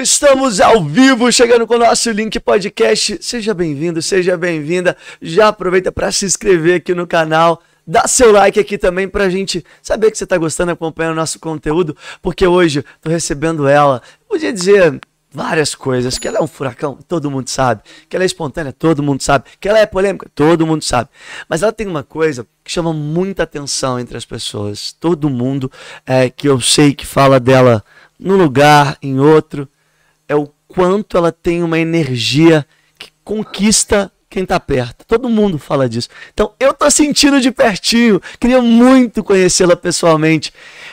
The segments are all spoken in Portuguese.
Estamos ao vivo, chegando com o nosso Link Podcast. Seja bem-vindo, seja bem-vinda. Já aproveita para se inscrever aqui no canal. Dá seu like aqui também pra gente saber que você tá gostando, acompanhando o nosso conteúdo, porque hoje tô recebendo ela. Podia dizer várias coisas, que ela é um furacão, todo mundo sabe. Que ela é espontânea, todo mundo sabe. Que ela é polêmica, todo mundo sabe. Mas ela tem uma coisa que chama muita atenção entre as pessoas. Todo mundo é, que eu sei que fala dela num lugar, em outro, é o quanto ela tem uma energia que conquista quem está perto. Todo mundo fala disso. Então, eu tô sentindo de pertinho. Queria muito conhecê-la pessoalmente.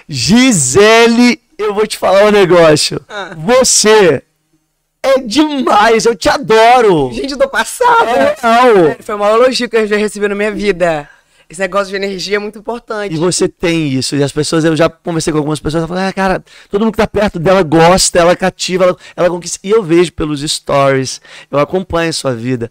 Gisele, eu vou te falar um negócio. Ah. Você é demais, eu te adoro. Gente, eu tô passada. É, não. É, foi o maior elogio que eu já recebi na minha vida esse negócio de energia é muito importante. E você tem isso. E as pessoas, eu já conversei com algumas pessoas, falando, ah, cara, todo mundo que tá perto dela gosta, ela cativa, ela, ela conquista. E eu vejo pelos stories, eu acompanho a sua vida.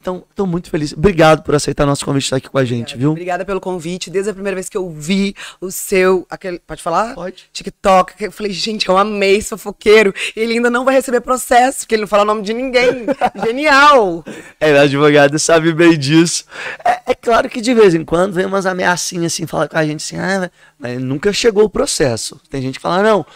Então, estou muito feliz. Obrigado por aceitar nosso convite estar aqui com a gente, Obrigada. viu? Obrigada pelo convite. Desde a primeira vez que eu vi o seu. Aquele, pode falar? Pode. TikTok. Eu falei, gente, eu amei esse fofoqueiro. Ele ainda não vai receber processo, porque ele não fala o nome de ninguém. Genial! É, meu advogado sabe bem disso. É, é, claro que de vez em quando vem umas ameaçinhas assim, fala com a gente assim, ah, mas nunca chegou o processo. Tem gente que fala, não.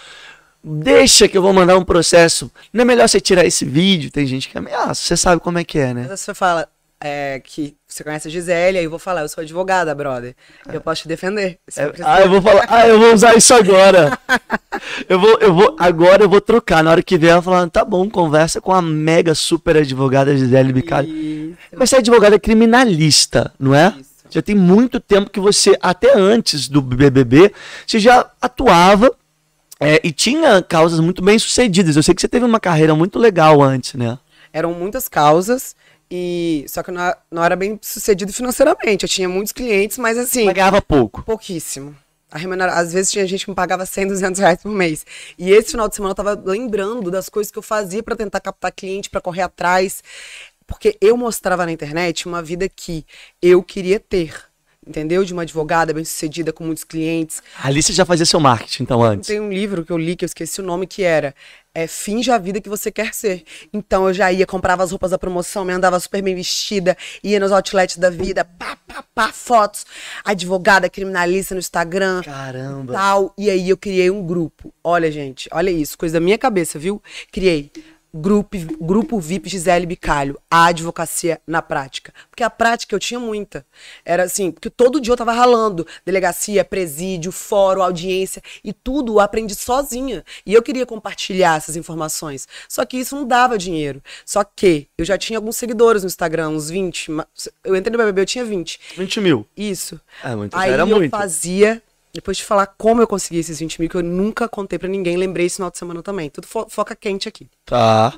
Deixa que eu vou mandar um processo. Não é melhor você tirar esse vídeo? Tem gente que ameaça, você sabe como é que é, né? Mas você fala é, que você conhece a Gisele, aí eu vou falar, eu sou advogada, brother. Eu é. posso te defender. É, ah, eu vou falar, ah, eu vou usar isso agora. eu vou, eu vou, agora eu vou trocar. Na hora que vier, vou falar, tá bom, conversa com a mega super advogada Gisele Bicalho. Mas você é advogada criminalista, não é? Isso. Já tem muito tempo que você, até antes do BBB, você já atuava é, e tinha causas muito bem sucedidas. Eu sei que você teve uma carreira muito legal antes, né? Eram muitas causas. E só que não, não era bem sucedido financeiramente. Eu tinha muitos clientes, mas assim. Pagava pouco. Pouquíssimo. Remunera... Às vezes tinha gente que me pagava 100, 200 reais por mês. E esse final de semana eu tava lembrando das coisas que eu fazia para tentar captar cliente, para correr atrás. Porque eu mostrava na internet uma vida que eu queria ter entendeu? De uma advogada bem sucedida com muitos clientes. Ali você já fazia seu marketing, então, antes? Tem um livro que eu li, que eu esqueci o nome, que era é, Finja a Vida que Você Quer Ser. Então eu já ia, comprava as roupas da promoção, me andava super bem vestida, ia nos outlets da vida, pá, pá, pá, fotos, advogada, criminalista no Instagram. Caramba! Tal. E aí eu criei um grupo. Olha, gente, olha isso, coisa da minha cabeça, viu? Criei grupo, grupo VIP Gisele Bicalho, a advocacia na prática. Porque a prática eu tinha muita. Era assim, porque todo dia eu tava ralando. Delegacia, presídio, fórum, audiência, e tudo eu aprendi sozinha. E eu queria compartilhar essas informações. Só que isso não dava dinheiro. Só que eu já tinha alguns seguidores no Instagram, uns 20. Eu entrei no BBB, eu tinha 20. 20 mil? Isso. É, muito, Aí era eu muito. fazia depois de falar como eu consegui esses 20 mil, que eu nunca contei para ninguém, lembrei esse final de semana também. Tudo fo foca quente aqui. Tá.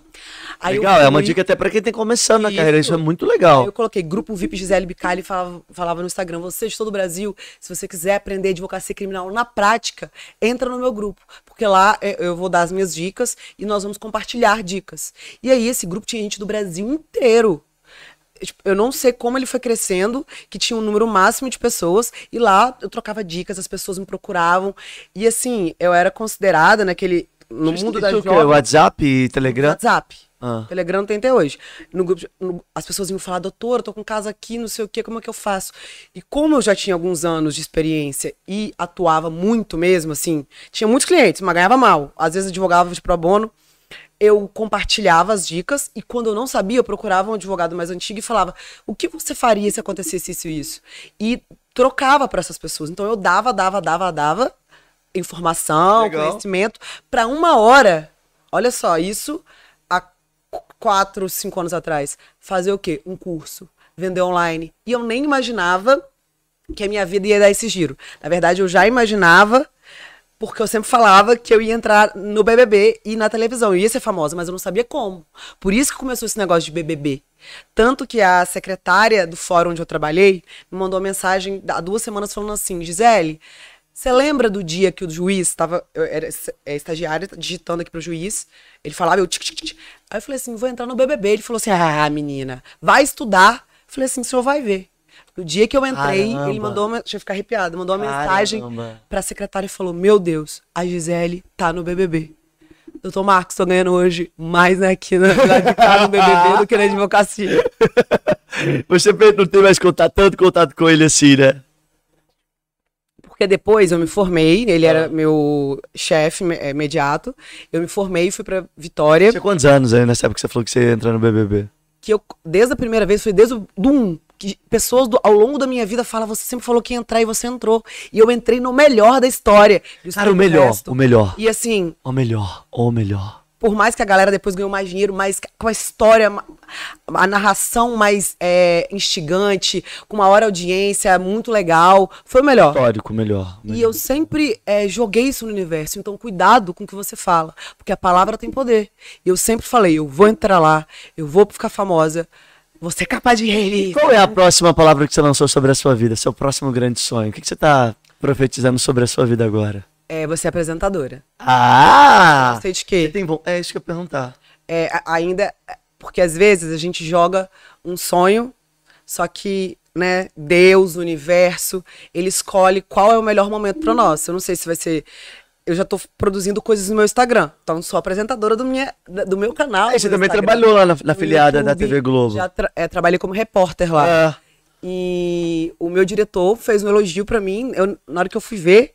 Aí legal, fui... é uma dica até para quem tem tá começando na carreira, isso é muito legal. Aí eu coloquei grupo VIP Gisele Bicali e falava, falava no Instagram, você é de todo o Brasil, se você quiser aprender advocacia criminal na prática, entra no meu grupo, porque lá é, eu vou dar as minhas dicas e nós vamos compartilhar dicas. E aí esse grupo tinha gente do Brasil inteiro Tipo, eu não sei como ele foi crescendo, que tinha um número máximo de pessoas, e lá eu trocava dicas, as pessoas me procuravam. E assim, eu era considerada naquele. No Just mundo da novas... WhatsApp e Telegram? WhatsApp. Ah. Telegram tem até hoje. No grupo, no, as pessoas iam falar, doutor, eu tô com casa aqui, não sei o quê, como é que eu faço? E como eu já tinha alguns anos de experiência e atuava muito mesmo, assim, tinha muitos clientes, mas ganhava mal. Às vezes advogava de pro bono, eu compartilhava as dicas e quando eu não sabia, eu procurava um advogado mais antigo e falava: o que você faria se acontecesse isso e isso? E trocava para essas pessoas. Então eu dava, dava, dava, dava informação, Legal. conhecimento, para uma hora. Olha só, isso há quatro, cinco anos atrás. Fazer o quê? Um curso, vender online. E eu nem imaginava que a minha vida ia dar esse giro. Na verdade, eu já imaginava porque eu sempre falava que eu ia entrar no BBB e na televisão. Eu ia ser famosa, mas eu não sabia como. Por isso que começou esse negócio de BBB. Tanto que a secretária do fórum onde eu trabalhei me mandou uma mensagem há duas semanas falando assim: Gisele, você lembra do dia que o juiz estava. Eu era é, estagiária tá digitando aqui para o juiz. Ele falava, eu. Tic, tic, tic. Aí eu falei assim: vou entrar no BBB. Ele falou assim: ah, menina, vai estudar. Eu falei assim: o senhor vai ver. No dia que eu entrei, Caramba. ele mandou uma. Deixa eu ficar arrepiado, Mandou uma Caramba. mensagem pra secretária e falou: Meu Deus, a Gisele tá no BBB. Doutor Marcos, tô ganhando hoje mais aqui na tá no BBB do que na advocacia. Você não tem mais contato, tanto contato com ele assim, né? Porque depois eu me formei, né? ele ah. era meu chefe é, imediato. Eu me formei e fui pra Vitória. Tinha quantos anos aí nessa época que você falou que você ia entrar no BBB? Que eu, desde a primeira vez, foi desde o do 1 que pessoas do, ao longo da minha vida falam, você sempre falou que ia entrar e você entrou. E eu entrei no melhor da história. Cara, o melhor, resto. o melhor. E assim... O melhor, o melhor. Por mais que a galera depois ganhou mais dinheiro, mas com a história, a narração mais é, instigante, com uma hora audiência muito legal, foi o melhor. Histórico, melhor. melhor. E eu sempre é, joguei isso no universo, então cuidado com o que você fala, porque a palavra tem poder. E eu sempre falei, eu vou entrar lá, eu vou ficar famosa, você é capaz de reviver. qual é a né? próxima palavra que você lançou sobre a sua vida? Seu próximo grande sonho? O que, você está profetizando sobre a sua vida agora? É, você é apresentadora. Ah! Eu sei de quê. Tem bom... É isso que eu ia perguntar. É, ainda. Porque às vezes a gente joga um sonho, só que né? Deus, o universo, ele escolhe qual é o melhor momento para nós. Eu não sei se vai ser eu já tô produzindo coisas no meu Instagram. Então sou apresentadora do, minha, do meu canal. Aí, você também Instagram. trabalhou lá na, na filiada YouTube, da TV Globo. Já tra é, trabalhei como repórter lá. É. E o meu diretor fez um elogio para mim. Eu, na hora que eu fui ver,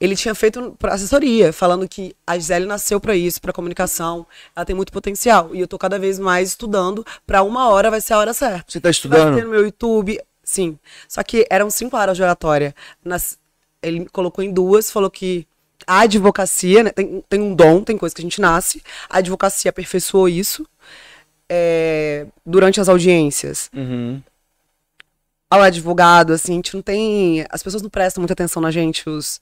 ele tinha feito assessoria, falando que a Gisele nasceu para isso, para comunicação, ela tem muito potencial. E eu tô cada vez mais estudando, para uma hora vai ser a hora certa. Você tá estudando? Vai ter no meu YouTube, sim. Só que eram cinco horas de oratória. Nas, ele colocou em duas, falou que a advocacia, né, tem, tem um dom, tem coisa que a gente nasce. A advocacia aperfeiçoou isso é, durante as audiências. Uhum. Ao advogado, assim, a gente não tem. As pessoas não prestam muita atenção na gente, os,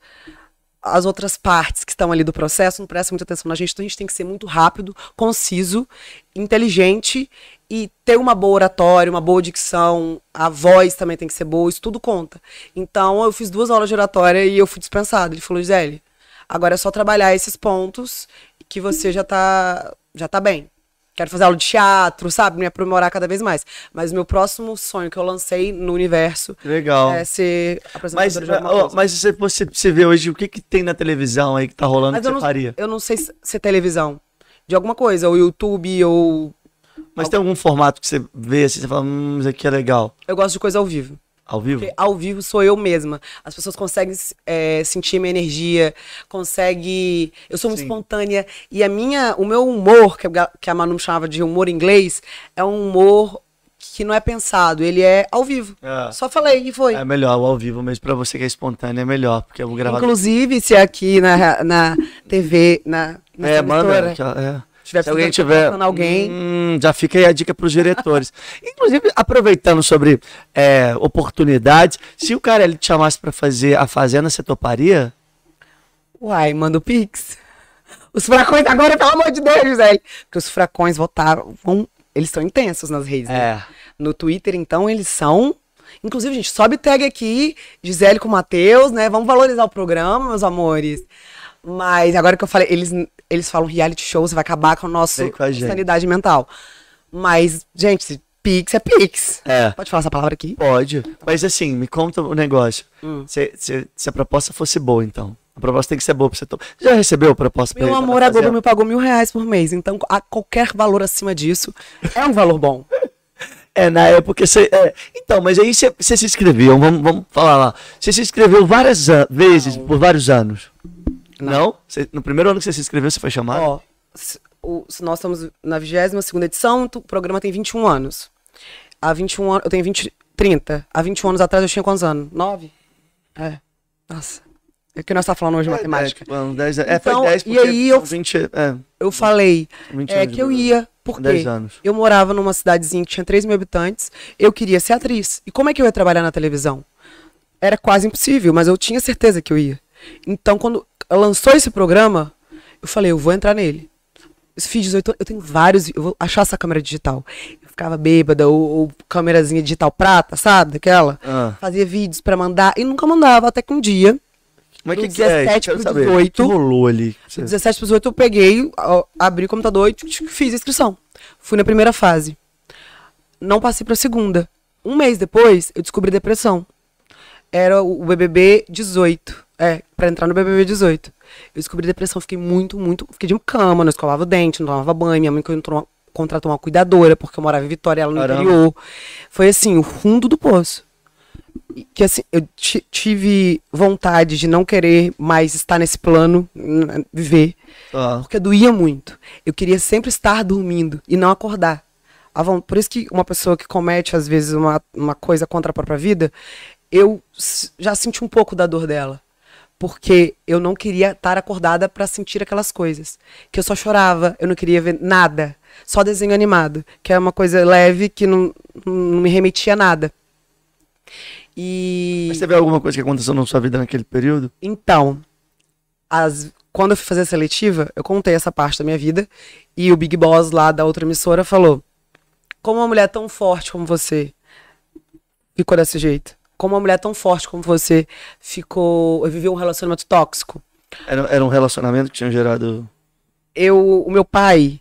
as outras partes que estão ali do processo não prestam muita atenção na gente, então a gente tem que ser muito rápido, conciso, inteligente e ter uma boa oratória, uma boa dicção, a voz também tem que ser boa, isso tudo conta. Então eu fiz duas aulas de oratória e eu fui dispensado. Ele falou, Gisele, Agora é só trabalhar esses pontos que você já tá, já tá bem. Quero fazer aula de teatro, sabe? Me aprimorar cada vez mais. Mas meu próximo sonho que eu lancei no universo Legal. é ser apresentadora mas, de alguma coisa. Mas você, você vê hoje o que, que tem na televisão aí que tá rolando mas que você não, faria? Eu não sei se, se é televisão. De alguma coisa, ou YouTube, ou mas tem algum formato que você vê assim, você fala, hum, isso aqui é legal? Eu gosto de coisa ao vivo. Ao vivo? Porque ao vivo sou eu mesma. As pessoas conseguem é, sentir minha energia, conseguem. Eu sou muito Sim. espontânea. E a minha, o meu humor, que, que a Manu me chamava de humor inglês, é um humor que não é pensado, ele é ao vivo. É. Só falei e foi. É melhor o ao vivo, mesmo para você que é espontânea é melhor, porque eu vou gravar. Inclusive, se é aqui na, na TV, na, na é, manda, é tiver se alguém tiver alguém, hum, já fica aí a dica para os diretores. Inclusive, aproveitando sobre é, oportunidades, se o cara ele te chamasse para fazer a fazenda, você toparia? Uai, manda o pix. Os fracões agora, pelo amor de Deus, Gisele. Porque os fracões votaram, vão, eles estão intensos nas redes, né? É. No Twitter, então, eles são Inclusive, gente, sobe tag aqui, Gisele com o Matheus, né? Vamos valorizar o programa, meus amores. Mas agora que eu falei, eles eles falam reality shows vai acabar com a nossa com a sanidade mental. Mas, gente, Pix é Pix. É. Pode falar essa palavra aqui? Pode. Mas assim, me conta o um negócio. Hum. Se, se, se, a proposta fosse boa, então. A proposta tem que ser boa pra você. To... Já recebeu a proposta Meu pra amor, a Globo me pagou mil reais por mês. Então, a qualquer valor acima disso é um valor bom. é, na época você. É. Então, mas aí você se inscreveu, vamos, vamos falar lá. Você se inscreveu várias vezes, Não. por vários anos. Não. não? no primeiro ano que você se inscreveu, você foi chamado? Ó, se, o, se nós estamos na 22 segunda edição, tu, o programa tem 21 anos. Há 21 anos, eu tenho 20, 30. Há 21 anos atrás eu tinha quantos anos? 9? É. Nossa. É o que nós estamos tá falando hoje de é, matemática. É, bom, 10, é, então, foi 10 porque e aí eu, 20, é, eu falei é, que eu ia, porque 10 anos. eu morava numa cidadezinha que tinha 3 mil habitantes, eu queria ser atriz. E como é que eu ia trabalhar na televisão? Era quase impossível, mas eu tinha certeza que eu ia. Então, quando lançou esse programa, eu falei, eu vou entrar nele. Eu fiz 18 eu tenho vários, eu vou achar essa câmera digital. Eu ficava bêbada, ou, ou câmerazinha digital prata, sabe? aquela Ah. Fazia vídeos para mandar e nunca mandava, até que um dia. Mas do que 17 é? pro 18. rolou ali? 17 pro 18 eu peguei, abri o computador e fiz a inscrição. Fui na primeira fase. Não passei pra segunda. Um mês depois, eu descobri depressão era o BBB 18. É, pra entrar no BBB 18. Eu descobri depressão, fiquei muito, muito. Fiquei de cama, não escovava o dente, não tomava banho. Minha mãe entrou, contratou uma cuidadora, porque eu morava em Vitória, ela no Caramba. interior. Foi assim, o fundo do poço. Que assim, eu tive vontade de não querer mais estar nesse plano, viver. Ah. Porque doía muito. Eu queria sempre estar dormindo e não acordar. Por isso que uma pessoa que comete, às vezes, uma, uma coisa contra a própria vida, eu já senti um pouco da dor dela. Porque eu não queria estar acordada para sentir aquelas coisas. Que eu só chorava, eu não queria ver nada. Só desenho animado, que é uma coisa leve que não, não me remetia a nada. E. Mas teve alguma coisa que aconteceu na sua vida naquele período? Então, as... quando eu fui fazer a seletiva, eu contei essa parte da minha vida. E o Big Boss lá da outra emissora falou: Como uma mulher tão forte como você ficou desse jeito? como uma mulher tão forte como você ficou. viveu um relacionamento tóxico? Era, era um relacionamento que tinha gerado. Eu, o meu pai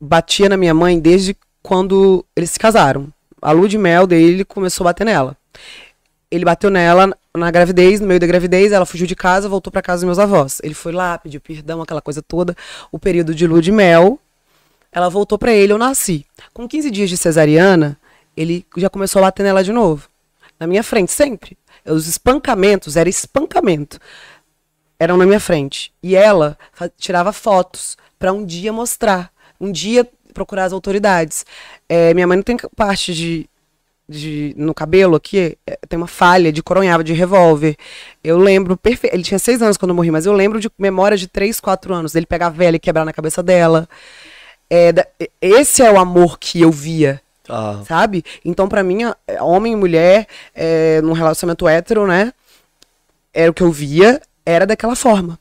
batia na minha mãe desde quando eles se casaram. A lua de mel dele começou a bater nela. Ele bateu nela na gravidez, no meio da gravidez, ela fugiu de casa, voltou para casa dos meus avós. Ele foi lá, pediu perdão, aquela coisa toda. O período de lua de mel, ela voltou para ele, eu nasci. Com 15 dias de cesariana, ele já começou a bater nela de novo na minha frente, sempre. Os espancamentos, era espancamento, eram na minha frente. E ela tirava fotos para um dia mostrar, um dia procurar as autoridades. É, minha mãe não tem parte de, de, no cabelo aqui, é, tem uma falha de coronhava, de revólver. Eu lembro perfeito. Ele tinha seis anos quando eu morri, mas eu lembro de memória de três, quatro anos. Ele pegar a velha e quebrar na cabeça dela. É, esse é o amor que eu via. Ah. Sabe? Então, para mim, é, homem e mulher, é, num relacionamento hétero, né? Era o que eu via, era daquela forma.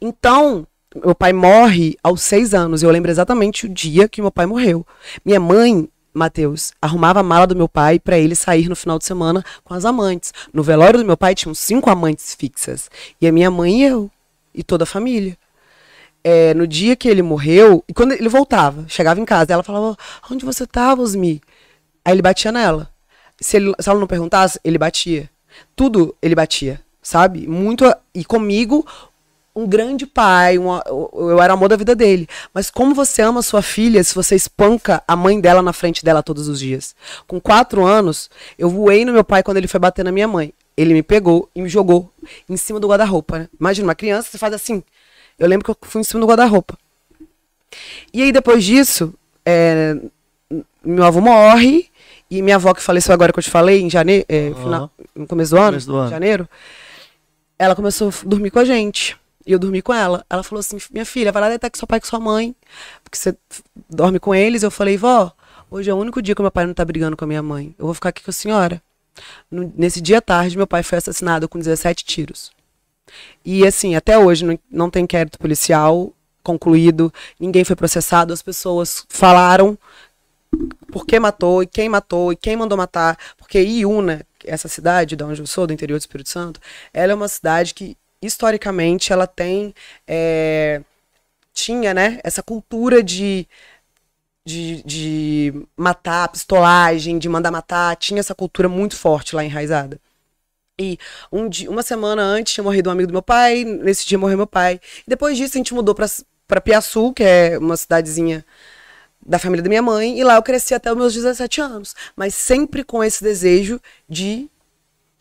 Então, meu pai morre aos seis anos. Eu lembro exatamente o dia que meu pai morreu. Minha mãe, Matheus, arrumava a mala do meu pai para ele sair no final de semana com as amantes. No velório do meu pai tinham cinco amantes fixas. E a minha mãe e eu. E toda a família é, no dia que ele morreu, e quando ele voltava, chegava em casa, ela falava: Onde você estava, tá, Osmi? Aí ele batia nela. Se, ele, se ela não perguntasse, ele batia. Tudo ele batia, sabe? Muito. E comigo, um grande pai, uma, eu era amor da vida dele. Mas como você ama sua filha se você espanca a mãe dela na frente dela todos os dias? Com quatro anos, eu voei no meu pai quando ele foi bater na minha mãe. Ele me pegou e me jogou em cima do guarda-roupa. Né? Imagina, uma criança, você faz assim. Eu lembro que eu fui em cima do guarda-roupa. E aí, depois disso, é, meu avô morre. E minha avó, que faleceu agora, que eu te falei, em janeiro, é, uhum. final, no começo do ano, começo do ano. janeiro, ela começou a dormir com a gente. E eu dormi com ela. Ela falou assim: minha filha, vai lá deitar com seu pai e com sua mãe, porque você dorme com eles. Eu falei: vó, hoje é o único dia que meu pai não tá brigando com a minha mãe. Eu vou ficar aqui com a senhora. nesse dia tarde, meu pai foi assassinado com 17 tiros. E assim, até hoje não, não tem inquérito policial concluído, ninguém foi processado, as pessoas falaram por que matou, e quem matou, e quem mandou matar, porque Iuna, essa cidade de onde eu sou, do interior do Espírito Santo, ela é uma cidade que, historicamente, ela tem, é, tinha, né, essa cultura de, de, de matar, pistolagem, de mandar matar, tinha essa cultura muito forte lá enraizada. E um dia, uma semana antes tinha morrido um amigo do meu pai, nesse dia morreu meu pai. E depois disso a gente mudou pra, pra Piaçu, que é uma cidadezinha da família da minha mãe, e lá eu cresci até os meus 17 anos. Mas sempre com esse desejo de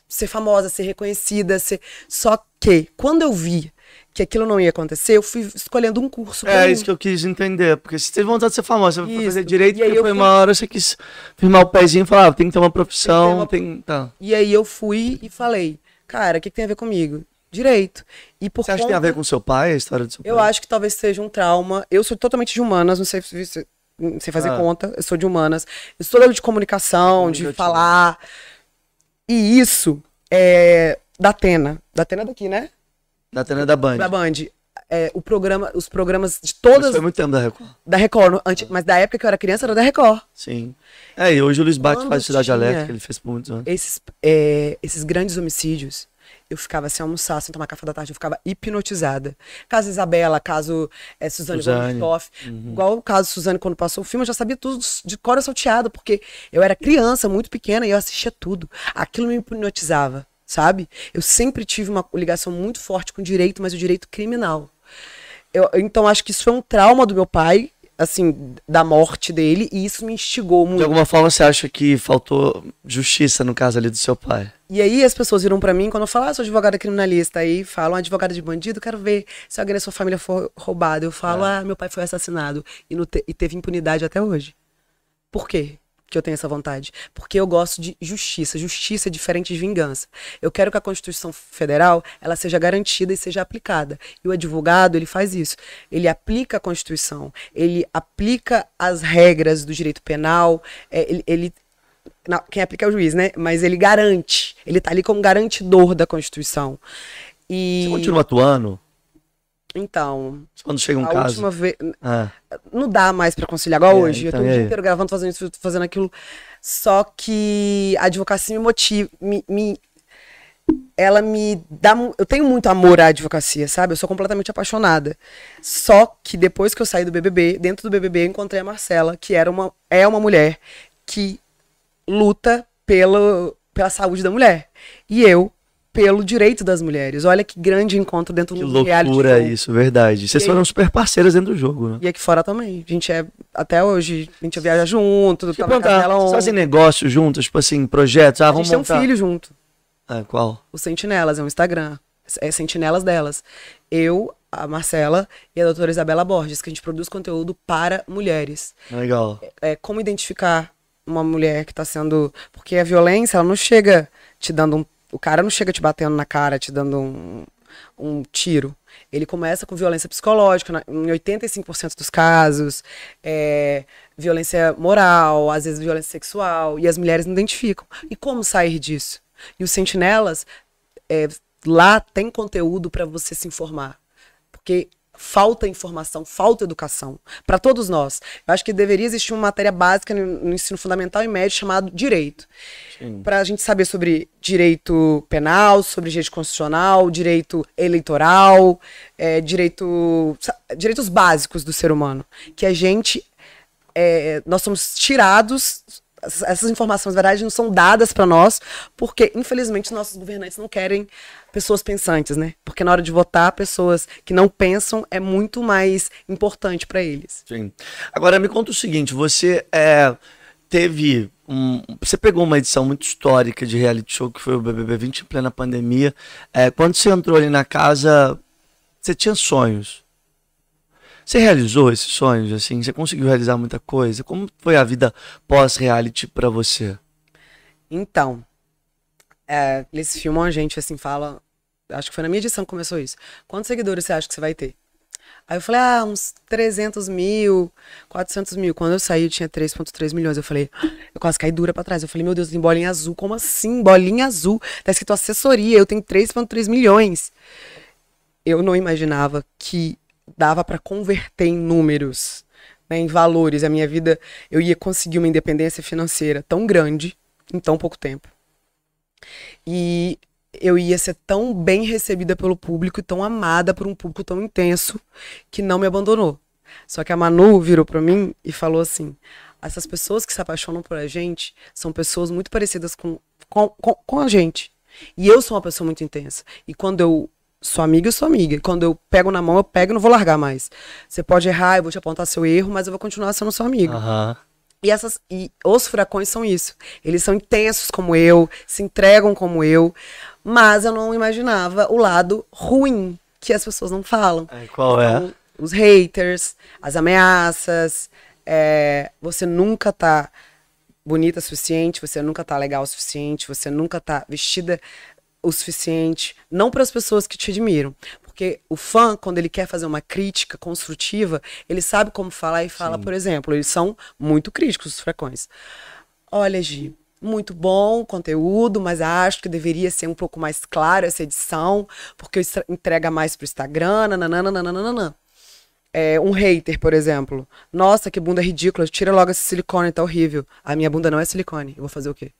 ser famosa, ser reconhecida, ser. Só que quando eu vi que aquilo não ia acontecer, eu fui escolhendo um curso. É mim. isso que eu quis entender, porque você teve vontade de ser famosa, você fazer direito, e aí foi fui... uma hora você quis firmar o pezinho e falar, ah, tem que ter uma profissão, tem, uma... tem... Tá. E aí eu fui e falei, cara, o que, que tem a ver comigo? direito. E por Você acha que tem a ver com seu pai, a história do seu pai? Eu acho que talvez seja um trauma. Eu sou totalmente de humanas, não sei, não hum, sei fazer ah. conta, eu sou de humanas. Eu sou de comunicação, de falar. E isso é da Atena. Da Atena daqui, né? Da TV da Band. Da Band. É, o programa, os programas de todas. Mas foi muito tempo da Record. Da Record. No, antes, mas da época que eu era criança era da Record. Sim. É, e hoje o Luiz Bate Quando faz Cidade Elétrica, ele fez por muitos anos. Esses, é, esses grandes homicídios, eu ficava sem almoçar, sem tomar café da tarde, eu ficava hipnotizada. Caso Isabela, caso é, Suzane, Suzane. uhum. igual o caso Suzane quando passou o filme, eu já sabia tudo de cor salteado, porque eu era criança, muito pequena, e eu assistia tudo. Aquilo me hipnotizava sabe? Eu sempre tive uma ligação muito forte com o direito, mas o direito criminal. Eu, então acho que isso foi um trauma do meu pai, assim, da morte dele, e isso me instigou muito. De alguma forma você acha que faltou justiça no caso ali do seu pai? E aí as pessoas viram para mim quando eu falo, ah, sou advogada criminalista, aí falam, ah, advogada de bandido, quero ver se alguém da sua família for roubado. Eu falo, é. ah, meu pai foi assassinado e, te e teve impunidade até hoje. Por quê? que eu tenho essa vontade, porque eu gosto de justiça. Justiça é diferente de vingança. Eu quero que a Constituição Federal ela seja garantida e seja aplicada. E o advogado ele faz isso. Ele aplica a Constituição, ele aplica as regras do direito penal, é, ele, ele não, quem aplica é o juiz, né? Mas ele garante. Ele está ali como garantidor da Constituição. E... Você continua atuando? Então. Quando chega um a caso. Última vez, ah. Não dá mais para conciliar. Igual é, hoje. Então, eu tô o dia inteiro gravando, fazendo isso, fazendo aquilo. Só que a advocacia me motiva. Me, me, ela me dá. Eu tenho muito amor à advocacia, sabe? Eu sou completamente apaixonada. Só que depois que eu saí do BBB, dentro do BBB, eu encontrei a Marcela, que era uma, é uma mulher que luta pelo, pela saúde da mulher. E eu pelo direito das mulheres. Olha que grande encontro dentro que do reality show. Que loucura isso, verdade. Vocês e foram super parceiras dentro do jogo, né? E aqui fora também. A gente é, até hoje, a gente viaja junto, tá na Vocês fazem negócios juntos, tipo assim, projetos? Ah, a vamos gente montar. tem um filho junto. Ah, qual? O Sentinelas, é um Instagram. É, é Sentinelas delas. Eu, a Marcela e a doutora Isabela Borges, que a gente produz conteúdo para mulheres. Legal. É, é como identificar uma mulher que está sendo... Porque a violência, ela não chega te dando um o cara não chega te batendo na cara, te dando um, um tiro. Ele começa com violência psicológica, na, em 85% dos casos, é, violência moral, às vezes violência sexual, e as mulheres não identificam. E como sair disso? E os sentinelas, é, lá tem conteúdo para você se informar. Porque falta informação, falta educação para todos nós. Eu acho que deveria existir uma matéria básica no, ensino fundamental e médio chamado direito, para a gente saber sobre direito penal, sobre direito constitucional, direito eleitoral, é, direito, direitos básicos do ser humano, que a gente é, nós somos tirados essas informações, na verdade, não são dadas para nós, porque, infelizmente, nossos governantes não querem pessoas pensantes, né? Porque na hora de votar, pessoas que não pensam é muito mais importante para eles. Sim. Agora, me conta o seguinte: você é, teve. Um, você pegou uma edição muito histórica de reality show, que foi o BBB 20 em plena pandemia. É, quando você entrou ali na casa, você tinha sonhos. Você realizou esses sonhos, assim? Você conseguiu realizar muita coisa? Como foi a vida pós-reality para você? Então, é, nesse filme a gente, assim, fala... Acho que foi na minha edição que começou isso. Quantos seguidores você acha que você vai ter? Aí eu falei, ah, uns 300 mil, 400 mil. Quando eu saí, eu tinha 3,3 milhões. Eu falei, eu quase caí dura pra trás. Eu falei, meu Deus, tem bolinha azul. Como assim? Bolinha azul. Tá escrito assessoria, eu tenho 3,3 milhões. Eu não imaginava que dava para converter em números, né, em valores. A minha vida, eu ia conseguir uma independência financeira tão grande em tão pouco tempo. E eu ia ser tão bem recebida pelo público e tão amada por um público tão intenso que não me abandonou. Só que a Manu virou para mim e falou assim: essas pessoas que se apaixonam por a gente são pessoas muito parecidas com, com, com, com a gente. E eu sou uma pessoa muito intensa. E quando eu sou amiga, eu sou amiga. Quando eu pego na mão, eu pego, não vou largar mais. Você pode errar, eu vou te apontar seu erro, mas eu vou continuar sendo seu amigo. Uhum. E, essas, e os furacões são isso. Eles são intensos como eu, se entregam como eu, mas eu não imaginava o lado ruim que as pessoas não falam. É, qual então, é? Os haters, as ameaças, é, você nunca tá bonita o suficiente, você nunca tá legal o suficiente, você nunca tá vestida o suficiente, não para as pessoas que te admiram. Porque o fã, quando ele quer fazer uma crítica construtiva, ele sabe como falar e fala, Sim. por exemplo, eles são muito críticos, os fracões. Olha, Gi, muito bom o conteúdo, mas acho que deveria ser um pouco mais claro essa edição, porque entrega mais pro Instagram, nananana. É, um hater, por exemplo. Nossa, que bunda ridícula, tira logo esse silicone, tá horrível. A minha bunda não é silicone, eu vou fazer o quê?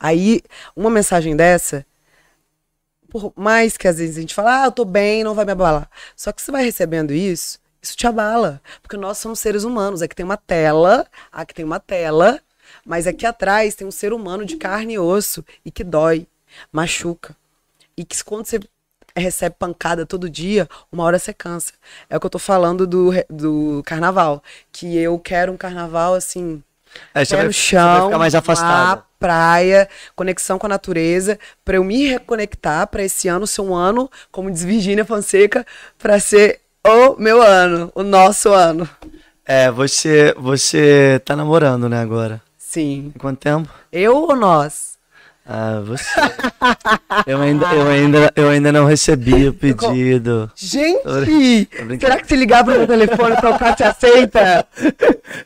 Aí, uma mensagem dessa por mais que às vezes a gente fala, ah, eu tô bem, não vai me abalar. Só que você vai recebendo isso, isso te abala. Porque nós somos seres humanos. Aqui é tem uma tela, aqui ah, tem uma tela, mas aqui é atrás tem um ser humano de carne e osso e que dói, machuca. E que quando você recebe pancada todo dia, uma hora você cansa. É o que eu tô falando do, do carnaval. Que eu quero um carnaval assim é, pé vai, no chão, vai mais Mar, praia, conexão com a natureza, para eu me reconectar para esse ano ser um ano, como diz Virgínia Fonseca, para ser o meu ano, o nosso ano. É, você, você tá namorando, né, agora? Sim. quanto tempo? Eu ou nós? Ah, você. eu, ainda, eu, ainda, eu ainda não recebi o pedido. Gente! Será que se ligar pro meu telefone, o cara te aceita?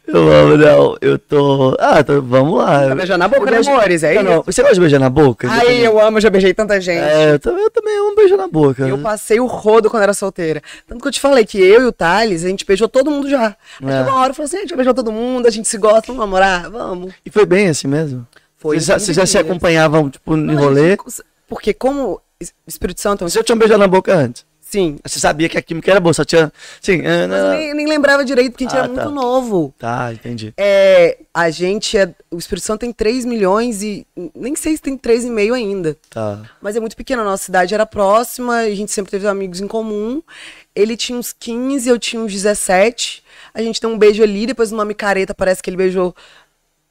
Eu amo, não. Eu tô. Ah, tô... vamos lá. Tá beijar na boca, né, amores? É isso? Você gosta de beijar na boca? Ai, também... eu amo, já beijei tanta gente. É, eu também, eu também amo beijar na boca. Eu passei o rodo quando era solteira. Tanto que eu te falei que eu e o Thales, a gente beijou todo mundo já. Aí é. uma hora eu falei assim: a gente beijou todo mundo, a gente se gosta, vamos namorar, vamos. E foi bem assim mesmo? Foi. Vocês já, se acompanhavam, tipo, no rolê? porque como Espírito Santo. É você já tinha um beijo na boca antes? Sim. Você sabia que a química era boa, só tinha. Sim. Ana... Ah, nem, nem, lembrava direito, porque a gente ah, era tá. muito novo. Tá, entendi. É, a gente é. O Espírito Santo tem 3 milhões e. Nem sei se tem 3,5 ainda. Tá. Mas é muito pequeno. A nossa cidade era próxima, a gente sempre teve amigos em comum. Ele tinha uns 15, eu tinha uns 17. A gente deu um beijo ali, depois nome micareta parece que ele beijou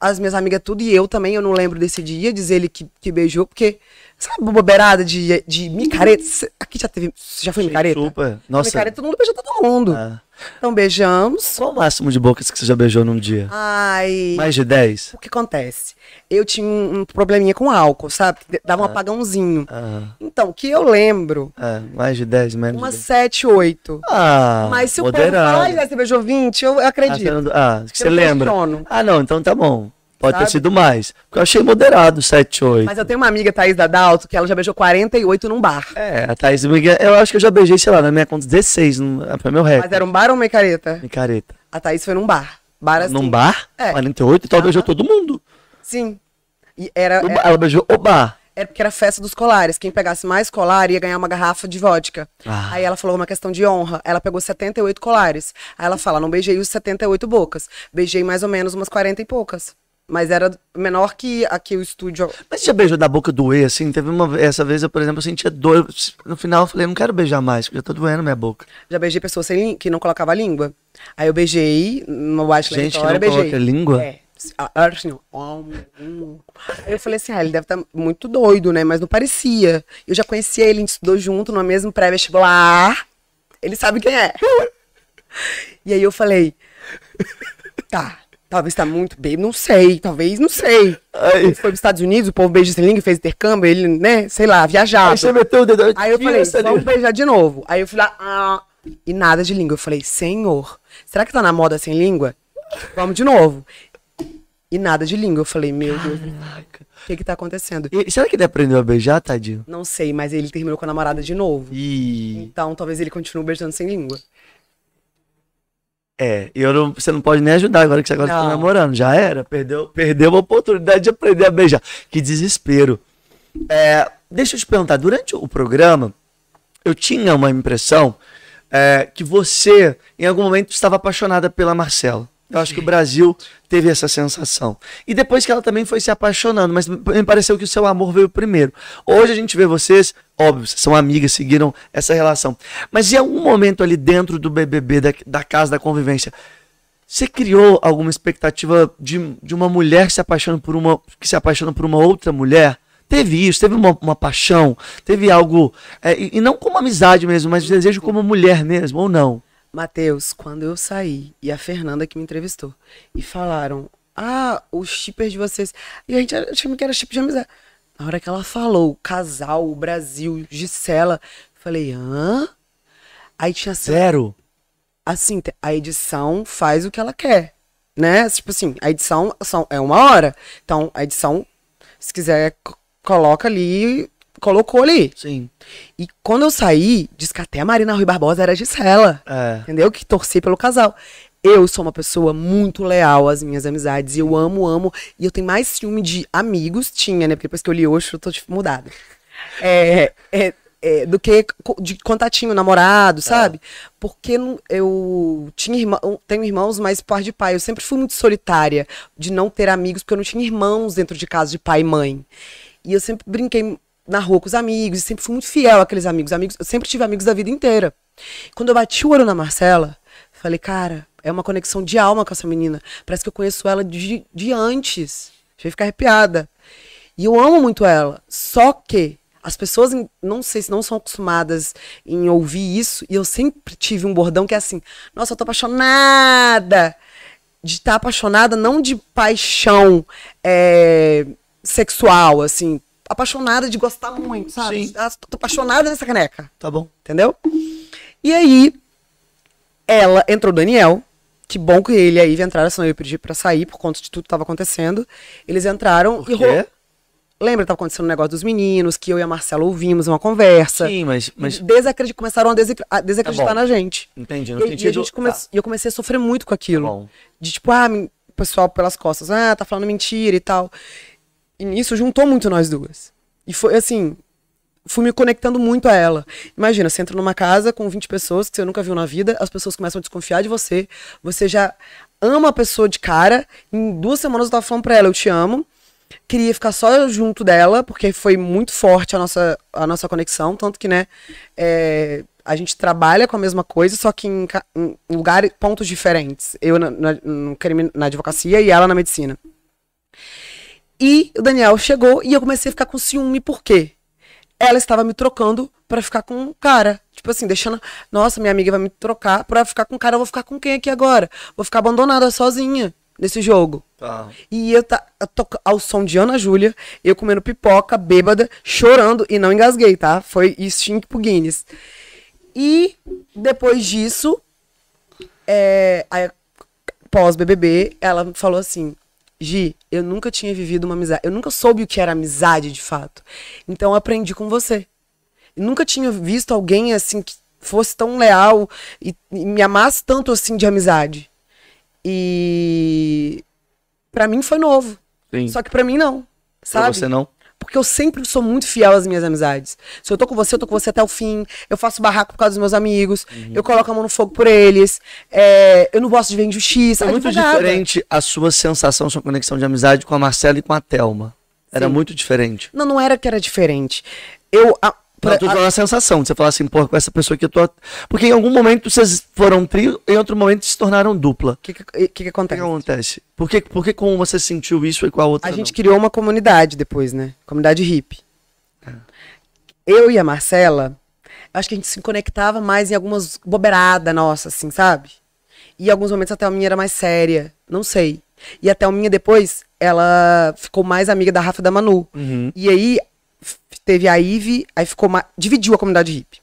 as minhas amigas tudo, e eu também, eu não lembro desse dia, dizer ele que, que beijou, porque sabe bobeirada de, de micareta? Aqui já teve, já foi micareta? Super, nossa. Micareta, todo mundo beijou todo mundo. Ah. Então beijamos. Qual o máximo de bocas que você já beijou num dia? Ai... Mais de 10? O que acontece? eu tinha um, um probleminha com álcool, sabe? Dava um ah, apagãozinho. Ah, então, que eu lembro. Ah, mais de 10, menos. Umas 7, 8. Ah, Mas se o povo falar, beijou 20, eu, eu acredito. Ah, que você ah, lembra. Sono. Ah, não, então tá bom. Pode sabe? ter sido mais. Porque eu achei moderado 7, 8. Mas eu tenho uma amiga, Thaís Dadalto, que ela já beijou 48 num bar. É, a Thaís, eu acho que eu já beijei, sei lá, na minha conta 16, foi meu recorde. Mas era um bar ou uma micareta? Micareta. A Thaís foi num bar. Bar assim. Num bar? É. 48, então ah. beijou todo mundo. Sim. E era, Oba, era... Ela beijou Oba. Era porque era festa dos colares. Quem pegasse mais colar ia ganhar uma garrafa de vodka. Ah. Aí ela falou uma questão de honra. Ela pegou 78 colares. Aí ela fala: não beijei os 78 bocas. Beijei mais ou menos umas 40 e poucas. Mas era menor que aqui o estúdio. Mas já beijou da boca doer, assim? Teve uma. Essa vez eu, por exemplo, sentia dor. No final eu falei, não quero beijar mais, porque já tá doendo minha boca. Já beijei pessoas sem que não colocava língua. Aí eu beijei no Watch Gente, que não beijei. coloca língua? É. Assim, eu falei assim, ah, ele deve estar tá muito doido, né? Mas não parecia. Eu já conhecia ele, a gente estudou junto no mesmo pré-vestibular. Ele sabe quem é. E aí eu falei, tá, talvez tá muito bem, não sei, talvez, não sei. Aí. Ele foi pros Estados Unidos, o povo beijou sem língua, fez intercâmbio, ele, né, sei lá, viajava. Aí aí eu falei, vamos beijar de novo. Aí eu fui lá, ah, e nada de língua. Eu falei, senhor, será que tá na moda sem língua? Vamos de novo. E nada de língua. Eu falei, meu Deus. Caraca. O que que tá acontecendo? E, será que ele aprendeu a beijar, tadinho? Não sei, mas ele terminou com a namorada de novo. E... Então talvez ele continue beijando sem língua. É, e eu não, você não pode nem ajudar agora que você agora tá não. tá namorando. Já era. Perdeu, perdeu uma oportunidade de aprender a beijar. Que desespero. É, deixa eu te perguntar, durante o programa, eu tinha uma impressão é, que você, em algum momento, estava apaixonada pela Marcela. Eu acho que o Brasil teve essa sensação. E depois que ela também foi se apaixonando, mas me pareceu que o seu amor veio primeiro. Hoje a gente vê vocês, óbvio, são amigas, seguiram essa relação. Mas em algum momento ali dentro do BBB, da, da casa da convivência, você criou alguma expectativa de, de uma mulher que se apaixonando por uma que se apaixona por uma outra mulher? Teve isso, teve uma, uma paixão, teve algo. É, e, e não como amizade mesmo, mas desejo como mulher mesmo, ou não? Matheus, quando eu saí, e a Fernanda que me entrevistou, e falaram, ah, os chippers de vocês. E a gente achava que era chip de amizade. Na hora que ela falou, casal, Brasil, Gisela, falei, hã? Aí tinha. Zero? Assim, a edição faz o que ela quer. Né? Tipo assim, a edição são, é uma hora. Então, a edição, se quiser, coloca ali colocou ali. Sim. E quando eu saí, disse que até a Marina Rui Barbosa era Gisela. É. Entendeu? Que torci pelo casal. Eu sou uma pessoa muito leal às minhas amizades. E eu amo, amo. E eu tenho mais ciúme de amigos. Tinha, né? Porque depois que eu li hoje, eu tô tipo, mudada. É, é, é, do que de contatinho, tá namorado, sabe? É. Porque eu tinha irmão, tenho irmãos, mas por de pai. Eu sempre fui muito solitária de não ter amigos, porque eu não tinha irmãos dentro de casa de pai e mãe. E eu sempre brinquei na rua com os amigos, e sempre fui muito fiel àqueles amigos. amigos eu sempre tive amigos da vida inteira. Quando eu bati o olho na Marcela, falei, cara, é uma conexão de alma com essa menina. Parece que eu conheço ela de, de antes. Deixa eu ficar arrepiada. E eu amo muito ela. Só que as pessoas, não sei se não são acostumadas em ouvir isso, e eu sempre tive um bordão que é assim: nossa, eu tô apaixonada. De estar tá apaixonada, não de paixão é, sexual, assim, apaixonada de gostar muito, sabe? Sim. Ah, tô apaixonada nessa caneca. Tá bom. Entendeu? E aí, ela entrou o Daniel. Que bom que ele aí entraram, senão eu ia pedir pra sair por conta de tudo que tava acontecendo. Eles entraram Por e quê? Lembra que tava acontecendo um negócio dos meninos, que eu e a Marcela ouvimos uma conversa. Sim, mas. mas... Desacredi- começaram a, a desacreditar Tá na gente. Entendi. No E, e a sentido. gente come- Tá, e eu comecei a sofrer muito com aquilo. Tá bom. De tipo, ah, pessoal pelas costas, ah, tá falando mentira e tal. E nisso juntou muito nós duas. E foi assim, fui me conectando muito a ela. Imagina, você entra numa casa com 20 pessoas que você nunca viu na vida, as pessoas começam a desconfiar de você, você já ama a pessoa de cara. Em duas semanas eu tava falando pra ela, eu te amo. Queria ficar só junto dela, porque foi muito forte a nossa, a nossa conexão, tanto que, né, é, a gente trabalha com a mesma coisa, só que em, em lugares, pontos diferentes. Eu na, na, no crime, na advocacia e ela na medicina. E o Daniel chegou e eu comecei a ficar com ciúme, por quê? Ela estava me trocando para ficar com o cara. Tipo assim, deixando. Nossa, minha amiga vai me trocar pra ficar com o cara. Eu vou ficar com quem aqui agora? Vou ficar abandonada sozinha nesse jogo. Tá. E eu, tá, eu tô ao som de Ana Júlia, eu comendo pipoca, bêbada, chorando e não engasguei, tá? Foi stink pro Guinness. E depois disso, é, pós-BBB, ela falou assim: Gi, eu nunca tinha vivido uma amizade. Eu nunca soube o que era amizade de fato. Então aprendi com você. Eu nunca tinha visto alguém assim que fosse tão leal e, e me amasse tanto assim de amizade. E para mim foi novo. Sim. Só que para mim não. Sabe? Pra você não. Porque eu sempre sou muito fiel às minhas amizades. Se eu tô com você, eu tô com você até o fim. Eu faço barraco por causa dos meus amigos. Uhum. Eu coloco a mão no fogo por eles. É, eu não gosto de ver injustiça. É muito diferente a sua sensação, sua conexão de amizade com a Marcela e com a Thelma. Era Sim. muito diferente. Não, não era que era diferente. Eu. A Pra, não, tô uma a... sensação, de você falar assim, porra, com essa pessoa que eu tô. Porque em algum momento vocês foram trio, em outro momento se tornaram dupla. O que que, que, acontece? O que acontece? Por que, por que como você sentiu isso e com a outra? A gente não? criou uma comunidade depois, né? Comunidade hippie. Eu e a Marcela, acho que a gente se conectava mais em algumas bobeiradas nossa, assim, sabe? E em alguns momentos até a minha era mais séria, não sei. E até a minha depois, ela ficou mais amiga da Rafa da Manu. Uhum. E aí Teve a Ive, aí ficou uma, dividiu a comunidade hippie.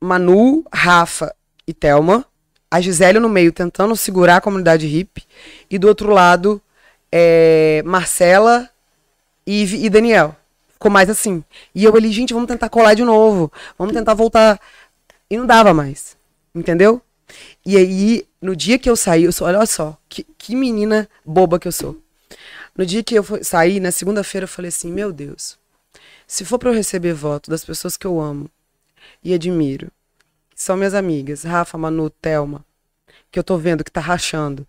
Manu, Rafa e Thelma. A Gisele no meio tentando segurar a comunidade hippie. E do outro lado, é, Marcela, Ive e Daniel. Ficou mais assim. E eu ali, gente, vamos tentar colar de novo. Vamos tentar voltar. E não dava mais. Entendeu? E aí, no dia que eu saí, eu sou, olha só, que, que menina boba que eu sou. No dia que eu saí, na segunda-feira, eu falei assim: Meu Deus, se for para eu receber voto das pessoas que eu amo e admiro, que são minhas amigas, Rafa, Manu, Thelma, que eu tô vendo que tá rachando,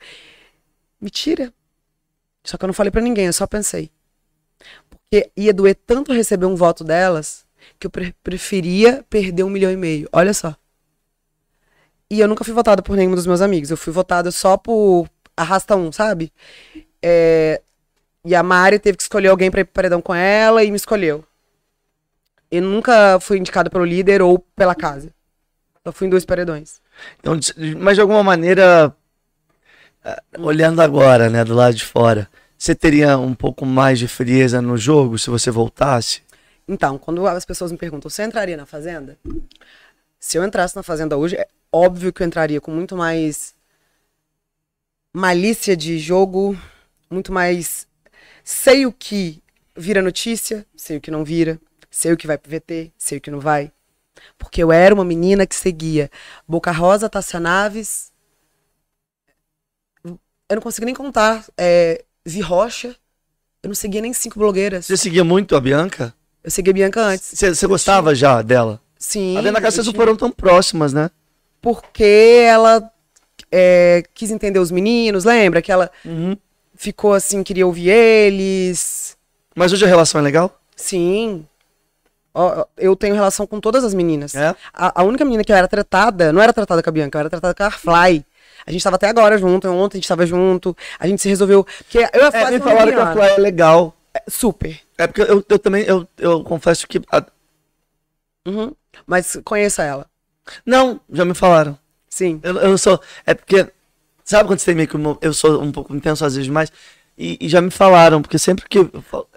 me tira. Só que eu não falei para ninguém, eu só pensei. Porque ia doer tanto receber um voto delas que eu pre preferia perder um milhão e meio. Olha só. E eu nunca fui votada por nenhum dos meus amigos. Eu fui votada só por arrasta um, sabe? É... E a Mari teve que escolher alguém pra ir pro paredão com ela e me escolheu. Eu nunca fui indicado pelo líder ou pela casa. Só fui em dois paredões. Então, mas de alguma maneira, ah, olhando agora, né, do lado de fora, você teria um pouco mais de frieza no jogo se você voltasse? Então, quando as pessoas me perguntam, você entraria na Fazenda? Se eu entrasse na Fazenda hoje, é óbvio que eu entraria com muito mais malícia de jogo, muito mais. Sei o que vira notícia, sei o que não vira. Sei o que vai pro VT, sei o que não vai. Porque eu era uma menina que seguia Boca Rosa, Tassia Naves. Eu não consigo nem contar. É, Vi Rocha. Eu não seguia nem cinco blogueiras. Você seguia muito a Bianca? Eu segui a Bianca antes. Você gostava tinha... já dela? Sim. A Bianca Cássia tinha... foram tão próximas, né? Porque ela é, quis entender os meninos, lembra? Que ela uhum. ficou assim, queria ouvir eles. Mas hoje a relação é legal? Sim eu tenho relação com todas as meninas. É? A, a, única menina que eu era tratada, não era tratada com a Bianca, eu era tratada com a Fly. A gente tava até agora junto, ontem a gente tava junto, a gente se resolveu. Porque eu ia é, me assim, falaram que a Fly é legal. É, super. É porque eu, eu também, eu, eu confesso que. A... Uhum. Mas conheça ela. Não, já me falaram. Sim. Eu, eu sou. É porque. Sabe quando você tem meio que. eu sou um pouco intenso às vezes demais. E, e, já me falaram, porque sempre que.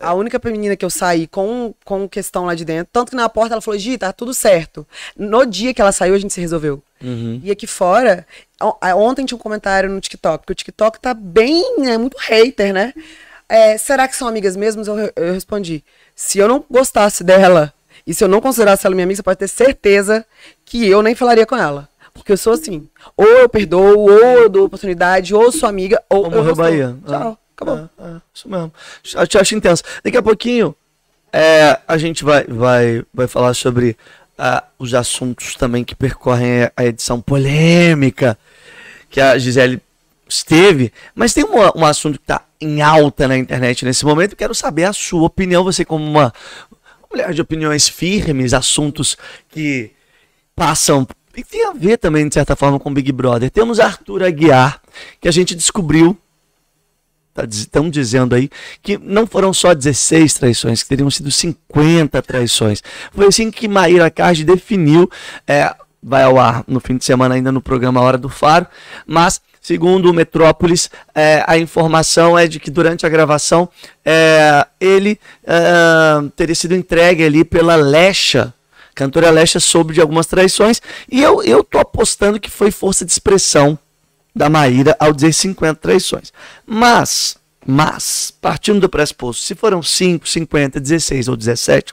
É a única menina que eu saí com, com questão lá de dentro, tanto que na porta ela falou, Gi, tá tudo certo. No dia que ela saiu, a gente se resolveu. Uhum. E aqui fora, ontem tinha um comentário no TikTok, porque o TikTok tá bem, é muito hater, né? É, será que são amigas mesmas? Eu, eu respondi. Se eu não gostasse dela e se eu não considerasse ela minha amiga, você pode ter certeza que eu nem falaria com ela. Porque eu sou assim. Ou eu perdoo, ou eu dou oportunidade, ou sou amiga, ou. Ou morreu Bahia. Ah. Tchau. Ah. Acabou. bom, é, é, isso mesmo. Acho, acho intenso. Daqui a pouquinho é, a gente vai, vai, vai falar sobre ah, os assuntos também que percorrem a edição polêmica que a Gisele esteve. Mas tem um, um assunto que está em alta na internet nesse momento. Quero saber a sua opinião. Você, como uma mulher de opiniões firmes, assuntos que passam e tem a ver também, de certa forma, com Big Brother. Temos Arthur Aguiar, que a gente descobriu estão tá dizendo aí que não foram só 16 traições, que teriam sido 50 traições. Foi assim que Maíra Cardi definiu, é, vai ao ar no fim de semana ainda no programa Hora do Faro, mas segundo o Metrópolis, é, a informação é de que durante a gravação é, ele é, teria sido entregue ali pela Lecha, cantora Lecha soube de algumas traições, e eu, eu apostando que foi força de expressão, da Maíra ao dizer 50 traições. Mas, mas, partindo do pressuposto, se foram 5, 50, 16 ou 17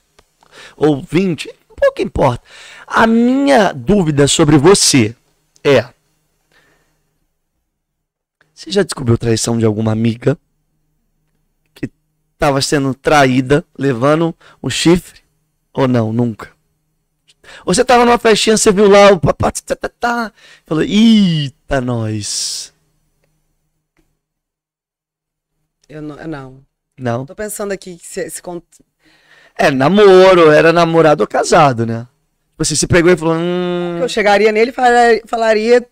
ou 20, pouco importa. A minha dúvida sobre você é: você já descobriu traição de alguma amiga que estava sendo traída, levando um chifre? Ou não, nunca? Ou você estava numa festinha, você viu lá o papá, tá, tá, tá, tá, falou: ih, a nós? Eu não. Não. não? Tô pensando aqui que se, se cont... É, namoro, era namorado ou casado, né? Você se pegou e falou. Hum... Eu chegaria nele e falaria.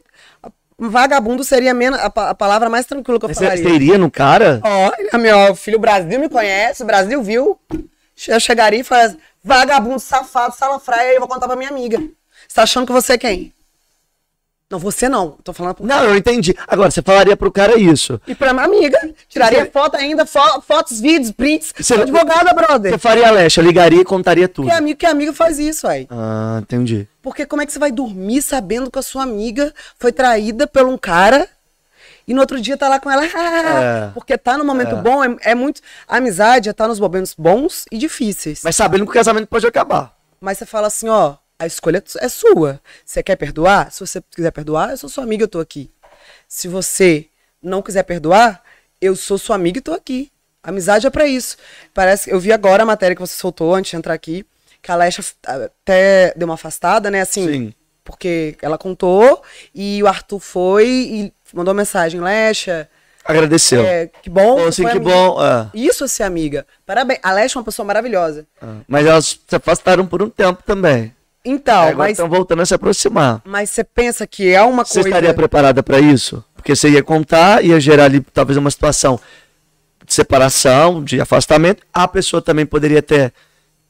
Vagabundo seria menos, a, a, palavra mais tranquila que eu falaria. Você iria no cara? Olha, meu filho, o Brasil me conhece, o Brasil viu. Eu chegaria e falaria: vagabundo, safado, salafraia, eu vou contar pra minha amiga. Você tá achando que você é quem? Não, você não. Tô falando pro Não, eu entendi. Agora, você falaria pro cara isso. E pra minha amiga. Tiraria você... foto ainda, fo fotos, vídeos, prints. Você... é Advogada, brother. Você faria leste, ligaria e contaria tudo. Que amigo, que amigo faz isso, aí. Ah, entendi. Porque como é que você vai dormir sabendo que a sua amiga foi traída por um cara e no outro dia tá lá com ela. é, porque tá no momento é. bom, é, é, muito. A amizade é tá nos momentos bons e difíceis. Mas sabendo que o casamento pode acabar. Mas você fala assim, ó, a escolha é, é sua. Você quer perdoar? Se você quiser perdoar, eu sou sua amiga, eu tô aqui. Se você não quiser perdoar, eu sou sua amiga e tô aqui. Amizade é para isso. Parece que eu vi agora a matéria que você soltou antes de entrar aqui, que a Lesha até deu uma afastada, né, assim. Sim. Porque ela contou e o Arthur foi e mandou mensagem, Lesha, Agradeceu. É, que bom. Bom, assim, que amiga. bom. É. Isso, é ser amiga. Parabéns. A Leste é uma pessoa maravilhosa. É. Mas elas se afastaram por um tempo também. Então, é, mas. Estão voltando a se aproximar. Mas você pensa que é uma coisa. Você estaria preparada para isso? Porque você ia contar, ia gerar ali talvez uma situação de separação, de afastamento. A pessoa também poderia ter.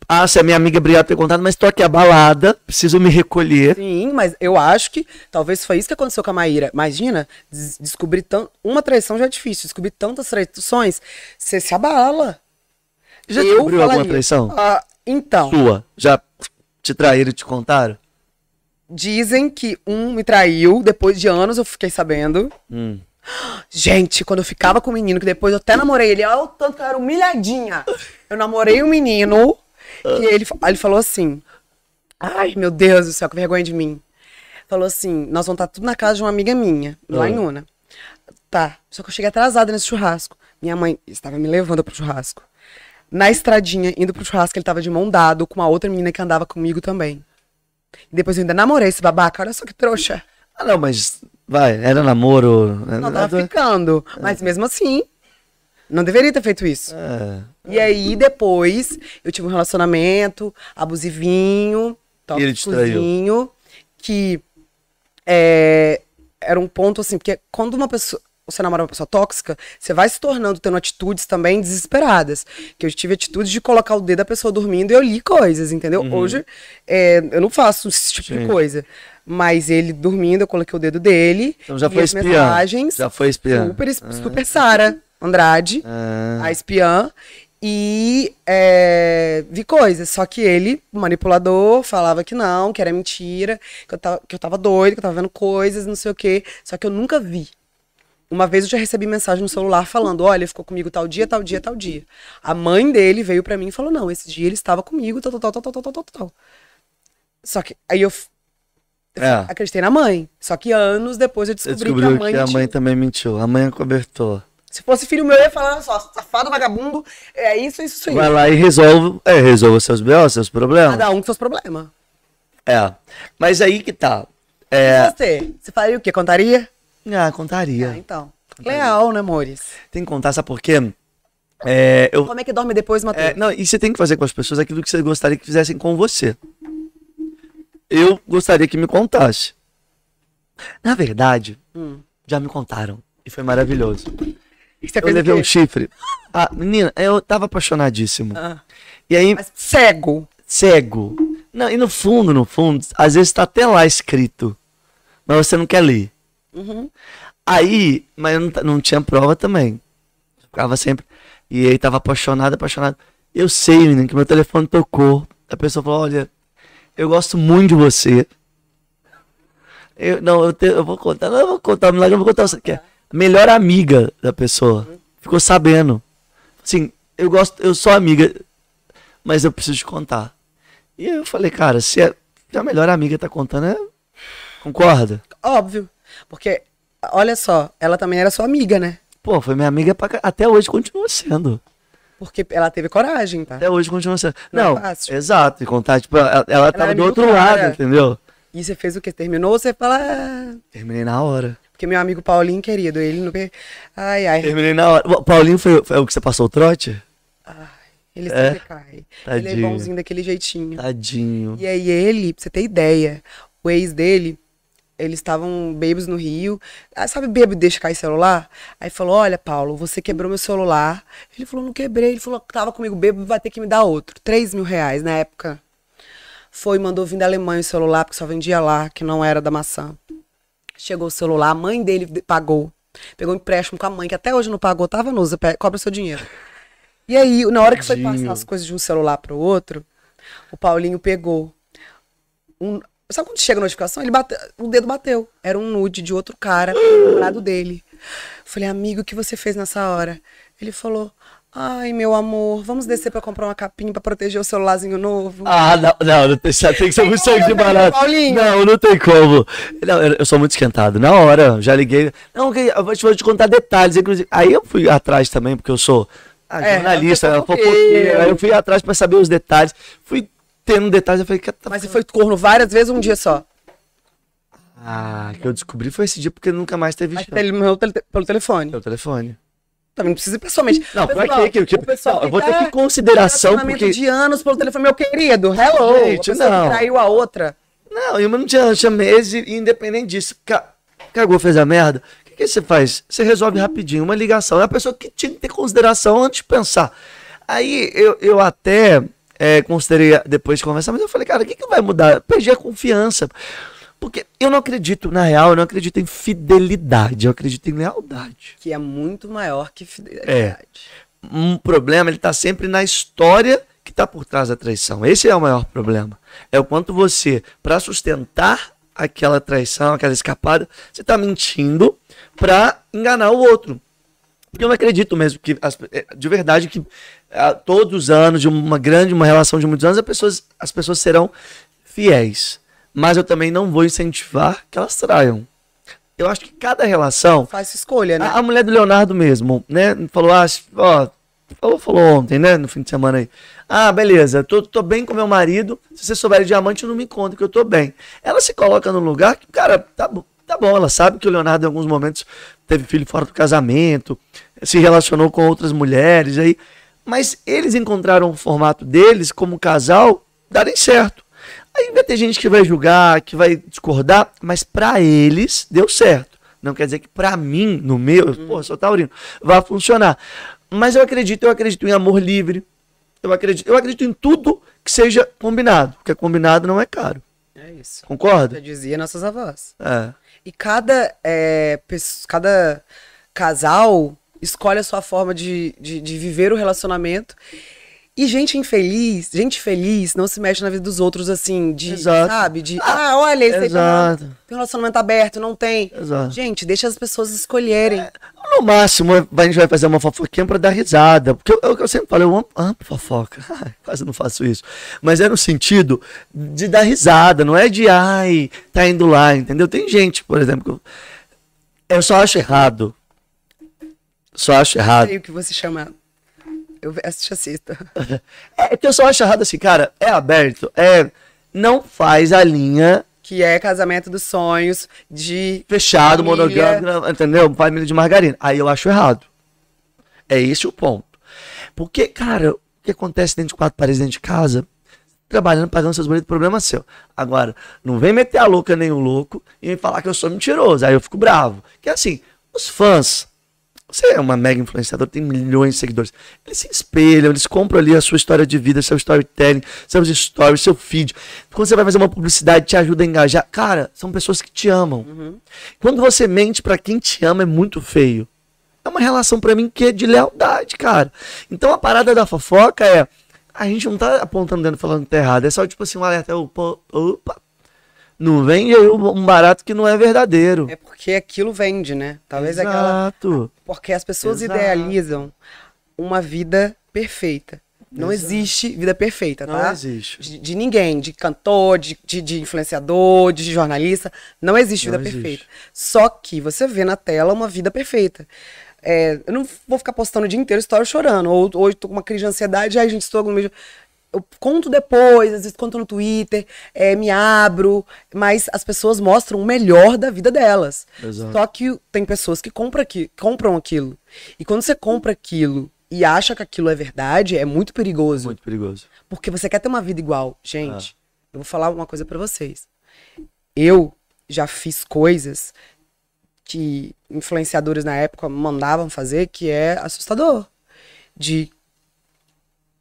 Ah, se a minha amiga Briata ter contado, mas estou aqui abalada, preciso me recolher. Sim, mas eu acho que talvez foi isso que aconteceu com a Maíra. Imagina, des descobrir tão... uma traição já é difícil, descobrir tantas traições, você se abala. Já descobriu alguma traição? Ah, então. Sua, já te traíram e te contaram? Dizem que um me traiu, depois de anos eu fiquei sabendo. Hum. Gente, quando eu ficava com o menino, que depois eu até namorei ele, olha o tanto que eu era humilhadinha. Eu namorei um menino e ele, ele falou assim: Ai, meu Deus do céu, que vergonha de mim. Falou assim: Nós vamos estar tudo na casa de uma amiga minha, lá hum. em Una. Tá, só que eu cheguei atrasada nesse churrasco. Minha mãe estava me levando pro churrasco. Na estradinha, indo pro churrasco, ele tava de mão dado com uma outra menina que andava comigo também. E depois eu ainda namorei esse babaca, olha só que trouxa. Ah, não, mas. Vai, era namoro. Né? Não, tava ficando. Mas mesmo assim, não deveria ter feito isso. É. E aí, depois, eu tive um relacionamento abusivinho, tóxicozinho, que é, era um ponto assim, porque quando uma pessoa você namora uma pessoa tóxica, você vai se tornando, tendo atitudes também desesperadas. Que eu tive atitudes de colocar o dedo da pessoa dormindo e eu li coisas, entendeu? Uhum. Hoje, é, eu não faço esse tipo Sim. de coisa. Mas ele dormindo, eu coloquei o dedo dele. Então já foi espiã. Mensagens, já foi espiã. Super, ah. super Sara Andrade, ah. a espiã. E é, vi coisas, só que ele, manipulador, falava que não, que era mentira, que eu, tava, que eu tava doido, que eu tava vendo coisas, não sei o quê. Só que eu nunca vi uma vez eu já recebi mensagem no celular falando: olha, ficou comigo tal dia, tal dia, tal dia. A mãe dele veio para mim e falou: não, esse dia ele estava comigo, tal, tal, tal, tal, tal, tal, tal. Só que aí eu é. Acreditei na mãe. Só que anos depois eu descobri que a mãe. Que a mãe também mentiu. A mãe cobertou. Se fosse filho meu, eu ia falar só, safado, vagabundo, é isso, isso, isso. Vai lá e resolve, é, resolve seus B.O., seus problemas. Cada um com seus problemas. É. Mas aí que tá. É... E você? Você faria o quê? Contaria? Ah, contaria. Ah, então. Contaria. Leal, né, amores? Tem que contar, sabe por quê? É, eu... Como é que dorme depois, é, Matheus? É, não, e você tem que fazer com as pessoas aquilo que você gostaria que fizessem com você. Eu gostaria que me contasse. Na verdade, hum. já me contaram. E foi maravilhoso. você eu levei um chifre. Ah, menina, eu tava apaixonadíssimo. Ah. E aí. Mas cego. Cego. Não, e no fundo, no fundo, às vezes tá até lá escrito. Mas você não quer ler. Uhum. Aí, mas não, não tinha prova também. Ficava sempre. E ele tava apaixonado, apaixonado. Eu sei, menino, que meu telefone tocou. A pessoa falou: Olha, eu gosto muito de você. Eu, não, eu, te, eu vou contar. Não, eu vou contar o milagre, eu vou contar você. Que é melhor amiga da pessoa. Uhum. Ficou sabendo. Assim, eu gosto, eu sou amiga, mas eu preciso te contar. E eu falei, cara, se, é, se a melhor amiga tá contando, é. Concorda? Óbvio. Porque, olha só, ela também era sua amiga, né? Pô, foi minha amiga pra... até hoje continua sendo. Porque ela teve coragem, tá? Até hoje continua sendo. Não, é Não é exato. E contar, tipo, ela, ela, ela tava é do outro cara. lado, né? entendeu? E você fez o quê? Terminou? Você fala. Ah. Terminei na hora. Porque meu amigo Paulinho, querido, ele não. Ai, ai. Terminei na hora. Paulinho foi, foi o que você passou o trote? Ai, ele é? sempre cai. Tadinho. Ele é bonzinho daquele jeitinho. Tadinho. E aí ele, pra você ter ideia, o ex dele eles estavam bebos no Rio. Ah, sabe, bebo deixa cair celular? Aí falou: Olha, Paulo, você quebrou meu celular. Ele falou: Não quebrei. Ele falou: Tava comigo bebo, vai ter que me dar outro. 3 mil reais na época. Foi, mandou vir da Alemanha o celular, porque só vendia lá, que não era da maçã. Chegou o celular, a mãe dele pagou. Pegou um empréstimo com a mãe, que até hoje não pagou. Tava no nusa, cobra seu dinheiro. E aí, na hora que foi passar as coisas de um celular pro outro, o Paulinho pegou um, Sabe quando chega a notificação? Ele bateu, o dedo bateu. Era um nude de outro cara, lado dele. Falei, amigo, o que você fez nessa hora? Ele falou, Ai, meu amor, vamos descer pra comprar uma capinha pra proteger o celularzinho novo? Ah, não, não, não tem, tem que ser muito sangue de né, barato. Paulinho. Não, não tem como. Não, eu sou muito esquentado. Na hora, já liguei. Não, eu vou te, vou te contar detalhes, inclusive. Aí eu fui atrás também, porque eu sou jornalista, ah, é, eu né, eu fui atrás pra saber os detalhes. Fui tendo detalhes, eu falei, que tá Mas você foi corno várias vezes um dia só? Ah, que eu descobri foi esse dia porque nunca mais teve Mas chance. ele morreu pelo telefone. Pelo telefone. Também precisa ir pessoalmente. Não, pra pessoal, que, que, eu vou ter que consideração porque... de anos pelo telefone, meu querido, hello, Gente, a não. traiu a outra. Não, eu não tinha, tinha meses e independente disso, cagou, fez a merda, o que, que você faz? Você resolve rapidinho, uma ligação. É a pessoa que tinha que ter consideração antes de pensar. Aí eu, eu até é, considerei depois conversar, mas eu falei, cara, o que, que vai mudar? Eu perdi a confiança. Porque eu não acredito, na real, eu não acredito em fidelidade, eu acredito em lealdade. Que é muito maior que fidelidade. É. Um problema, ele está sempre na história que está por trás da traição. Esse é o maior problema. É o quanto você, para sustentar aquela traição, aquela escapada, você está mentindo para enganar o outro. Porque eu não acredito mesmo que, as, é, de verdade, que todos os anos, de uma grande, uma relação de muitos anos, as pessoas, as pessoas serão fiéis. Mas eu também não vou incentivar que elas traiam. Eu acho que cada relação. Faz escolha, né? A, a mulher do Leonardo mesmo, né? Falou, ah, ó, falou, falou ontem, né? No fim de semana aí. Ah, beleza, tô, tô bem com meu marido. Se você souber de diamante, não me conta que eu tô bem. Ela se coloca num lugar que, cara, tá, tá bom. Ela sabe que o Leonardo, em alguns momentos, teve filho fora do casamento, se relacionou com outras mulheres. Aí mas eles encontraram o formato deles como casal darem certo. Aí vai ter gente que vai julgar, que vai discordar, mas para eles deu certo. Não quer dizer que para mim, no meu, hum. pô, sou taurino, vai funcionar. Mas eu acredito, eu acredito em amor livre. Eu acredito, eu acredito em tudo que seja combinado, porque combinado não é caro. É isso. Concorda? Já dizia nossas avós. É. E cada é, cada casal escolhe a sua forma de, de, de viver o relacionamento. E gente infeliz, gente feliz não se mexe na vida dos outros assim, de, Exato. sabe? De, ah, olha, esse tá Exato. Aí tem um relacionamento aberto, não tem. Exato. Gente, deixa as pessoas escolherem. É, no máximo, a gente vai fazer uma fofoquinha pra dar risada. Porque eu, que eu sempre falo, eu amo, amo fofoca. quase não faço isso. Mas é no sentido de dar risada, não é de, ai, tá indo lá, entendeu? Tem gente, por exemplo, eu, eu só acho errado só acho errado. Não o que você chama. Eu assisto, assisto. É que então, eu só acho errado assim, cara, é aberto, é. Não faz a linha. Que é casamento dos sonhos, de. Fechado, monogâmico, entendeu? Família de margarina. Aí eu acho errado. É esse o ponto. Porque, cara, o que acontece dentro de quatro paredes dentro de casa trabalhando, pagando seus bonitos, problema seu. Agora, não vem meter a louca nem o louco e me falar que eu sou mentiroso. Aí eu fico bravo. Que é assim, os fãs você é uma mega influenciadora, tem milhões de seguidores. Eles se espelham, eles compram ali a sua história de vida, seu storytelling, seus stories, seu feed. Quando você vai fazer uma publicidade, te ajuda a engajar. Cara, são pessoas que te amam. Uhum. Quando você mente para quem te ama, é muito feio. É uma relação para mim que é de lealdade, cara. Então a parada da fofoca é. A gente não tá apontando dentro falando que tá errado. É só tipo assim, um alerta. Opa, opa, não vende um barato que não é verdadeiro. É porque aquilo vende, né? Talvez Exato. aquela. Porque as pessoas Exato. idealizam uma vida perfeita. Não Exato. existe vida perfeita, tá? Não existe. De, de ninguém, de cantor, de, de, de, influenciador, de jornalista. Não existe não vida existe. perfeita. Só que você vê na tela uma vida perfeita. É, eu não vou ficar postando o dia inteiro história chorando. Ou hoje tô com uma crise de ansiedade, aí gente estou no meio eu conto depois, às vezes conto no Twitter, é, me abro, mas as pessoas mostram o melhor da vida delas. Exato. Só que tem pessoas que compram, compram aquilo. E quando você compra aquilo e acha que aquilo é verdade, é muito perigoso. Muito perigoso. Porque você quer ter uma vida igual. Gente, ah. eu vou falar uma coisa para vocês. Eu já fiz coisas que influenciadores na época mandavam fazer que é assustador. De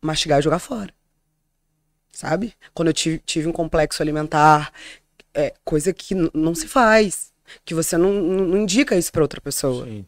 mastigar e jogar fora sabe? Quando eu tive, tive um complexo alimentar, é, coisa que não se faz, que você não, não indica isso para outra pessoa. Sim.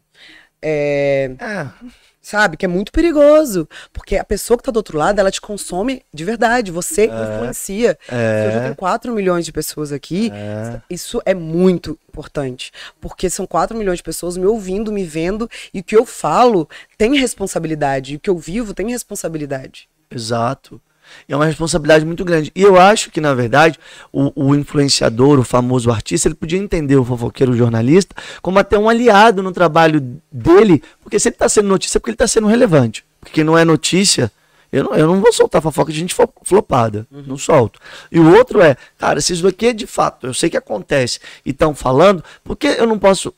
É, ah. Sabe? Que é muito perigoso, porque a pessoa que tá do outro lado, ela te consome de verdade, você é. influencia. É. Hoje eu tenho 4 milhões de pessoas aqui, é. isso é muito importante, porque são 4 milhões de pessoas me ouvindo, me vendo, e o que eu falo tem responsabilidade, e o que eu vivo tem responsabilidade. Exato é uma responsabilidade muito grande. E eu acho que, na verdade, o, o, influenciador, o famoso artista, ele podia entender o fofoqueiro, o jornalista, como até um aliado no trabalho dele, porque se ele está sendo notícia, é porque ele está sendo relevante. Porque não é notícia, eu não, eu não vou soltar fofoca de gente flopada. Uhum. Não solto. E o outro é, cara, se isso aqui é de fato, eu sei que acontece e estão falando, porque eu não posso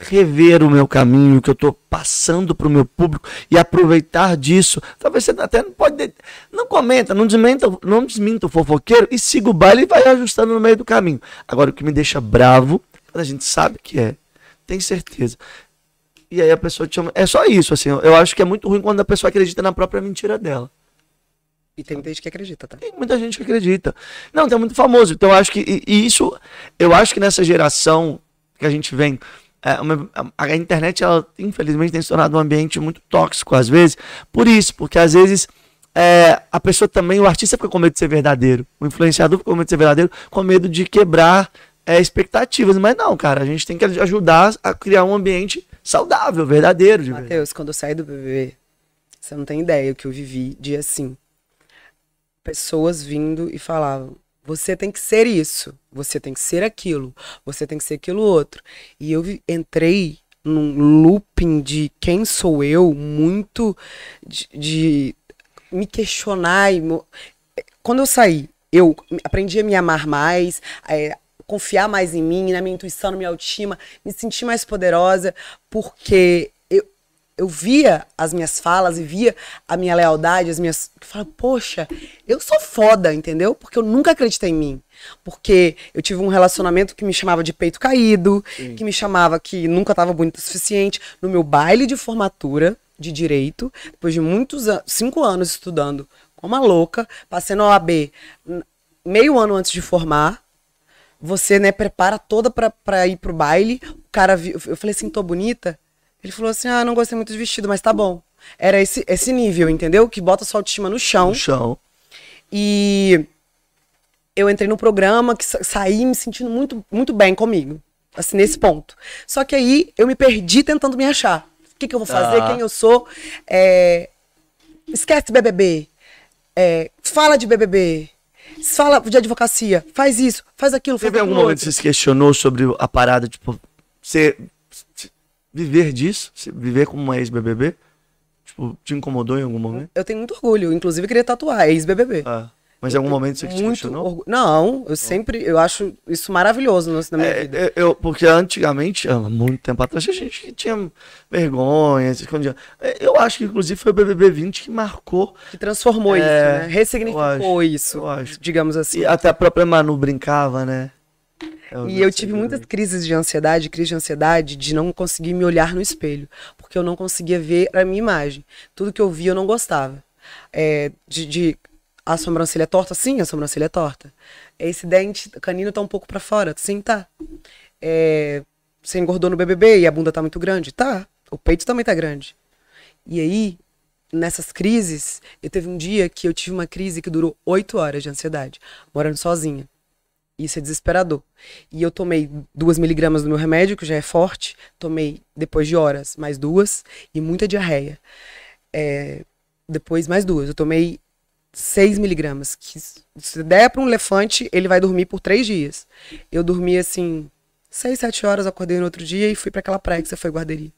rever o meu caminho, que eu estou passando para o meu público e aproveitar disso. Talvez você até não pode. Não comenta, não desminta, não desminta o fofoqueiro e siga o baile e vai ajustando no meio do caminho. Agora, o que me deixa bravo, quando a gente sabe que é, tem certeza. E aí a pessoa te chama. É só isso, assim. Eu acho que é muito ruim quando a pessoa acredita na própria mentira dela. E tem muita gente que acredita, tá? Tem muita gente que acredita. Não, tem muito famoso. Então eu acho que. E, e isso. Eu acho que nessa geração que a gente vem é, a internet, ela, infelizmente, tem se tornado um ambiente muito tóxico, às vezes. Por isso, porque às vezes é, a pessoa também, o artista fica com medo de ser verdadeiro, o influenciador fica com medo de ser verdadeiro, com medo de quebrar é, expectativas. Mas não, cara, a gente tem que ajudar a criar um ambiente saudável, verdadeiro. De Matheus, quando eu saí do BBB, você não tem ideia o que eu vivi dia assim. Pessoas vindo e falavam: você tem que ser isso, você tem que ser aquilo, você tem que ser aquilo outro. E eu entrei num looping de quem sou eu, muito de, de me questionar. E mo... Quando eu saí, eu aprendi a me amar mais, a é, confiar mais em mim, na minha intuição, na minha autoestima, me sentir mais poderosa, porque eu via as minhas falas e via a minha lealdade, as minhas. Eu falava, poxa, eu sou foda, entendeu? Porque eu nunca acreditei em mim. Porque eu tive um relacionamento que me chamava de peito caído, Sim. que me chamava que nunca estava bonita o suficiente. No meu baile de formatura de direito, depois de muitos anos, cinco anos estudando como uma louca, passei na OAB meio ano antes de formar, você, né, prepara toda pra, pra ir pro baile. O cara, viu, eu falei assim, tô bonita? Ele falou assim: ah, não gostei muito de vestido, mas tá bom. Era esse, esse nível, entendeu? Que bota sua autoestima no chão. No chão. E eu entrei no programa, que saí me sentindo muito, muito bem comigo. Assim, nesse ponto. Só que aí eu me perdi tentando me achar. O que, que eu vou fazer? Ah. Quem eu sou? É... Esquece BBB. É... Fala de BBB fala de advocacia, faz isso, faz aquilo. Faz Teve algum momento que você se questionou sobre a parada, tipo, você viver disso, viver como uma ex-BBB? Tipo, te incomodou em algum momento? Eu tenho muito orgulho, inclusive queria tatuar, ex-BBB. Ah, mas em algum momento você te questionou? Orgu... Não, eu sempre, eu acho isso maravilhoso na minha é, vida. Eu, porque antigamente, há muito tempo atrás, a gente tinha vergonha, se escondia. É, eu acho que inclusive foi o BBB 20 que marcou. Que transformou é, isso, né? Ressignificou acho, isso, digamos assim. E até a própria Manu brincava, né? É e eu tive muitas crises de ansiedade, crise de ansiedade, de não conseguir me olhar no espelho, porque eu não conseguia ver a minha imagem. Tudo que eu via eu não gostava. É, de, de, a sobrancelha é torta? Sim, a sobrancelha é torta. Esse dente canino tá um pouco para fora? Sim, tá. É, você engordou no BBB e a bunda tá muito grande? Tá. O peito também tá grande. E aí, nessas crises, eu teve um dia que eu tive uma crise que durou oito horas de ansiedade, morando sozinha. Isso é desesperador. E eu tomei duas miligramas do meu remédio, que já é forte. Tomei, depois de horas, mais duas. E muita diarreia. É, depois, mais duas. Eu tomei seis miligramas. Que se der para um elefante, ele vai dormir por três dias. Eu dormi assim, seis, sete horas, acordei no outro dia e fui para aquela praia que você foi guarderia.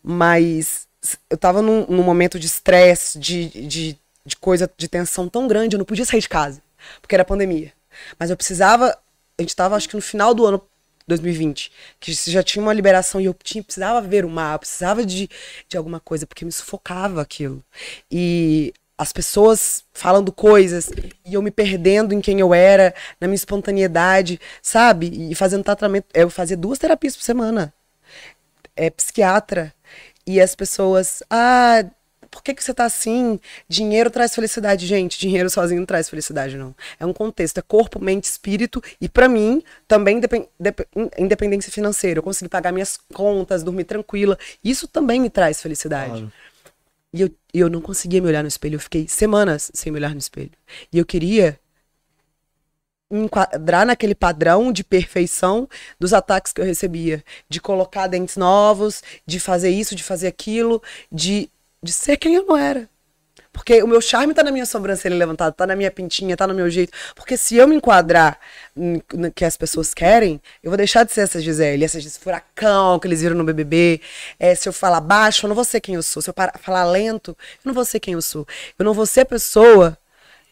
Mas eu tava num, num momento de estresse, de, de, de coisa, de tensão tão grande, eu não podia sair de casa, porque era pandemia. Mas eu precisava. A gente tava, acho que no final do ano 2020, que já tinha uma liberação e eu tinha, precisava ver o mar, precisava de, de alguma coisa, porque me sufocava aquilo. E as pessoas falando coisas e eu me perdendo em quem eu era, na minha espontaneidade, sabe? E fazendo tratamento. Eu fazia duas terapias por semana. É psiquiatra. E as pessoas. Ah por que, que você tá assim? Dinheiro traz felicidade. Gente, dinheiro sozinho não traz felicidade, não. É um contexto, é corpo, mente, espírito. E para mim, também depend, independência financeira. Eu consegui pagar minhas contas, dormir tranquila. Isso também me traz felicidade. Claro. E eu, eu não conseguia me olhar no espelho. Eu fiquei semanas sem me olhar no espelho. E eu queria enquadrar naquele padrão de perfeição dos ataques que eu recebia, de colocar dentes novos, de fazer isso, de fazer aquilo, de de ser quem eu não era. Porque o meu charme tá na minha sobrancelha levantada, tá na minha pintinha, tá no meu jeito. Porque se eu me enquadrar no que as pessoas querem, eu vou deixar de ser essa Gisele, essa Gisele furacão que eles viram no BBB. É, se eu falar baixo, eu não vou ser quem eu sou. Se eu falar lento, eu não vou ser quem eu sou. Eu não vou ser a pessoa,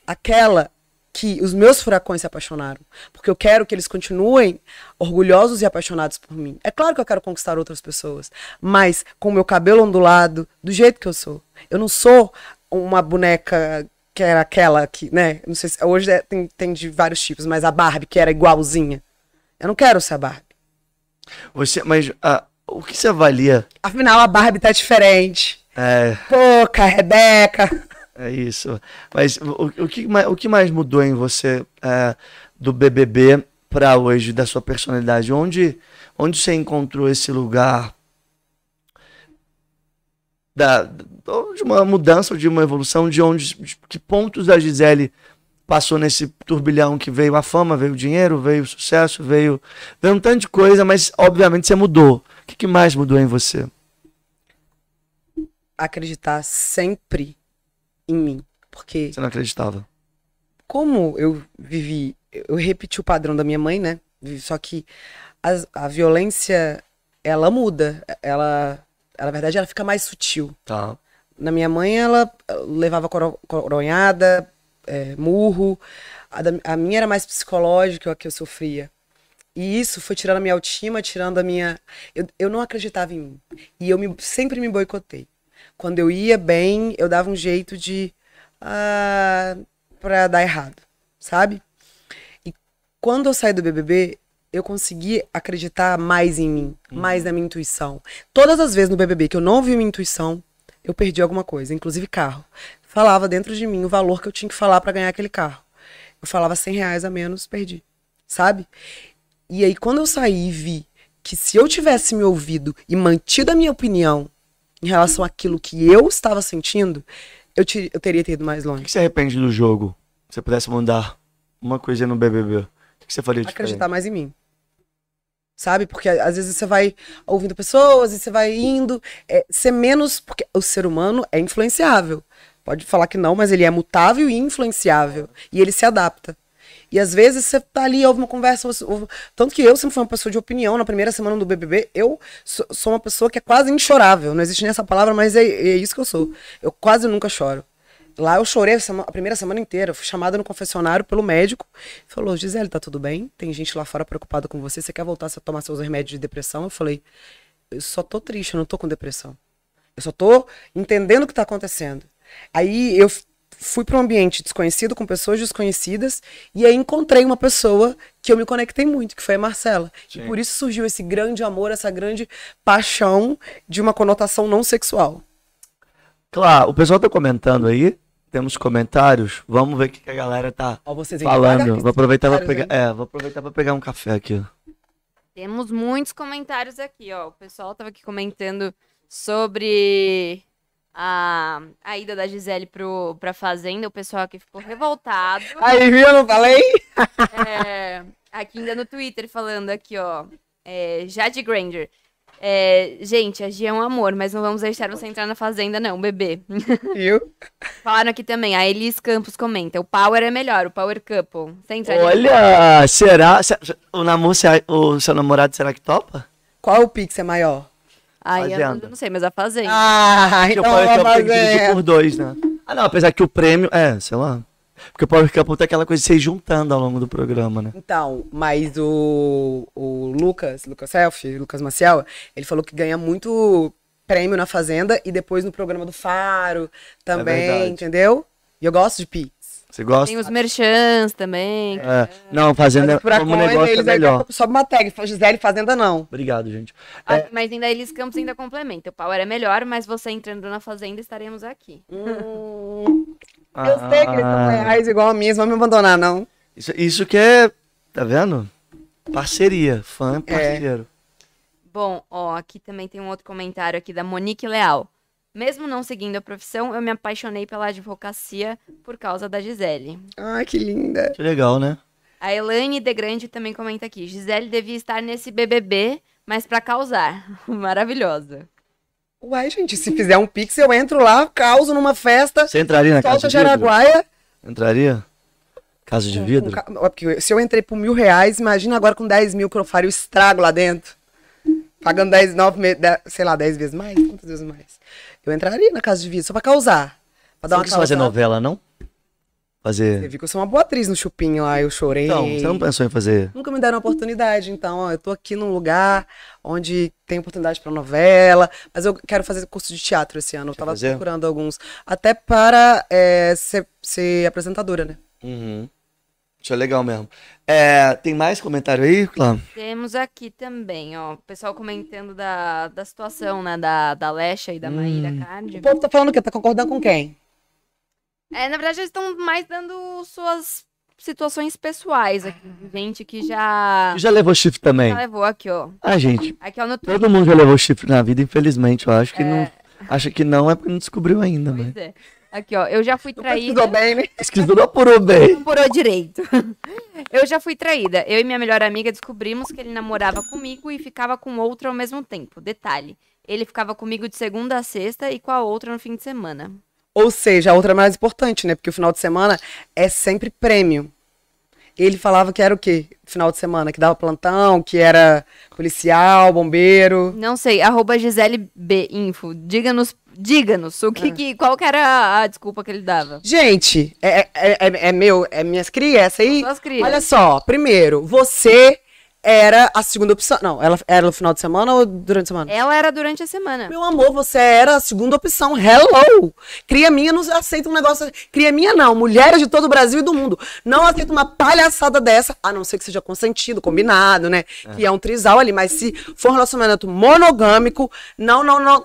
aquela que os meus furacões se apaixonaram, porque eu quero que eles continuem orgulhosos e apaixonados por mim. É claro que eu quero conquistar outras pessoas, mas com o meu cabelo ondulado, do jeito que eu sou. Eu não sou uma boneca que era aquela que, né, não sei se, hoje é, tem, tem de vários tipos, mas a Barbie que era igualzinha. Eu não quero ser a Barbie. Você, mas a, ah, o que você avalia? Afinal, a Barbie tá diferente. É. Pouca, Rebeca. É isso. Mas o, o, que, o que mais mudou em você é, do BBB para hoje, da sua personalidade? Onde, onde você encontrou esse lugar da, de uma mudança, de uma evolução, de onde, de que pontos da Gisele passou nesse turbilhão que veio a fama, veio o dinheiro, veio o sucesso, veio, veio um tanto de coisa, mas obviamente você mudou. O que, que mais mudou em você? Acreditar sempre em mim. Porque. Você não acreditava? Como eu vivi. Eu repeti o padrão da minha mãe, né? Só que a, a violência, ela muda. Ela, ela. Na verdade, ela fica mais sutil. Tá. Na minha mãe, ela levava coro, coronhada, é, murro. A, da, a, minha era mais psicológica, a que eu sofria. E isso foi tirando a minha autoestima, tirando a minha. Eu, eu não acreditava em mim. E eu me, sempre me boicotei. Quando eu ia bem, eu dava um jeito de. Uh, ah, para dar errado, sabe? E quando eu saí do BBB, eu consegui acreditar mais em mim, uhum. mais na minha intuição. Todas as vezes no BBB que eu não vi minha intuição, eu perdi alguma coisa, inclusive carro. Falava dentro de mim o valor que eu tinha que falar para ganhar aquele carro. Eu falava 100 reais a menos, perdi, sabe? E aí, quando eu saí e vi que se eu tivesse me ouvido e mantido a minha opinião, em relação àquilo que eu estava sentindo, eu, te, eu teria ido mais longe. O que você arrepende do jogo? Se você pudesse mandar uma coisinha no BBB, o que você faria de Acreditar diferente? mais em mim. Sabe? Porque às vezes você vai ouvindo pessoas e você vai indo. É, ser menos. Porque o ser humano é influenciável. Pode falar que não, mas ele é mutável e influenciável. E ele se adapta. E às vezes você tá ali, houve uma conversa. Ouve... Tanto que eu sempre fui uma pessoa de opinião. Na primeira semana do BBB, eu sou uma pessoa que é quase inchorável. Não existe nem essa palavra, mas é, é isso que eu sou. Eu quase nunca choro. Lá eu chorei a primeira semana inteira. Eu fui chamada no confessionário pelo médico. Falou, Gisele, tá tudo bem? Tem gente lá fora preocupada com você. Você quer voltar a tomar seus remédios de depressão? Eu falei, eu só tô triste, eu não tô com depressão. Eu só tô entendendo o que tá acontecendo. Aí eu fui para um ambiente desconhecido, com pessoas desconhecidas, e aí encontrei uma pessoa que eu me conectei muito, que foi a Marcela. Sim. E por isso surgiu esse grande amor, essa grande paixão de uma conotação não sexual. Claro, o pessoal está comentando aí, temos comentários, vamos ver o que a galera tá Ó, falando. Vou aproveitar para pegar, é, vou aproveitar para pegar um café aqui. Temos muitos comentários aqui, ó. O pessoal tava aqui comentando sobre a, a ida da Gisele pro, pra fazenda, o pessoal aqui ficou revoltado. Aí, viu? Eu não falei? É, aqui ainda no Twitter falando aqui, ó. É, Jade Granger. É, gente, a Gia é um amor, mas não vamos deixar você entrar na fazenda, não, bebê. Viu? Falaram aqui também, a Elis Campos comenta: o Power é melhor, o Power Couple. Você entra Olha, será? o, namor, se, o seu namorado será que topa? Qual o pix é maior? Aí fazenda. eu não sei, mas a fazenda. Ah, então o Power Couple tem dividir por dois, né? Ah, não, apesar que o prêmio. É, sei lá. Porque o Power Couple tem aquela coisa de se juntando ao longo do programa, né? Então, mas o, o Lucas, Lucas Selfie, Lucas Maciel, ele falou que ganha muito prêmio na Fazenda e depois no programa do Faro é também, é entendeu? E eu gosto de Pi. Você gosta? Tem os merchans também. É. Não, Fazenda mas, como coisa, negócio é eles é melhor. Sobe uma tag, Gisele Fazenda não. Obrigado, gente. Ah, é... Mas ainda eles Campos ainda complementa. O Power é melhor, mas você entrando na Fazenda estaremos aqui. Hum, ah, eu sei que eles são ah. reais igual a minha, eles vão me abandonar, não. Isso, isso que é, tá vendo? Parceria, fã é. parceiro. É. Bom, ó, aqui também tem um outro comentário aqui da Monique Leal. Mesmo não seguindo a profissão, eu me apaixonei pela advocacia por causa da Gisele. Ai, que linda. Que legal, né? A Elaine de Grande também comenta aqui. Gisele devia estar nesse BBB, mas para causar. Maravilhosa. Uai, gente, se fizer um pix, eu entro lá, causo numa festa. Você entraria na casa de Araguaia. Entraria? Casa de vidro? Com, com, se eu entrei por mil reais, imagina agora com 10 mil que eu faria o estrago lá dentro. Pagando 10, 9, sei lá, 10 vezes mais? Quantas vezes mais? Eu entraria na casa de vidro só pra causar. Pra dar você não quis fazer novela, não? Fazer. Você viu que eu sou uma boa atriz no chupinho lá, eu chorei. Então, você não pensou em fazer? Nunca me deram oportunidade, então, ó, eu tô aqui num lugar onde tem oportunidade para novela, mas eu quero fazer curso de teatro esse ano, eu tava fazer? procurando alguns. Até para é, ser, ser apresentadora, né? Uhum. Isso é legal mesmo. É, tem mais comentário aí, Cláudio? Temos aqui também, ó. O pessoal comentando da, da situação, né? Da, da Lesha e da hum. Maíra Carne. O povo tá falando que tá concordando com quem? É, na verdade, eles estão mais dando suas situações pessoais aqui. Gente que já. Já levou chifre também. Já levou aqui, ó. Ah, gente. Aqui, ó, no Todo mundo já levou chifre na vida, infelizmente. Eu acho que é... não. Acha que não é porque não descobriu ainda, pois mas. É. Aqui, ó. Eu já fui traída. Pesquisou bem, né? Pesquisou não apurou bem. Não apurou direito. Eu já fui traída. Eu e minha melhor amiga descobrimos que ele namorava comigo e ficava com outra ao mesmo tempo. Detalhe: ele ficava comigo de segunda a sexta e com a outra no fim de semana. Ou seja, a outra é mais importante, né? Porque o final de semana é sempre prêmio ele falava que era o quê? Final de semana, que dava plantão, que era policial, bombeiro. Não sei, arroba Gisele B Info. Diga-nos, diga-nos, o que, ah. que, qual que era a, a, desculpa que ele dava? Gente, é, é, é, é meu, é minhas crias essa aí? Suas crias. Olha só, primeiro, você era a segunda opção. Não, ela era no final de semana ou durante a semana? Ela era durante a semana. Meu amor, você era a segunda opção. Hello! Cria minha não aceita um negócio. Assim. Cria minha não. Mulheres de todo o Brasil e do mundo. Não aceita uma palhaçada dessa, a não ser que seja consentido, combinado, né? É. Que é um trisal ali. Mas se for um relacionamento monogâmico, não, não, não.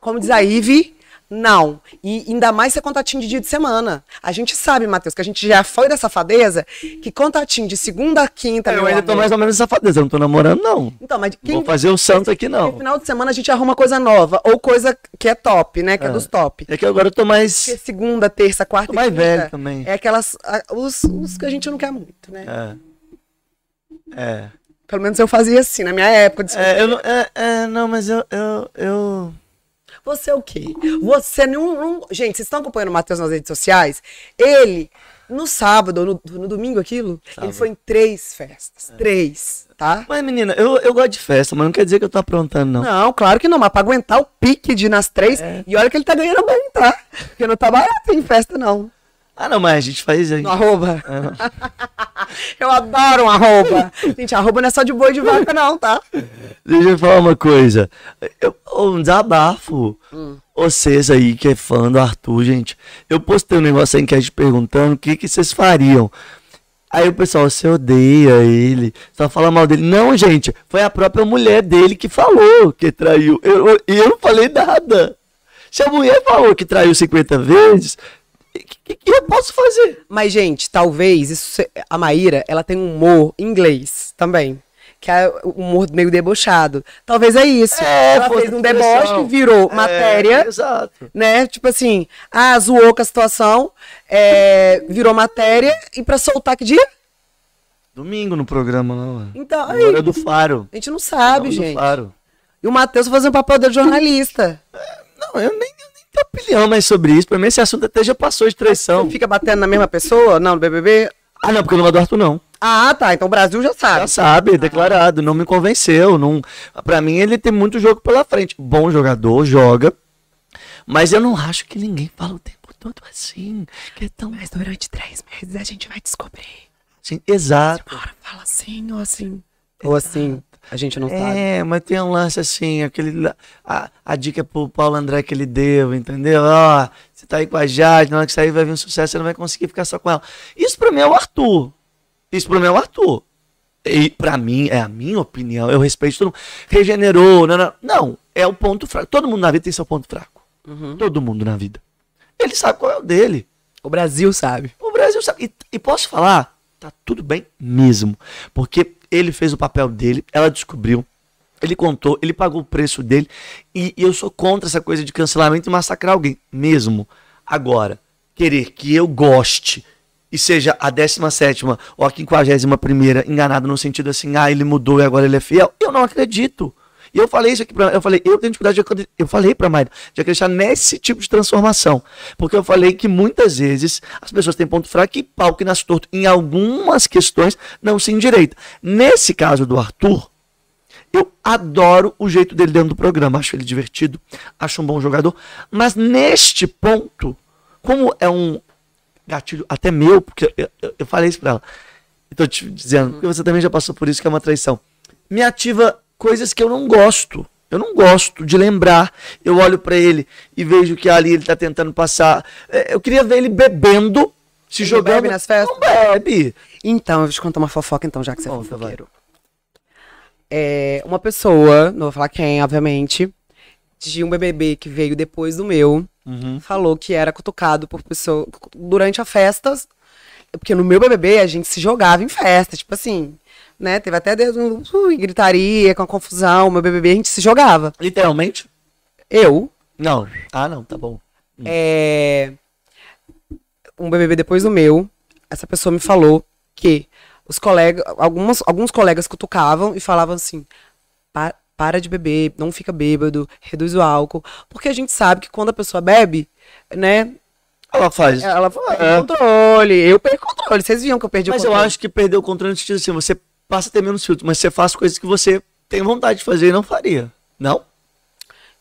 Como diz a Ivy não. E ainda mais se é contatinho de dia de semana. A gente sabe, Matheus, que a gente já foi da safadeza, que contatinho de segunda a quinta. É, eu ainda amor. tô mais ou menos safadeza, eu não tô namorando, não. Então, mas quem... Vou fazer o santo aqui, não. No final de semana a gente arruma coisa nova, ou coisa que é top, né? Que é, é dos top. É que agora eu tô mais. Porque segunda, terça, quarta tô mais e quinta. velho também. É aquelas. Os, os que a gente não quer muito, né? É. É. Pelo menos eu fazia assim, na minha época. desculpa. é, eu, é, é, não, mas eu, eu... eu... Você é o quê? Você não. não... Gente, vocês estão acompanhando o Matheus nas redes sociais? Ele, no sábado, no, no domingo aquilo, sábado. ele foi em três festas. É. Três, tá? Mas, menina, eu, eu gosto de festa, mas não quer dizer que eu tô aprontando, não. Não, claro que não, mas pra aguentar o pique de nas três. É. E olha que ele tá ganhando bem, tá? Porque não tá barato em festa, não. Ah, não, mas a gente faz. Aí. No arroba. É, eu adoro um arroba. gente, arroba não é só de boi de vaca, não, tá? Deixa eu falar uma coisa. Eu, um desabafo. Hum. Vocês aí que é fã do Arthur, gente. Eu postei um negócio aí em enquete perguntando o que, que vocês fariam. Aí o pessoal, você odeia ele, só fala mal dele. Não, gente, foi a própria mulher dele que falou que traiu. E eu, eu, eu não falei nada. Se a mulher falou que traiu 50 vezes, que, que, eu posso fazer? Mas, gente, talvez isso, a Maíra, ela tem um humor inglês também. Que é um humor meio debochado. Talvez é isso. É, ela fez um deboche que virou é, matéria. Exato. Né? Tipo assim, ah, zoou com a situação, é, virou matéria. E pra soltar que dia? Domingo no programa, não. Então, aí, hora do faro. A gente não sabe, gente. E o Matheus tá fazendo papel de jornalista. É, não, eu nem opinião mais né, sobre isso. Pra mim, esse assunto até já passou de traição. Você fica batendo na mesma pessoa? Não, no BBB? Ah, não, porque eu não adoro Arthur, não. Ah, tá. Então o Brasil já sabe. Já sabe, ah. declarado. Não me convenceu. Não... Pra mim, ele tem muito jogo pela frente. Bom jogador, joga. Mas eu não acho que ninguém fala o tempo todo assim. Que é tão... Mas durante três meses a gente vai descobrir. Sim, exato. Uma hora fala assim ou assim. Ou exato. assim. A gente não é, sabe. É, mas tem um lance assim, aquele, a, a dica pro Paulo André que ele deu, entendeu? Ó, oh, você tá aí com a Jade, na hora que sair vai vir um sucesso, você não vai conseguir ficar só com ela. Isso pra mim é o Arthur. Isso pra mim é o Arthur. E pra mim, é a minha opinião, eu respeito todo mundo. Regenerou, não, não, não é o ponto fraco. Todo mundo na vida tem seu ponto fraco. Uhum. Todo mundo na vida. Ele sabe qual é o dele. O Brasil sabe. O Brasil sabe. E, e posso falar, tá tudo bem mesmo. Porque ele fez o papel dele, ela descobriu, ele contou, ele pagou o preço dele. E, e eu sou contra essa coisa de cancelamento e massacrar alguém, mesmo. Agora, querer que eu goste e seja a 17 ou a 51 primeira enganado no sentido assim, ah, ele mudou e agora ele é fiel, eu não acredito. E eu falei isso aqui para eu falei, eu tenho dificuldade de eu falei para Maida, de acreditar nesse tipo de transformação, porque eu falei que muitas vezes as pessoas têm ponto fraco e pau que nasce torto em algumas questões não se endireita. Nesse caso do Arthur, eu adoro o jeito dele dentro do programa, acho ele divertido, acho um bom jogador, mas neste ponto, como é um gatilho até meu, porque eu, eu, eu falei isso para ela. Estou te dizendo, porque você também já passou por isso, que é uma traição. Me ativa coisas que eu não gosto. Eu não gosto de lembrar. Eu olho para ele e vejo que ali ele tá tentando passar. É, eu queria ver ele bebendo, se ele jogando. Bebe nas festas? Não bebe. Então, eu vou te contar uma fofoca, então, já que você Bom, é fofoqueiro. É, uma pessoa, não vou falar quem, obviamente, de um BBB que veio depois do meu, uhum. falou que era cutucado por pessoa durante as festas. Porque no meu BBB a gente se jogava em festa, tipo assim né? Teve até um, uh, gritaria, com a confusão, meu BBB, a gente se jogava. Literalmente? Eu. Não. Ah, não, tá bom. Hum. É... Um BBB depois do meu, essa pessoa me falou que os colegas, algumas, alguns colegas cutucavam e falavam assim, para, para de beber, não fica bêbado, reduz o álcool, porque a gente sabe que quando a pessoa bebe, né, ela faz. Ela faz é. controle. Eu perdi o controle. Vocês viam que eu perdi Mas o controle. Mas eu acho que perdeu o controle assim, você passa a ter menos filtro, mas você faz coisas que você tem vontade de fazer e não faria, não?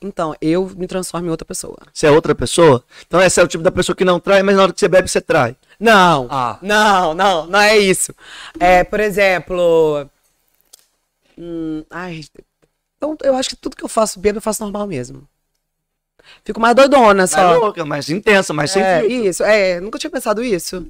Então, eu me transformo em outra pessoa. Você é outra pessoa? Então essa é o tipo da pessoa que não trai, mas na hora que você bebe, você trai. Não, ah. não, não, não é isso. É, por exemplo... Hum, ai, então, eu acho que tudo que eu faço bebo, eu faço normal mesmo. Fico mais doidona só. Mais louca, mais intensa, mais é, sem filtro. Isso, é. Nunca tinha pensado isso.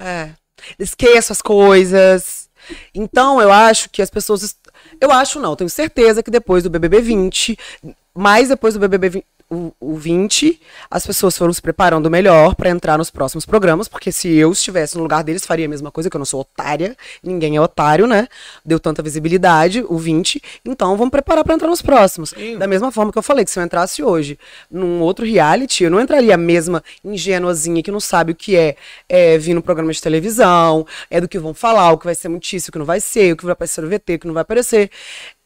É esqueço as coisas. Então, eu acho que as pessoas. Eu acho não, tenho certeza que depois do BBB 20, mais depois do BBB 20, o, o 20, as pessoas foram se preparando melhor para entrar nos próximos programas, porque se eu estivesse no lugar deles, faria a mesma coisa, que eu não sou otária, ninguém é otário, né? Deu tanta visibilidade, o 20, então vamos preparar para entrar nos próximos. Sim. Da mesma forma que eu falei, que se eu entrasse hoje num outro reality, eu não entraria a mesma ingênuazinha que não sabe o que é, é vir no programa de televisão, é do que vão falar, o que vai ser notícia, o que não vai ser, o que vai aparecer no VT, o que não vai aparecer.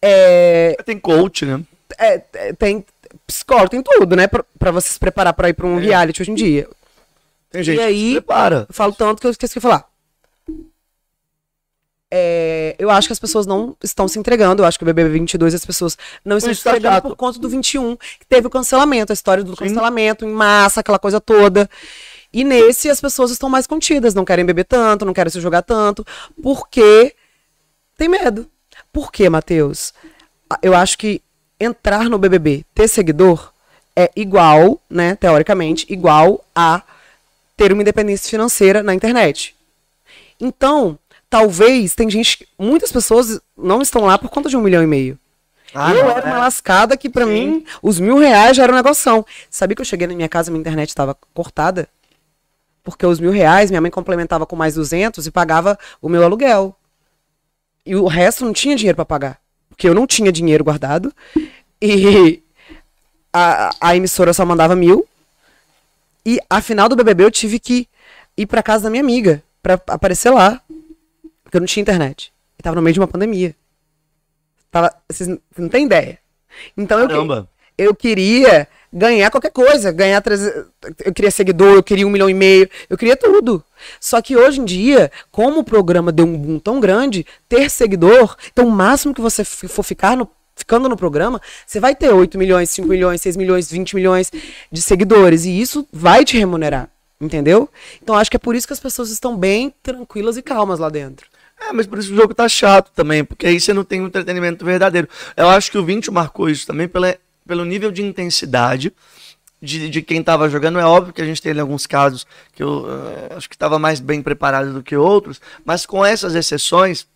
É... Tem coach, né? É, é tem, se tem tudo, né? Pra, pra você se preparar pra ir pra um é. reality hoje em dia. Tem gente e aí, que se prepara. Eu falo tanto que eu esqueci de falar. É, eu acho que as pessoas não estão se entregando. Eu acho que o BBB 22 as pessoas não estão se tá entregando por conta do 21, que teve o cancelamento, a história do Sim. cancelamento em massa, aquela coisa toda. E nesse as pessoas estão mais contidas, não querem beber tanto, não querem se jogar tanto, porque tem medo. Por quê, Matheus? Eu acho que entrar no BBB, ter seguidor, é igual, né, teoricamente, igual a ter uma independência financeira na internet. Então, talvez, tem gente, muitas pessoas não estão lá por conta de um milhão e meio. Ah, eu não, era né? uma lascada que para mim os mil reais já era um negoção. Sabia que eu cheguei na minha casa e minha internet estava cortada? Porque os mil reais minha mãe complementava com mais 200 e pagava o meu aluguel. E o resto não tinha dinheiro para pagar porque eu não tinha dinheiro guardado. E a, a emissora só mandava mil. E a final do BBB eu tive que ir para casa da minha amiga para aparecer lá. Porque eu não tinha internet. E tava no meio de uma pandemia. Tava, vocês não, têm ideia. Então Caramba. eu, eu queria ganhar qualquer coisa, ganhar. Eu queria seguidor, eu queria um milhão e meio, eu queria tudo. Só que hoje em dia, como o programa deu um boom tão grande, ter seguidor, então o máximo que você for ficar no, ficando no programa, você vai ter 8 milhões, 5 milhões, 6 milhões, 20 milhões de seguidores. E isso vai te remunerar. Entendeu? Então acho que é por isso que as pessoas estão bem tranquilas e calmas lá dentro. É, mas por isso o jogo tá chato também, porque aí você não tem um entretenimento verdadeiro. Eu acho que o 20 marcou isso também pela pelo nível de intensidade de, de quem estava jogando. É óbvio que a gente teve alguns casos que eu uh, acho que estava mais bem preparado do que outros, mas com essas exceções,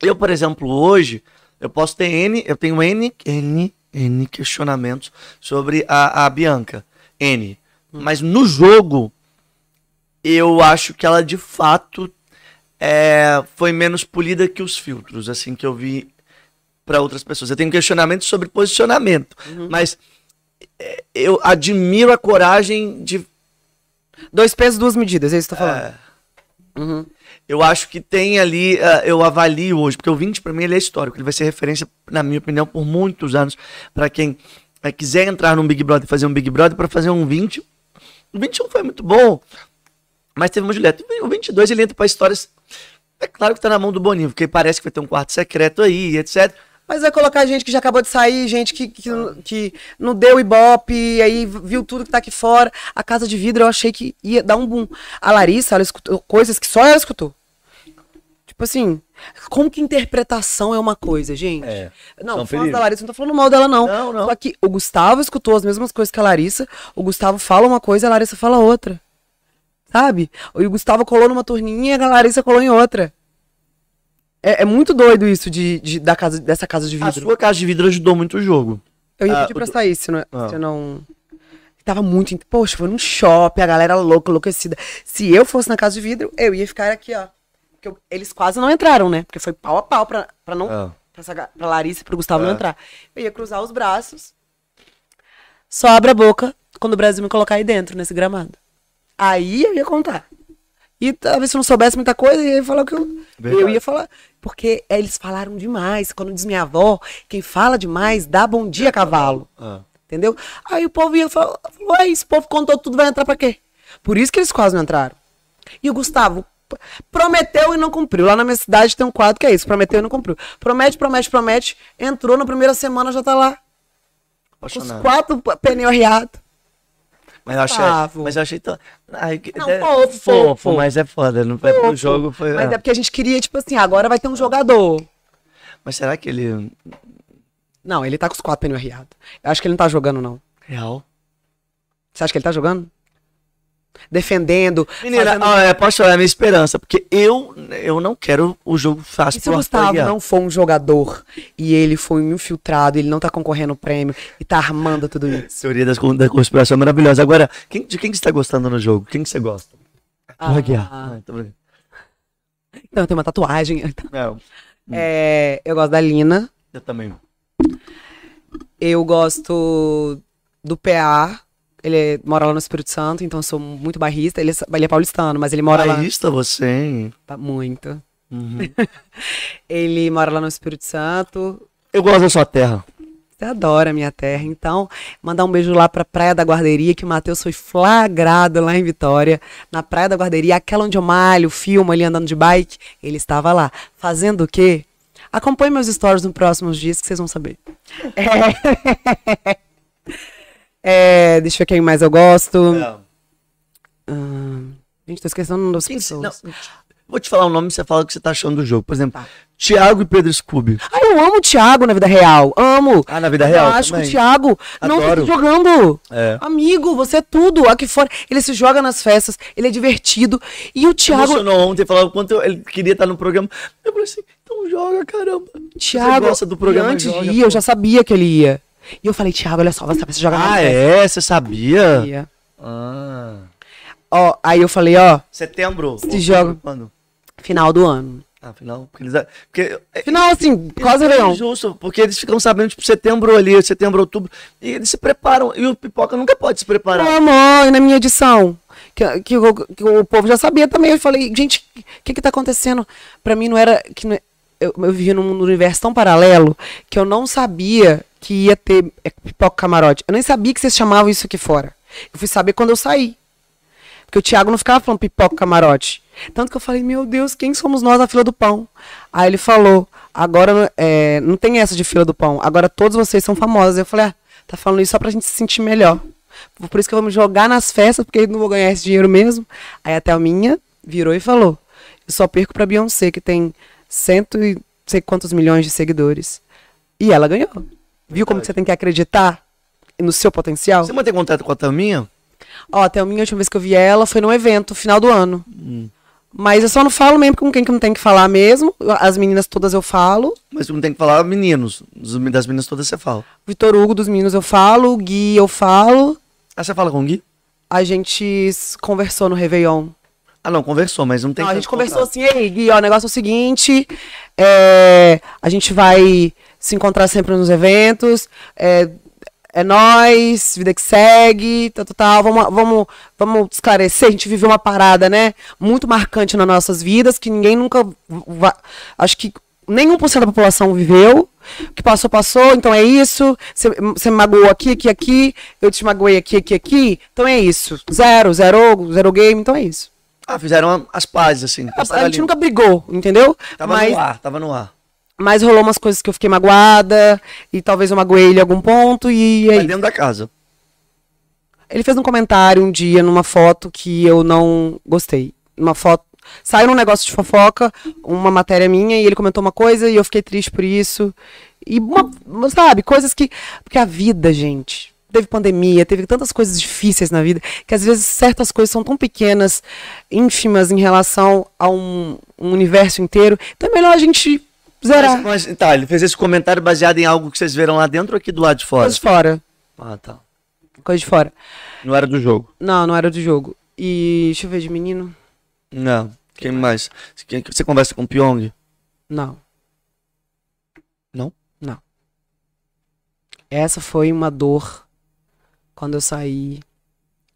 eu, por exemplo, hoje, eu posso ter N, eu tenho N, N, N questionamentos sobre a, a Bianca. N. Mas no jogo, eu acho que ela de fato é, foi menos polida que os filtros, assim, que eu vi para outras pessoas. Eu tenho questionamentos sobre posicionamento, uhum. mas é, eu admiro a coragem de. Dois pesos, duas medidas, é isso que eu tô tá é. falando. É... Uhum. Eu acho que tem ali, uh, eu avalio hoje, porque o 20 para mim ele é histórico, ele vai ser referência, na minha opinião, por muitos anos, para quem uh, quiser entrar num Big Brother e fazer um Big Brother, para fazer um 20. O 21 foi muito bom, mas teve uma Julieta. O 22 ele entra para histórias. É claro que tá na mão do Boninho, porque parece que vai ter um quarto secreto aí, etc. Mas vai colocar gente que já acabou de sair, gente que, que, que não deu ibope, aí viu tudo que tá aqui fora. A Casa de Vidro eu achei que ia dar um boom. A Larissa, ela escutou coisas que só ela escutou. Tipo assim, como que interpretação é uma coisa, gente? É, não, falando da Larissa, não tô falando mal dela, não. Não, não. Só que o Gustavo escutou as mesmas coisas que a Larissa. O Gustavo fala uma coisa e a Larissa fala outra. Sabe? E o Gustavo colou numa turninha e a Larissa colou em outra. É, é muito doido isso de, de, da casa, dessa casa de vidro. A sua casa de vidro ajudou muito o jogo. Eu ia ah, pedir ah, pra tô... sair, se não. É- ah. Se não... Tava muito. Poxa, foi num shopping, a galera louca, enlouquecida. Se eu fosse na casa de vidro, eu ia ficar aqui, ó. Porque eu... eles quase não entraram, né? Porque foi pau a pau pra, pra não. Ah. Pra, essa, pra Larissa e pro Gustavo não é. entrar. Eu ia cruzar os braços. Só abre a boca quando o Brasil me colocar aí dentro, nesse gramado. Aí eu ia contar. E talvez se eu não soubesse muita coisa, eu ia falar o que eu. Verdade. Eu ia falar. Porque é, eles falaram demais. Quando diz minha avó, quem fala demais dá bom dia, é, cavalo. Ah. Entendeu? Aí o povo ia falar, falou, é isso, o povo contou tudo, vai entrar pra quê? Por isso que eles quase não entraram. E o Gustavo prometeu e não cumpriu. Lá na minha cidade tem um quadro que é isso, prometeu e não cumpriu. Promete, promete, promete, entrou na primeira semana, já tá lá. Os quatro pneus arriados. Mas eu achei. Pavo. Mas eu achei tão. Ai, não, é, fofo, fofo, Mas é foda. Não foi pro jogo. Foi, mas é. é porque a gente queria, tipo assim, agora vai ter um jogador. Mas será que ele. Não, ele tá com os quatro pneus arriados. Eu acho que ele não tá jogando, não. Real. Você acha que ele tá jogando? defendendo. Menina, fazendo... ah, posso falar a minha esperança, porque eu, eu não quero o jogo fácil. E se o Gustavo não for um jogador e ele foi um infiltrado, ele não tá concorrendo ao prêmio e tá armando tudo isso? Teoria das, da conspiração é maravilhosa. Agora, quem, de quem que você tá gostando no jogo? Quem que você gosta? Ah, ah, então... Não, eu tenho uma tatuagem. Então. É. é, eu gosto da Lina. Eu também. Eu gosto do PA ele é, mora lá no Espírito Santo, então eu sou muito bairrista. Ele, é, ele é paulistano, mas ele mora bairrista lá. Bairrista você, hein? Tá, muito. Uhum. ele mora lá no Espírito Santo. Eu gosto da sua terra. Você adora a minha terra. Então, mandar um beijo lá pra Praia da Guarderia, que o Matheus foi flagrado lá em Vitória. Na Praia da Guarderia, aquela onde eu malho, filmo ali andando de bike. Ele estava lá. Fazendo o quê? Acompanhe meus stories nos próximos dias que vocês vão saber. É. É, deixa eu ver quem mais eu gosto. Não. É. Ah, gente, tô esquecendo não nome das pessoas. Não. Vou te falar o um nome e você fala o que você tá achando do jogo. Por exemplo, tá. Thiago e Pedro Scooby. Ah, eu amo o Thiago na vida real. Amo. Ah, na vida eu real? Acho que o Thiago não tá jogando. É. Amigo, você é tudo. Aqui fora. Ele se joga nas festas, ele é divertido. E o Thiago. Ele ontem, falava quanto ele queria estar no programa. Eu falei assim, então joga, caramba. Thiago. Você gosta do programa, antes joga, de ir, pô. eu já sabia que ele ia. E eu falei, Thiago, olha só, você tá precisa jogar Ah, é? Você sabia? sabia? Ah. Ó, aí eu falei, ó. Setembro. Se joga. Quando? Final do ano. Ah, final, porque eles. Porque, é, final, assim, quase verão. É justo, porque eles ficam sabendo, tipo, setembro ali, setembro, outubro. E eles se preparam. E o pipoca nunca pode se preparar. Não, mãe, na minha edição. Que, que, que, o, que, o povo já sabia também. Eu falei, gente, o que que tá acontecendo? Pra mim não era. que não, é, eu, eu vivia num universo tão paralelo que eu não sabia que ia ter é, pipoca camarote. Eu nem sabia que vocês chamavam isso aqui fora. Eu fui saber quando eu saí. Porque o Thiago não ficava falando pipoca camarote. Tanto que eu falei, meu Deus, quem somos nós na fila do pão? Aí ele falou, agora é, não tem essa de fila do pão, agora todos vocês são famosos. Eu falei, ah, tá falando isso só pra gente se sentir melhor. Por isso que eu vou me jogar nas festas, porque não vou ganhar esse dinheiro mesmo. Aí a Thelminha virou e falou, eu só perco pra Beyoncé, que tem cento e sei quantos milhões de seguidores. E ela ganhou. Viu como você tem que acreditar no seu potencial? Você mantém contato com a Thelminha? Ó, a Thelminha, a última vez que eu vi ela foi num evento, final do ano. Hum. Mas eu só não falo mesmo com quem que não tem que falar mesmo. As meninas todas eu falo. Mas tu não tem que falar meninos. Das meninas todas você fala. Vitor Hugo dos meninos eu falo, Gui eu falo. Ah, você fala com o Gui? A gente conversou no Réveillon. Ah, não, conversou, mas não tem Não, a gente conversou assim, ei, Gui, ó, o negócio é o seguinte, é, a gente vai se encontrar sempre nos eventos. É, é nós, vida que segue, tal, tal, tal. Vamos, vamos, vamos esclarecer. A gente viveu uma parada, né? Muito marcante nas nossas vidas, que ninguém nunca. Acho que nenhum por cento da população viveu. O que passou, passou, então é isso. Você me magoou aqui, aqui, aqui. Eu te magoei aqui, aqui, aqui. Então é isso. Zero, zero, zero game, então é isso. Ah, fizeram as pazes, assim. A, a gente nunca brigou, entendeu? Tava Mas... no ar, tava no ar. Mas rolou umas coisas que eu fiquei magoada, e talvez eu magoei ele em algum ponto, e aí... É Mas dentro da casa. Ele fez um comentário um dia numa foto que eu não gostei. Uma foto. Saiu num negócio de fofoca, uma matéria minha, e ele comentou uma coisa e eu fiquei triste por isso. E, uma, sabe, coisas que. Porque a vida, gente. Teve pandemia, teve tantas coisas difíceis na vida, que às vezes certas coisas são tão pequenas, ínfimas em relação a um, um universo inteiro. Então é melhor a gente Zerar. Mas, mas, tá, ele fez esse comentário baseado em algo que vocês viram lá dentro ou aqui do lado de fora? Coisa de fora. Ah, tá. Coisa de fora. Não era do jogo? Não, não era do jogo. E deixa eu ver de menino. Não. Quem mais? Você conversa com o Pyong? Não. Não? Não. Essa foi uma dor quando eu saí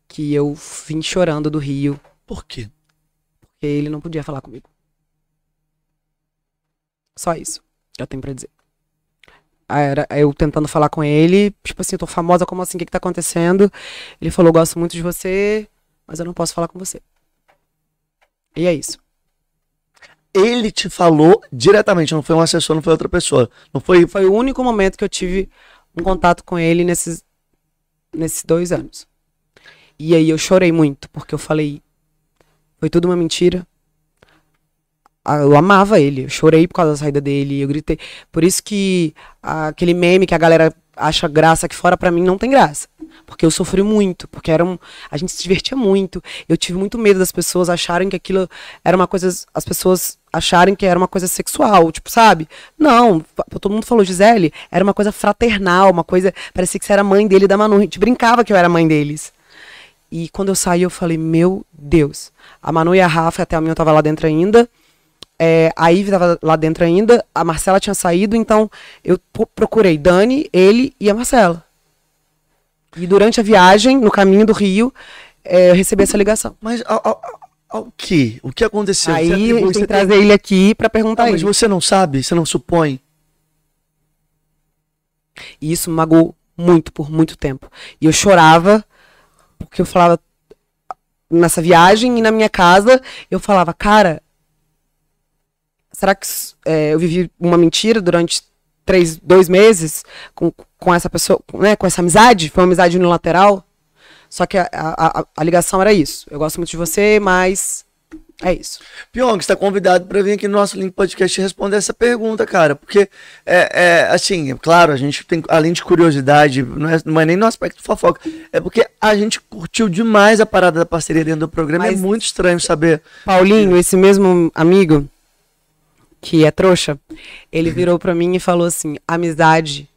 que eu vim chorando do Rio. Por quê? Porque ele não podia falar comigo. Só isso que eu tenho pra dizer. Aí era eu tentando falar com ele, tipo assim, eu tô famosa, como assim, o que, que tá acontecendo? Ele falou, gosto muito de você, mas eu não posso falar com você. E é isso. Ele te falou diretamente, não foi um assessor, não foi outra pessoa. Não foi. Foi o único momento que eu tive um contato com ele nesses, nesses dois anos. E aí eu chorei muito, porque eu falei, foi tudo uma mentira eu amava ele, eu chorei por causa da saída dele, eu gritei. Por isso que aquele meme que a galera acha graça aqui fora, para mim não tem graça. Porque eu sofri muito, porque era um, a gente se divertia muito. Eu tive muito medo das pessoas acharem que aquilo era uma coisa. As pessoas acharem que era uma coisa sexual, tipo, sabe? Não, todo mundo falou, Gisele, era uma coisa fraternal, uma coisa. Parecia que você era mãe dele da Manu. A gente brincava que eu era mãe deles. E quando eu saí, eu falei, meu Deus. A Manu e a Rafa, até a minha, eu tava lá dentro ainda. É, a Ivy estava lá dentro ainda, a Marcela tinha saído, então eu procurei Dani, ele e a Marcela. E durante a viagem, no caminho do Rio, é, eu recebi essa ligação. Mas o que? O que aconteceu? Aí você atribui, eu tenho que trazer ele aqui para perguntar ah, Mas ele. você não sabe? Você não supõe? E isso me magoou muito, por muito tempo. E eu chorava, porque eu falava nessa viagem e na minha casa, eu falava, cara, será que é, eu vivi uma mentira durante três, dois meses com, com essa pessoa, né, com essa amizade? Foi uma amizade unilateral? Só que a, a, a ligação era isso. Eu gosto muito de você, mas é isso. Pyong, está convidado para vir aqui no nosso Link Podcast responder essa pergunta, cara. Porque, é, é assim, é claro, a gente tem, além de curiosidade, não é, não é, nem no aspecto fofoca, é porque a gente curtiu demais a parada da parceria dentro do programa. É mas, é muito estranho saber. Paulinho, esse mesmo amigo, que é trouxa, ele virou para mim e falou assim: amizade,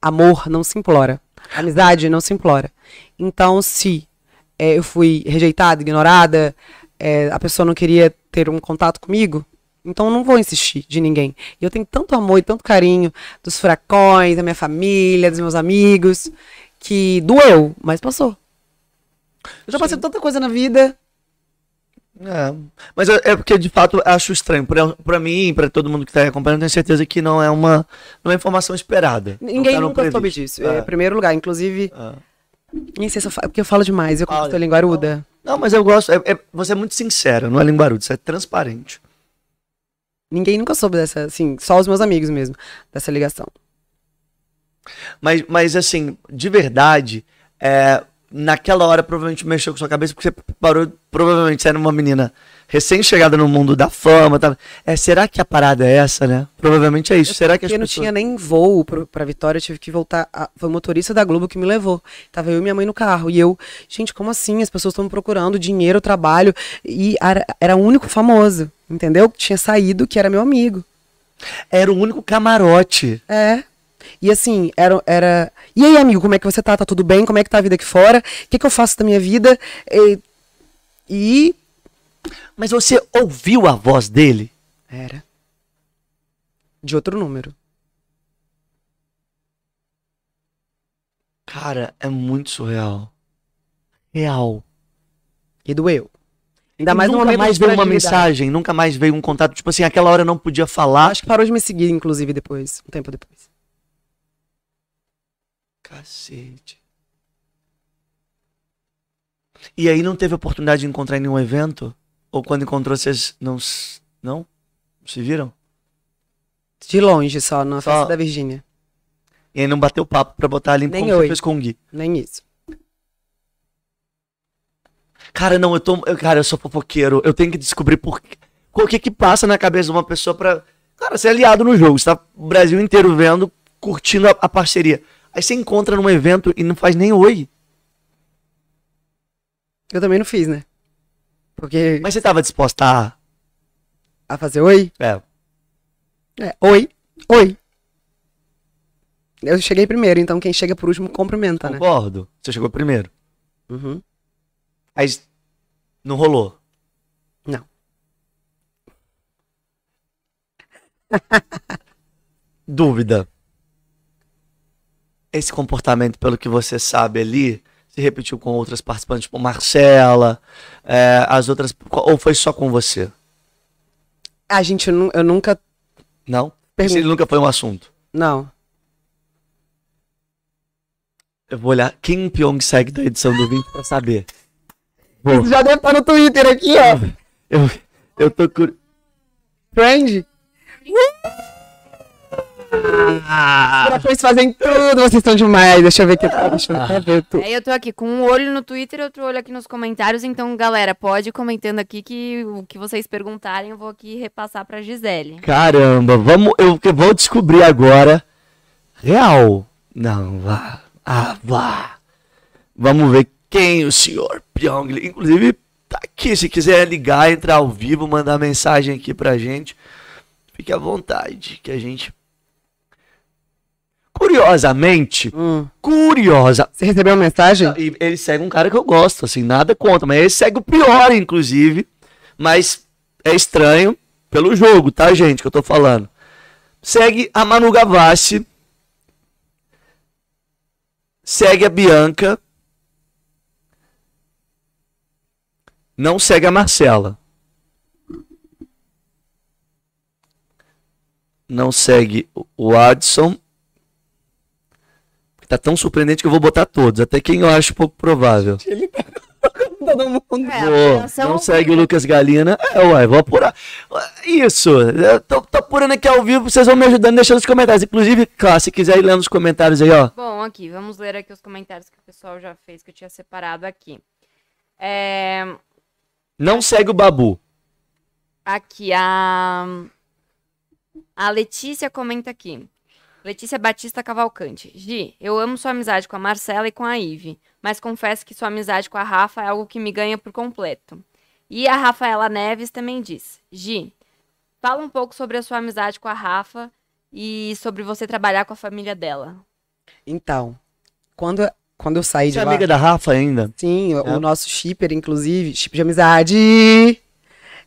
amor não se implora. Amizade não se implora. Então, se é, eu fui rejeitada, ignorada, é, a pessoa não queria ter um contato comigo, então eu não vou insistir de ninguém. E eu tenho tanto amor e tanto carinho dos furacões, da minha família, dos meus amigos, que doeu, mas passou. Eu já passei Sim. tanta coisa na vida. É, mas é, é porque de fato acho estranho. Para mim, para todo mundo que está acompanhando, tenho certeza que não é uma, não é informação esperada. Ninguém tá nunca soube disso. É. é. primeiro lugar, inclusive. É. Nem sei se eu falo, porque eu falo demais, eu a linguaruda. Não. não, mas eu gosto. É, é, você é muito sincera, não é linguaruda, você é transparente. Ninguém nunca soube dessa, assim, só os meus amigos mesmo, dessa ligação. Mas, mas assim, de verdade, é, naquela hora provavelmente mexeu com sua cabeça, porque você parou, provavelmente você era uma menina recém-chegada no mundo da fama. Tá? É, será que a parada é essa, né? Provavelmente é isso. Eu, será que as eu pessoas... não tinha nem voo para pra Vitória, eu tive que voltar. A... Foi o motorista da Globo que me levou. Tava eu e minha mãe no carro. E eu, gente, como assim? As pessoas estão me procurando dinheiro, trabalho. E era, era o único famoso, entendeu? Que tinha saído, que era meu amigo. Era o único camarote. É. E assim, era, era e aí, amigo, como é que você tá? Tá tudo bem? Como é que tá a vida aqui fora? O que, que eu faço da minha vida? E... e... Mas você ouviu a voz dele? Era. De outro número. Cara, é muito surreal. Real. E doeu. Ainda e mais nunca no mais veio uma mensagem, nunca mais veio um contato. Tipo assim, aquela hora eu não podia falar. Acho que parou de me seguir, inclusive, depois, um tempo depois. Cacete. E aí não teve oportunidade de encontrar em nenhum evento? Ou quando encontrou, vocês não. Não? Se viram? De longe só, na só... festa da Virgínia. E aí não bateu papo pra botar ali Nem como oi. você fez com o Gui. Nem isso. Cara, não, eu tô. Eu, cara, eu sou fofoqueiro. Eu tenho que descobrir por O que que passa na cabeça de uma pessoa pra. Cara, você é aliado no jogo. Você tá o Brasil inteiro vendo, curtindo a, a parceria. Aí você encontra num evento e não faz nem oi. Eu também não fiz, né? Porque. Mas você tava disposta a. A fazer oi? É. É, oi, oi. Eu cheguei primeiro, então quem chega por último cumprimenta, Concordo. né? Concordo. Você chegou primeiro. Uhum. Mas não rolou. Não. Dúvida esse comportamento, pelo que você sabe ali, se repetiu com outras participantes, tipo Marcela, é, as outras. Ou foi só com você? A gente, eu, eu nunca. Não? ele nunca foi um assunto? Não. Eu vou olhar quem Pyong segue da edição do 20 pra saber. Vou. Já deve estar tá no Twitter aqui, ó. Eu, eu tô curioso. Friend? Ah! Vocês fazem tudo, vocês estão demais. Deixa eu ver que ah! deixa eu até ver tudo. É, eu tô aqui com um olho no Twitter e outro olho aqui nos comentários. Então, galera, pode ir comentando aqui que o que vocês perguntarem eu vou aqui repassar pra Gisele. Caramba, vamos, eu vou descobrir agora. Real. Não, vá. Ah, vá. Vamos ver quem o senhor Pyong. Inclusive, tá aqui. Se quiser ligar, entrar ao vivo, mandar mensagem aqui pra gente. Fique à vontade, que a gente Curiosamente, hum. curiosa. Você recebeu uma mensagem? Ele segue um cara que eu gosto, assim, nada contra, mas ele segue o pior, inclusive. Mas é estranho pelo jogo, tá, gente, que eu tô falando. Segue a Manu Gavassi. Segue a Bianca. Não segue a Marcela. Não segue o Adson Tá tão surpreendente que eu vou botar todos, até quem eu acho pouco provável. Ele tá todo mundo. É, Pô, é não segue o Lucas Galina. É, uai, vou apurar. Isso. Eu tô, tô apurando aqui ao vivo, vocês vão me ajudando deixando os comentários. Inclusive, claro, se quiser ir lendo os comentários aí, ó. Bom, aqui, vamos ler aqui os comentários que o pessoal já fez, que eu tinha separado aqui. É... Não segue o Babu. Aqui, a... A Letícia comenta aqui. Letícia Batista Cavalcante. Gi, eu amo sua amizade com a Marcela e com a Ive, mas confesso que sua amizade com a Rafa é algo que me ganha por completo. E a Rafaela Neves também diz: Gi, fala um pouco sobre a sua amizade com a Rafa e sobre você trabalhar com a família dela. Então, quando, quando eu saí você de é amiga da Rafa ainda? Sim, é. o nosso shipper, inclusive, chip de amizade,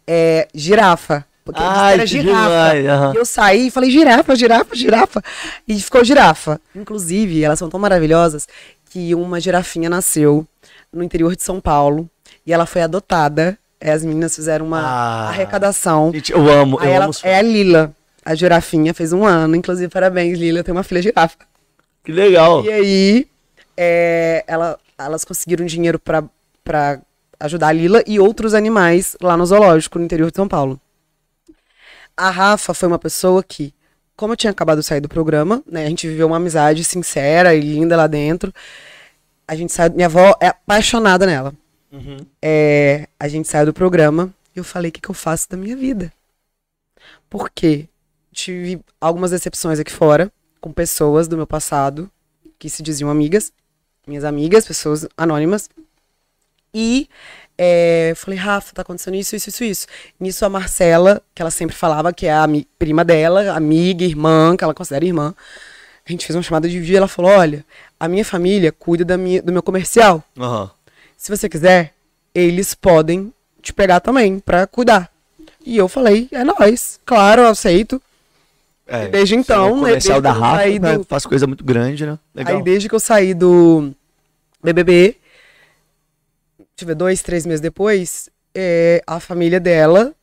é girafa porque Ai, era girafa. Demais, uhum. Eu saí e falei girafa, girafa, girafa. E ficou girafa. Inclusive, elas são tão maravilhosas que uma girafinha nasceu no interior de São Paulo e ela foi adotada. As meninas fizeram uma ah, arrecadação. Gente, eu amo, Aí eu ela, amo. É a Lila, a girafinha, fez um ano. Inclusive, parabéns, Lila, tem uma filha girafa. Que legal. E aí, é, ela, elas conseguiram dinheiro para ajudar a Lila e outros animais lá no zoológico, no interior de São Paulo a Rafa foi uma pessoa que, como eu tinha acabado de sair do programa, né? A gente viveu uma amizade sincera e linda lá dentro. A gente saiu. Minha avó é apaixonada nela. Uhum. É, a gente saiu do programa e eu falei: o que, que eu faço da minha vida? Porque tive algumas decepções aqui fora com pessoas do meu passado que se diziam amigas, minhas amigas, pessoas anônimas. E é, falei, Rafa, tá acontecendo isso, isso, isso, isso. Nisso a Marcela, que ela sempre falava que é a prima dela, amiga, irmã, que ela considera irmã. A gente fez uma chamada de vídeo e ela falou: olha, a minha família cuida da minha, do meu comercial. Uhum. Se você quiser, eles podem te pegar também pra cuidar. E eu falei, é nóis, claro, eu aceito. É, desde então, o né, comercial né, da Rafa, do... né, faz coisa muito grande, né? Legal. Aí desde que eu saí do BBB, tiver dois, três meses depois, é, a família dela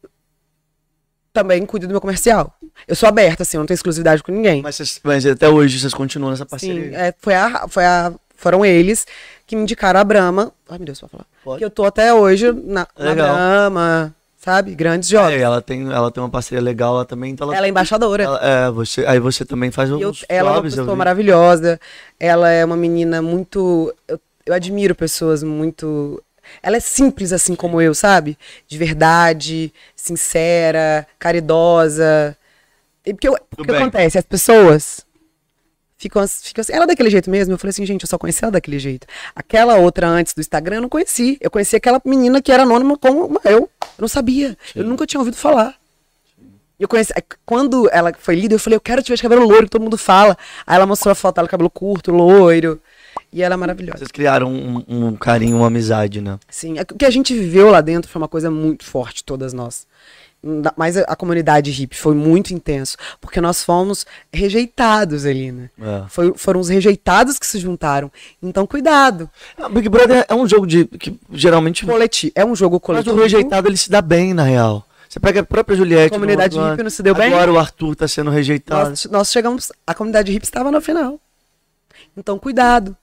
também cuida do meu comercial. Eu sou aberta, assim, eu não tenho exclusividade com ninguém. Mas, vocês, mas até hoje vocês continuam nessa parceria? Sim, é, foi a, foi a, foram eles que me indicaram a Brahma. Ai, meu Deus, pode falar. Pode? Que eu tô até hoje na, na Brahma, sabe? Grandes jogos. É, ela tem, ela tem uma parceria legal, ela também. Então ela, ela é embaixadora. Ela, é, você, aí você também faz o eu, Ela é uma pessoa maravilhosa, ela é uma menina muito... Eu, eu admiro pessoas muito ela é simples assim como eu, sabe? De verdade, sincera, caridosa. E porque, o que acontece, as pessoas ficam, ficam assim, ela é daquele jeito mesmo? Eu falei assim, gente, eu só conheci ela daquele jeito. Aquela outra antes do Instagram eu não conheci. Eu conheci aquela menina que era anônima como eu. Eu não sabia. Sim. Eu nunca tinha ouvido falar. Eu conheci. Quando ela foi lida, eu falei, eu quero te ver de cabelo loiro, todo mundo fala. Aí ela mostrou a foto dela, cabelo curto, loiro. E ela é maravilhosa. Vocês criaram um, um, carinho, uma amizade, né? Sim. É o que a gente viveu lá dentro foi uma coisa muito forte, todas nós. Mas a comunidade hippie foi muito intenso, porque nós fomos rejeitados ali, né? É. Foi, foram os rejeitados que se juntaram. Então, cuidado. Ah, Big Brother é um jogo de. que geralmente. Coletivo. É um jogo coletivo. Mas o rejeitado ele se dá bem, na real. Você pega a própria Juliette. A comunidade hippie não se deu bem? Agora o Arthur tá sendo rejeitado. Nós, nós chegamos. A comunidade hippie estava no final. Então, cuidado.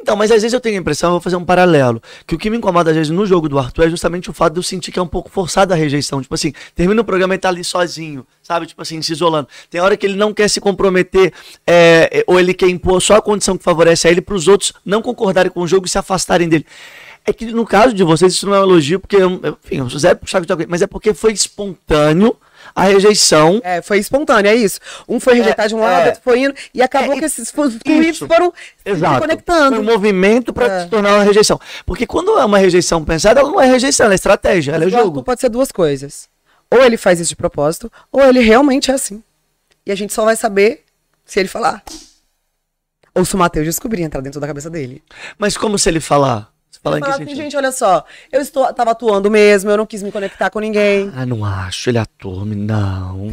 Então, mas às vezes eu tenho a impressão, vou fazer um paralelo, que o que me incomoda às vezes no jogo do Arthur é justamente o fato de eu sentir que é um pouco forçada a rejeição. Tipo assim, termina o programa e tá ali sozinho, sabe? Tipo assim, se isolando. Tem hora que ele não quer se comprometer, é, é ou ele quer impor só a condição que favorece a ele para os outros não concordarem com o jogo e se afastarem dele. É que no caso de vocês, isso não é um elogio, porque, enfim, o Zé puxar mas é porque foi espontâneo a rejeição. É, foi espontânea, é isso. Um foi rejeitar é, de um lado, é, outro foi indo, e acabou é, que esses fluidos foram exato. se conectando. Foi um movimento para é. se tornar uma rejeição. Porque quando é uma rejeição pensada, ela não é rejeição, ela é estratégia, ela é jogo. Pode ser duas coisas. Ou ele faz isso de propósito, ou ele realmente é assim. E a gente só vai saber se ele falar. Ou se o Matheus descobrir entrar dentro da cabeça dele. Mas como se ele falar? falando que, assim, gente... gente, olha só, eu estou, tava atuando mesmo, eu não quis me conectar com ninguém. Ah, não acho, ele ator, não.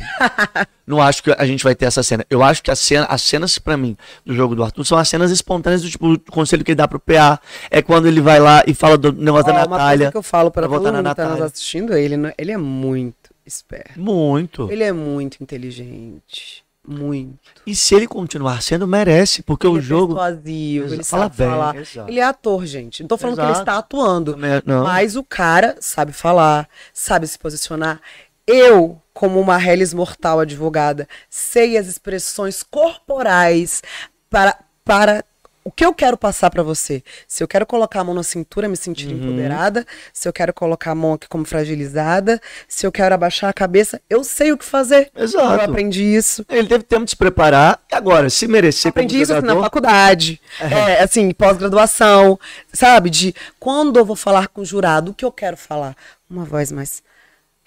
não acho que a gente vai ter essa cena. Eu acho que a cena, as cenas para mim do jogo do Arthur são as cenas espontâneas do tipo do conselho que ele dá pro PA. É quando ele vai lá e fala do negócio oh, da Natália. Uma coisa que eu falo para todo mundo que tá nos assistindo, ele, ele é muito esperto. Muito. Ele é muito inteligente. Muito. E se ele continuar sendo, merece, porque ele o é jogo. Vazio, ele fala bem. Falar. Exato. Ele é ator, gente. Não tô falando Exato. que ele está atuando. É, não. Mas o cara sabe falar, sabe se posicionar. Eu, como uma relis mortal advogada, sei as expressões corporais para, para o que eu quero passar para você? Se eu quero colocar a mão na cintura, me sentir uhum. empoderada, se eu quero colocar a mão aqui como fragilizada, se eu quero abaixar a cabeça, eu sei o que fazer. Exato. Eu aprendi isso. Ele teve tempo de se preparar. E agora, se merecer Aprendi isso assim, na faculdade, é. É, assim, pós-graduação, sabe? De quando eu vou falar com o jurado, o que eu quero falar? Uma voz mais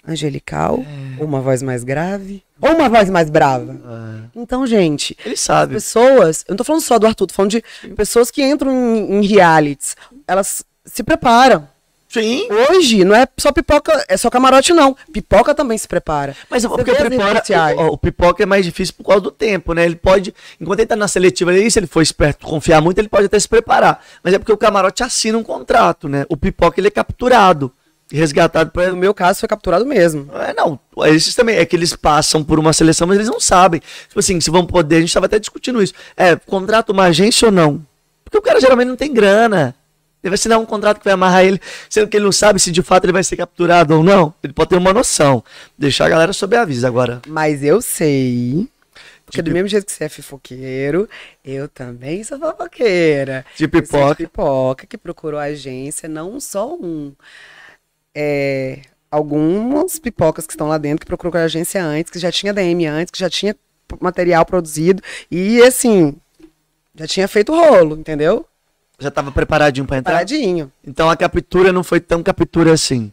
angelical, é. ou uma voz mais grave, ou uma voz mais brava. É. Então, gente, ele sabe. pessoas, eu não tô falando só do Arthur, tô falando de Sim. pessoas que entram em, em realities, elas se preparam. Sim. Hoje não é só pipoca, é só camarote não. Pipoca também se prepara. Mas Você porque prepara, o, o, o, pipoca é mais difícil por causa do tempo, né? Ele pode, enquanto ele tá na seletiva ali, se ele for esperto, confiar muito, ele pode até se preparar. Mas é porque o camarote assina um contrato, né? O pipoca ele é capturado resgatado. No meu caso, foi capturado mesmo. É, não. Esses também. É que eles passam por uma seleção, mas eles não sabem. Tipo assim, se vão poder. A gente estava até discutindo isso. É, contrata uma agência ou não? Porque o cara geralmente não tem grana. Ele vai assinar um contrato que vai amarrar ele, sendo que ele não sabe se de fato ele vai ser capturado ou não. Ele pode ter uma noção. Deixar a galera sob aviso agora. Mas eu sei. Porque do mesmo jeito que você é fofoqueiro, eu também sou fofoqueira. De pipoca. de pipoca que procurou agência, não só um é, algumas pipocas que estão lá dentro, que procurou a agência antes, que já tinha DM antes, que já tinha material produzido. E assim, já tinha feito o rolo, entendeu? Já estava preparadinho para entrar? Preparadinho. Então a captura não foi tão captura assim.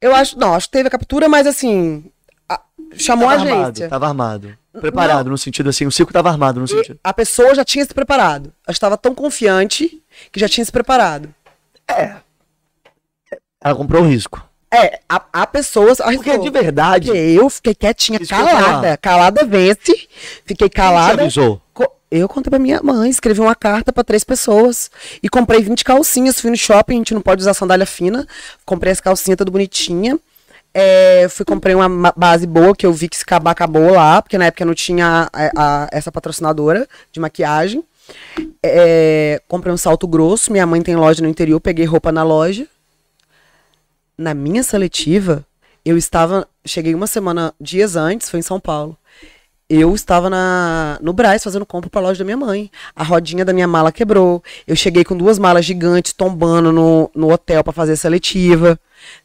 Eu acho, não, acho que teve a captura, mas assim, a, chamou tava a agência. Armado, tava armado. Preparado, não. no sentido assim, o circo tava armado, no sentido. A pessoa já tinha se preparado. Ela estava tão confiante que já tinha se preparado. É, ela comprou o risco. É, a, a pessoa. A Porque é de verdade. Eu fiquei quietinha, calada. Calada vence. Fiquei calada. Quem avisou? Eu contei pra minha mãe, escrevi uma carta para três pessoas. E comprei 20 calcinhas, fui no shopping, a gente não pode usar sandália fina. Comprei as calcinhas tudo bonitinha. É, fui comprei uma base boa que eu vi que se acabar acabou lá, porque na época não tinha a, a, essa patrocinadora de maquiagem. É, comprei um salto grosso, minha mãe tem loja no interior, peguei roupa na loja na minha seletiva, eu estava. Cheguei uma semana, dias antes, foi em São Paulo. Eu estava na, no Brás fazendo compra para a loja da minha mãe. A rodinha da minha mala quebrou. Eu cheguei com duas malas gigantes tombando no, no hotel para fazer a seletiva.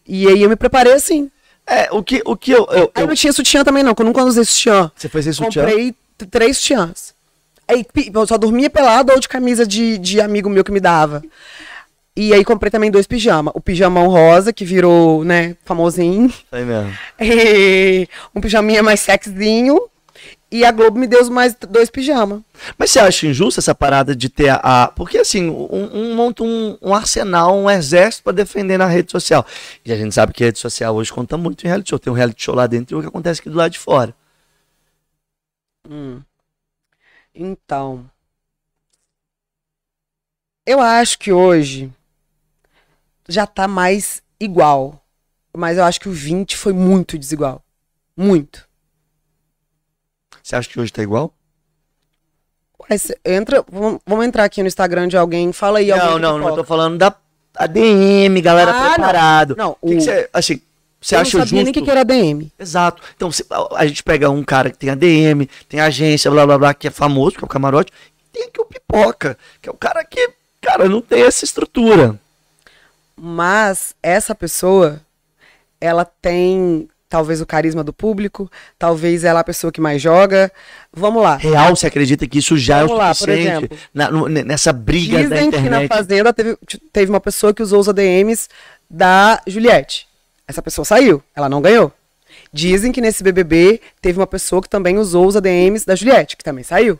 E aí eu me preparei assim. É, o que, o que eu. eu, eu... não tinha sutiã também, não, eu nunca usei sutiã. Você fez esse sutiã? Comprei três sutiãs. Aí eu só dormia pelado ou de camisa de, de amigo meu que me dava. E aí comprei também dois pijamas. O pijamão rosa, que virou, né, famosinho. Aí mesmo. E um pijaminha mais sexinho. E a Globo me deu mais dois pijamas. Mas você acha injusta essa parada de ter a. a porque assim, um, um um, um, arsenal, um exército para defender na rede social. E a gente sabe que a rede social hoje conta muito em reality show. Tem um reality show lá dentro e o que acontece aqui do lado de fora. Hum. Então. Eu acho que hoje já tá mais igual. Mas eu acho que o 20 foi muito desigual. Muito. Você acha que hoje tá igual? Mas entra, vamos entrar aqui no Instagram de alguém, fala aí. Não, não, não, eu tô falando da ADM, galera ah, preparado. Não, não o... que você, assim, você eu acha não sabia justo? nem que, que era ADM. Exato. Então, se, a gente pega um cara que tem ADM, tem agência, blá, blá, blá, que é famoso, que é o camarote, e tem aqui o Pipoca, que é o cara que, cara, não tem essa estrutura. Mas essa pessoa, ela tem talvez o carisma do público, talvez ela é a pessoa que mais joga. Vamos lá. Real, você acredita que isso já Vamos é o suficiente por exemplo, na, no, nessa briga dizem da internet? que na Fazenda teve, teve uma pessoa que usou os ADMs da Juliette. Essa pessoa saiu, ela não ganhou. Dizem que nesse BBB teve uma pessoa que também usou os ADMs da Juliette, que também saiu.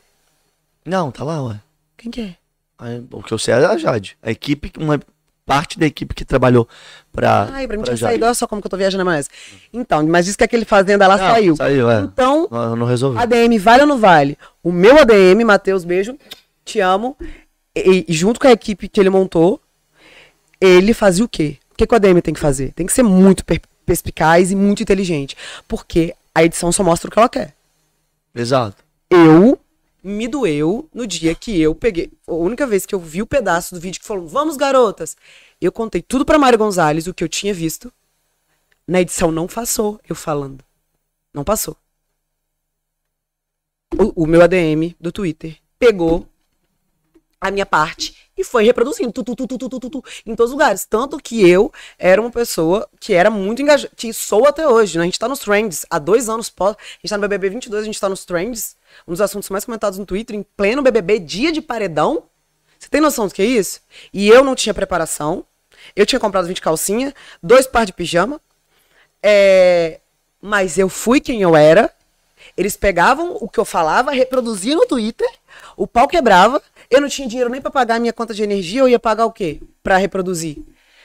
Não, tá lá, ué. Quem que é? Ah, o que eu sei é a Jade. A equipe, uma parte da equipe que trabalhou pra. Ai, pra mim pra tinha saído, olha só como que eu tô viajando mais. Então, mas disse que aquele fazenda lá não, saiu. Saiu, é. Então, não, não resolvi. ADM, vale ou não vale? O meu ADM, Matheus, beijo, te amo. E, e, junto com a equipe que ele montou, ele fazia o quê? O que, que o ADM tem que fazer? Tem que ser muito perspicaz e muito inteligente. Porque a edição só mostra o que ela quer. Exato. Eu me doeu no dia que eu peguei. A única vez que eu vi o pedaço do vídeo que falou, vamos garotas. Eu contei tudo para Mário Gonzalez, o que eu tinha visto. Na edição não passou, eu falando. Não passou. O, o meu ADM do Twitter pegou a minha parte e foi reproduzindo tu, tu, tu, tu, tu, tu, tu, em todos os lugares. Tanto que eu era uma pessoa que era muito engajada, que sou até hoje, né? A gente tá nos trends há dois anos a gente tá no BBB 22, a gente tá nos trends um dos assuntos mais comentados no Twitter, em pleno BBB, dia de paredão. Você tem noção do que é isso? E eu não tinha preparação. Eu tinha comprado 20 calcinha, dois par de pijama. É... Mas eu fui quem eu era. Eles pegavam o que eu falava, reproduziam no Twitter, o pau quebrava. Eu não tinha dinheiro nem para pagar a minha conta de energia, eu ia pagar o quê? Para reproduzir.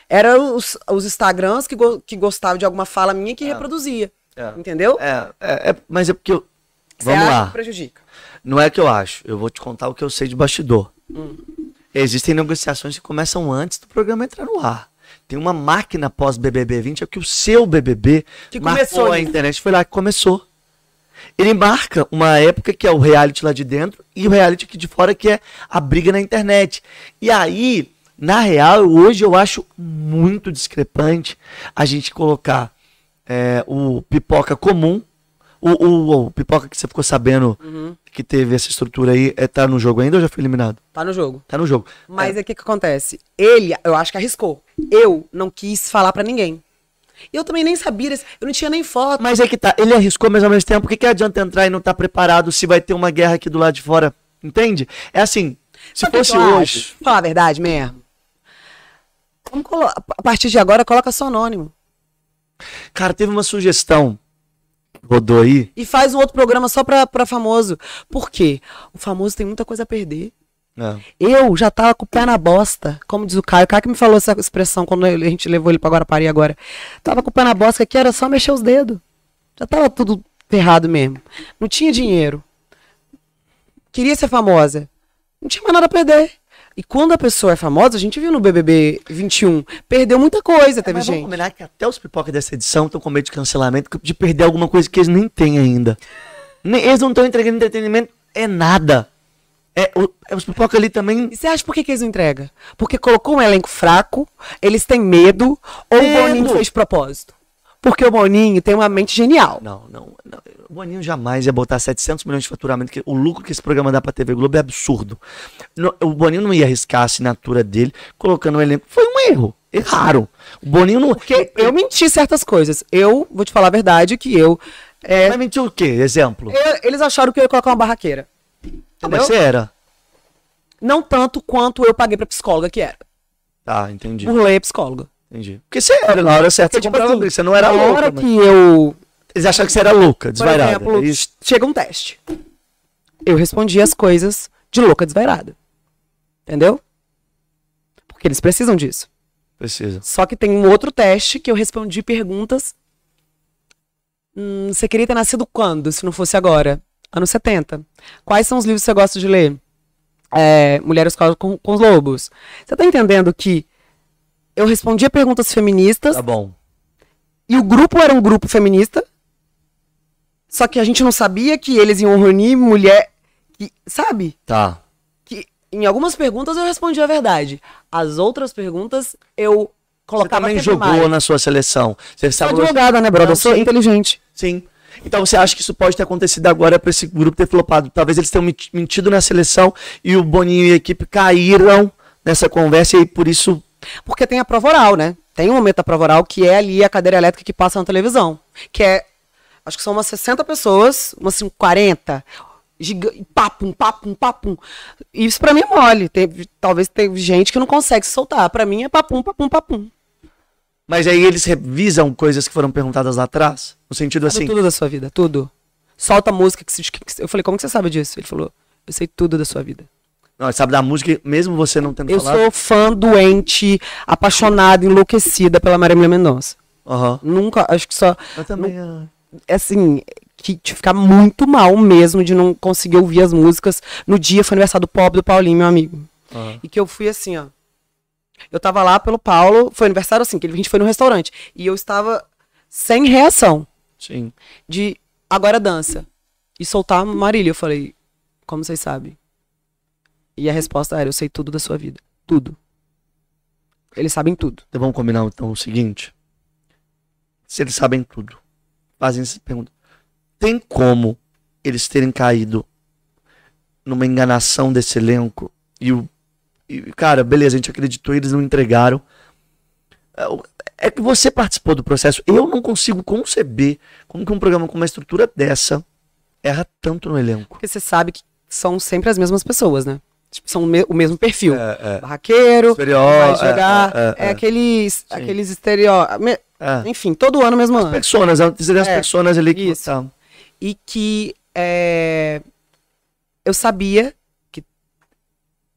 Eram os, os Instagrams que, go, que gostavam de alguma fala minha que é. reproduzia. É. Entendeu? É, é, é mas é porque eu, Vamos lá. que prejudica? Não é que eu acho. Eu vou te contar o que eu sei de bastidor. Hum. Existem negociações que começam antes do programa entrar no ar. Tem uma máquina pós-BBB 20, é que o seu BBB que marcou começou, a né? internet. Foi lá que começou. Ele marca uma época que é o reality lá de dentro e o reality aqui de fora que é a briga na internet. E aí, na real, hoje eu acho muito discrepante a gente colocar é, o pipoca comum o, o, o pipoca que você ficou sabendo uhum. que teve essa estrutura aí, é, tá no jogo ainda ou já foi eliminado? Tá no jogo. Tá no jogo. Mas é o é que, que acontece? Ele, eu acho que arriscou. Eu não quis falar para ninguém. Eu também nem sabia, eu não tinha nem foto. Mas é que tá, ele arriscou, mas ao mesmo tempo, o que, que adianta entrar e não estar tá preparado se vai ter uma guerra aqui do lado de fora? Entende? É assim, se Sabe fosse hoje. Fala Falar a verdade mesmo. Vamos colo... A partir de agora, coloca só anônimo. Cara, teve uma sugestão rodou aí. E faz um outro programa só pra, pra famoso. Por quê? O famoso tem muita coisa a perder. É. Eu já tava com o pé na bosta, como diz o Caio. O Caio que me falou essa expressão quando a gente levou ele pra Guarapari agora. Tava com o pé na bosta que era só mexer os dedos. Já tava tudo ferrado mesmo. Não tinha dinheiro. Queria ser famosa. Não tinha mais nada a perder. E quando a pessoa é famosa, a gente viu no BBB 21, perdeu muita coisa, é, teve é, mas gente. Vamos combinar que até os pipocas dessa edição estão com medo de cancelamento, de perder alguma coisa que eles nem têm ainda. eles não estão entregando entretenimento, é nada. É, o, é, os pipoca ali também. E você acha por que, que eles não entregam? Porque colocou um elenco fraco, eles têm medo, ou medo. o Boninho fez propósito? Porque o Boninho tem uma mente genial. Não, não, não. O Boninho jamais ia botar 700 milhões de faturamento, que o lucro que esse programa dá pra TV Globo é absurdo. o Boninho não ia arriscar a assinatura dele colocando um elenco. Foi um erro. Erraram. O Boninho não. Porque eu menti certas coisas. Eu, vou te falar a verdade, que eu. É... Mas mentiu o quê? Exemplo? Eu, eles acharam que eu ia colocar uma barraqueira. Ah, Entendeu? Mas você era? Não tanto quanto eu paguei pra psicóloga que era. Tá, entendi. Burlei é psicóloga. Entendi. Porque você era na hora certa, você, tipo, assim, você não era Na louca, hora mas... que eu eles acharam que você era louca, desvairada. Por exemplo, Eles... É chega um teste. Eu respondi as coisas de louca desvairada. Entendeu? Porque eles precisam disso. Precisa. Só que tem um outro teste que eu respondi perguntas. Hum, você queria ter nascido quando, se não fosse agora? Anos 70. Quais são os livros que você gosta de ler? É, Mulheres com, com os Lobos. Você tá entendendo que eu respondia perguntas feministas. Tá bom. E o grupo era um grupo feminista. Só que a gente não sabia que eles iam reunir mulher. Que, sabe? Tá. Que em algumas perguntas eu respondi a verdade. As outras perguntas eu colocava. Você também jogou mais. na sua seleção. Você sabe. Sou advogada, né, brother? Não, eu sou inteligente. Sim. Então você acha que isso pode ter acontecido agora pra esse grupo ter flopado? Talvez eles tenham mentido na seleção e o Boninho e a equipe caíram nessa conversa e por isso. Porque tem a prova oral, né? Tem um momento da prova oral que é ali a cadeira elétrica que passa na televisão. Que é Acho que são umas 60 pessoas, umas assim, 40. Giga, papum, papum, papum. Isso para mim é mole. Tem, talvez tenha gente que não consegue se soltar. Para mim é papum, papum, papum. Mas aí eles revisam coisas que foram perguntadas lá atrás? No sentido assim. tudo da sua vida, tudo. Solta música que, que, que, Eu falei, como que você sabe disso? Ele falou, eu sei tudo da sua vida. Não, sabe da música, mesmo você não tendo eu falado? Eu sou fã doente, apaixonada, enlouquecida pela Marília Mendonça. Uhum. Nunca, acho que só. Eu também. Não, assim, que te ficar muito mal mesmo, de não conseguir ouvir as músicas. No dia foi aniversário do pobre do Paulinho, meu amigo. Uhum. E que eu fui assim, ó. Eu tava lá pelo Paulo, foi aniversário assim, que a gente foi no restaurante. E eu estava sem reação. Sim. De agora dança. E soltar Marília. Eu falei, como vocês sabem? E a resposta era, eu sei tudo da sua vida. Tudo. Eles sabem tudo. Então vamos combinar então o seguinte. Se eles sabem tudo, fazem essa pergunta. Tem como eles terem caído numa enganação desse elenco e o. E, cara, beleza, a gente acreditou, eles não entregaram. É, é que você participou do processo. Eu não consigo conceber como que um programa com uma estrutura dessa erra tanto no elenco. Porque você sabe que são sempre as mesmas pessoas, né? Tipo, são o mesmo perfil. É, é. Barraqueiro, Exterior, vai jogar. É, é, é. é, é. aqueles, aqueles estereótipos. É. Enfim, todo ano mesmo as ano. Personas, as é, pessoas ali que isso. E que é, eu sabia que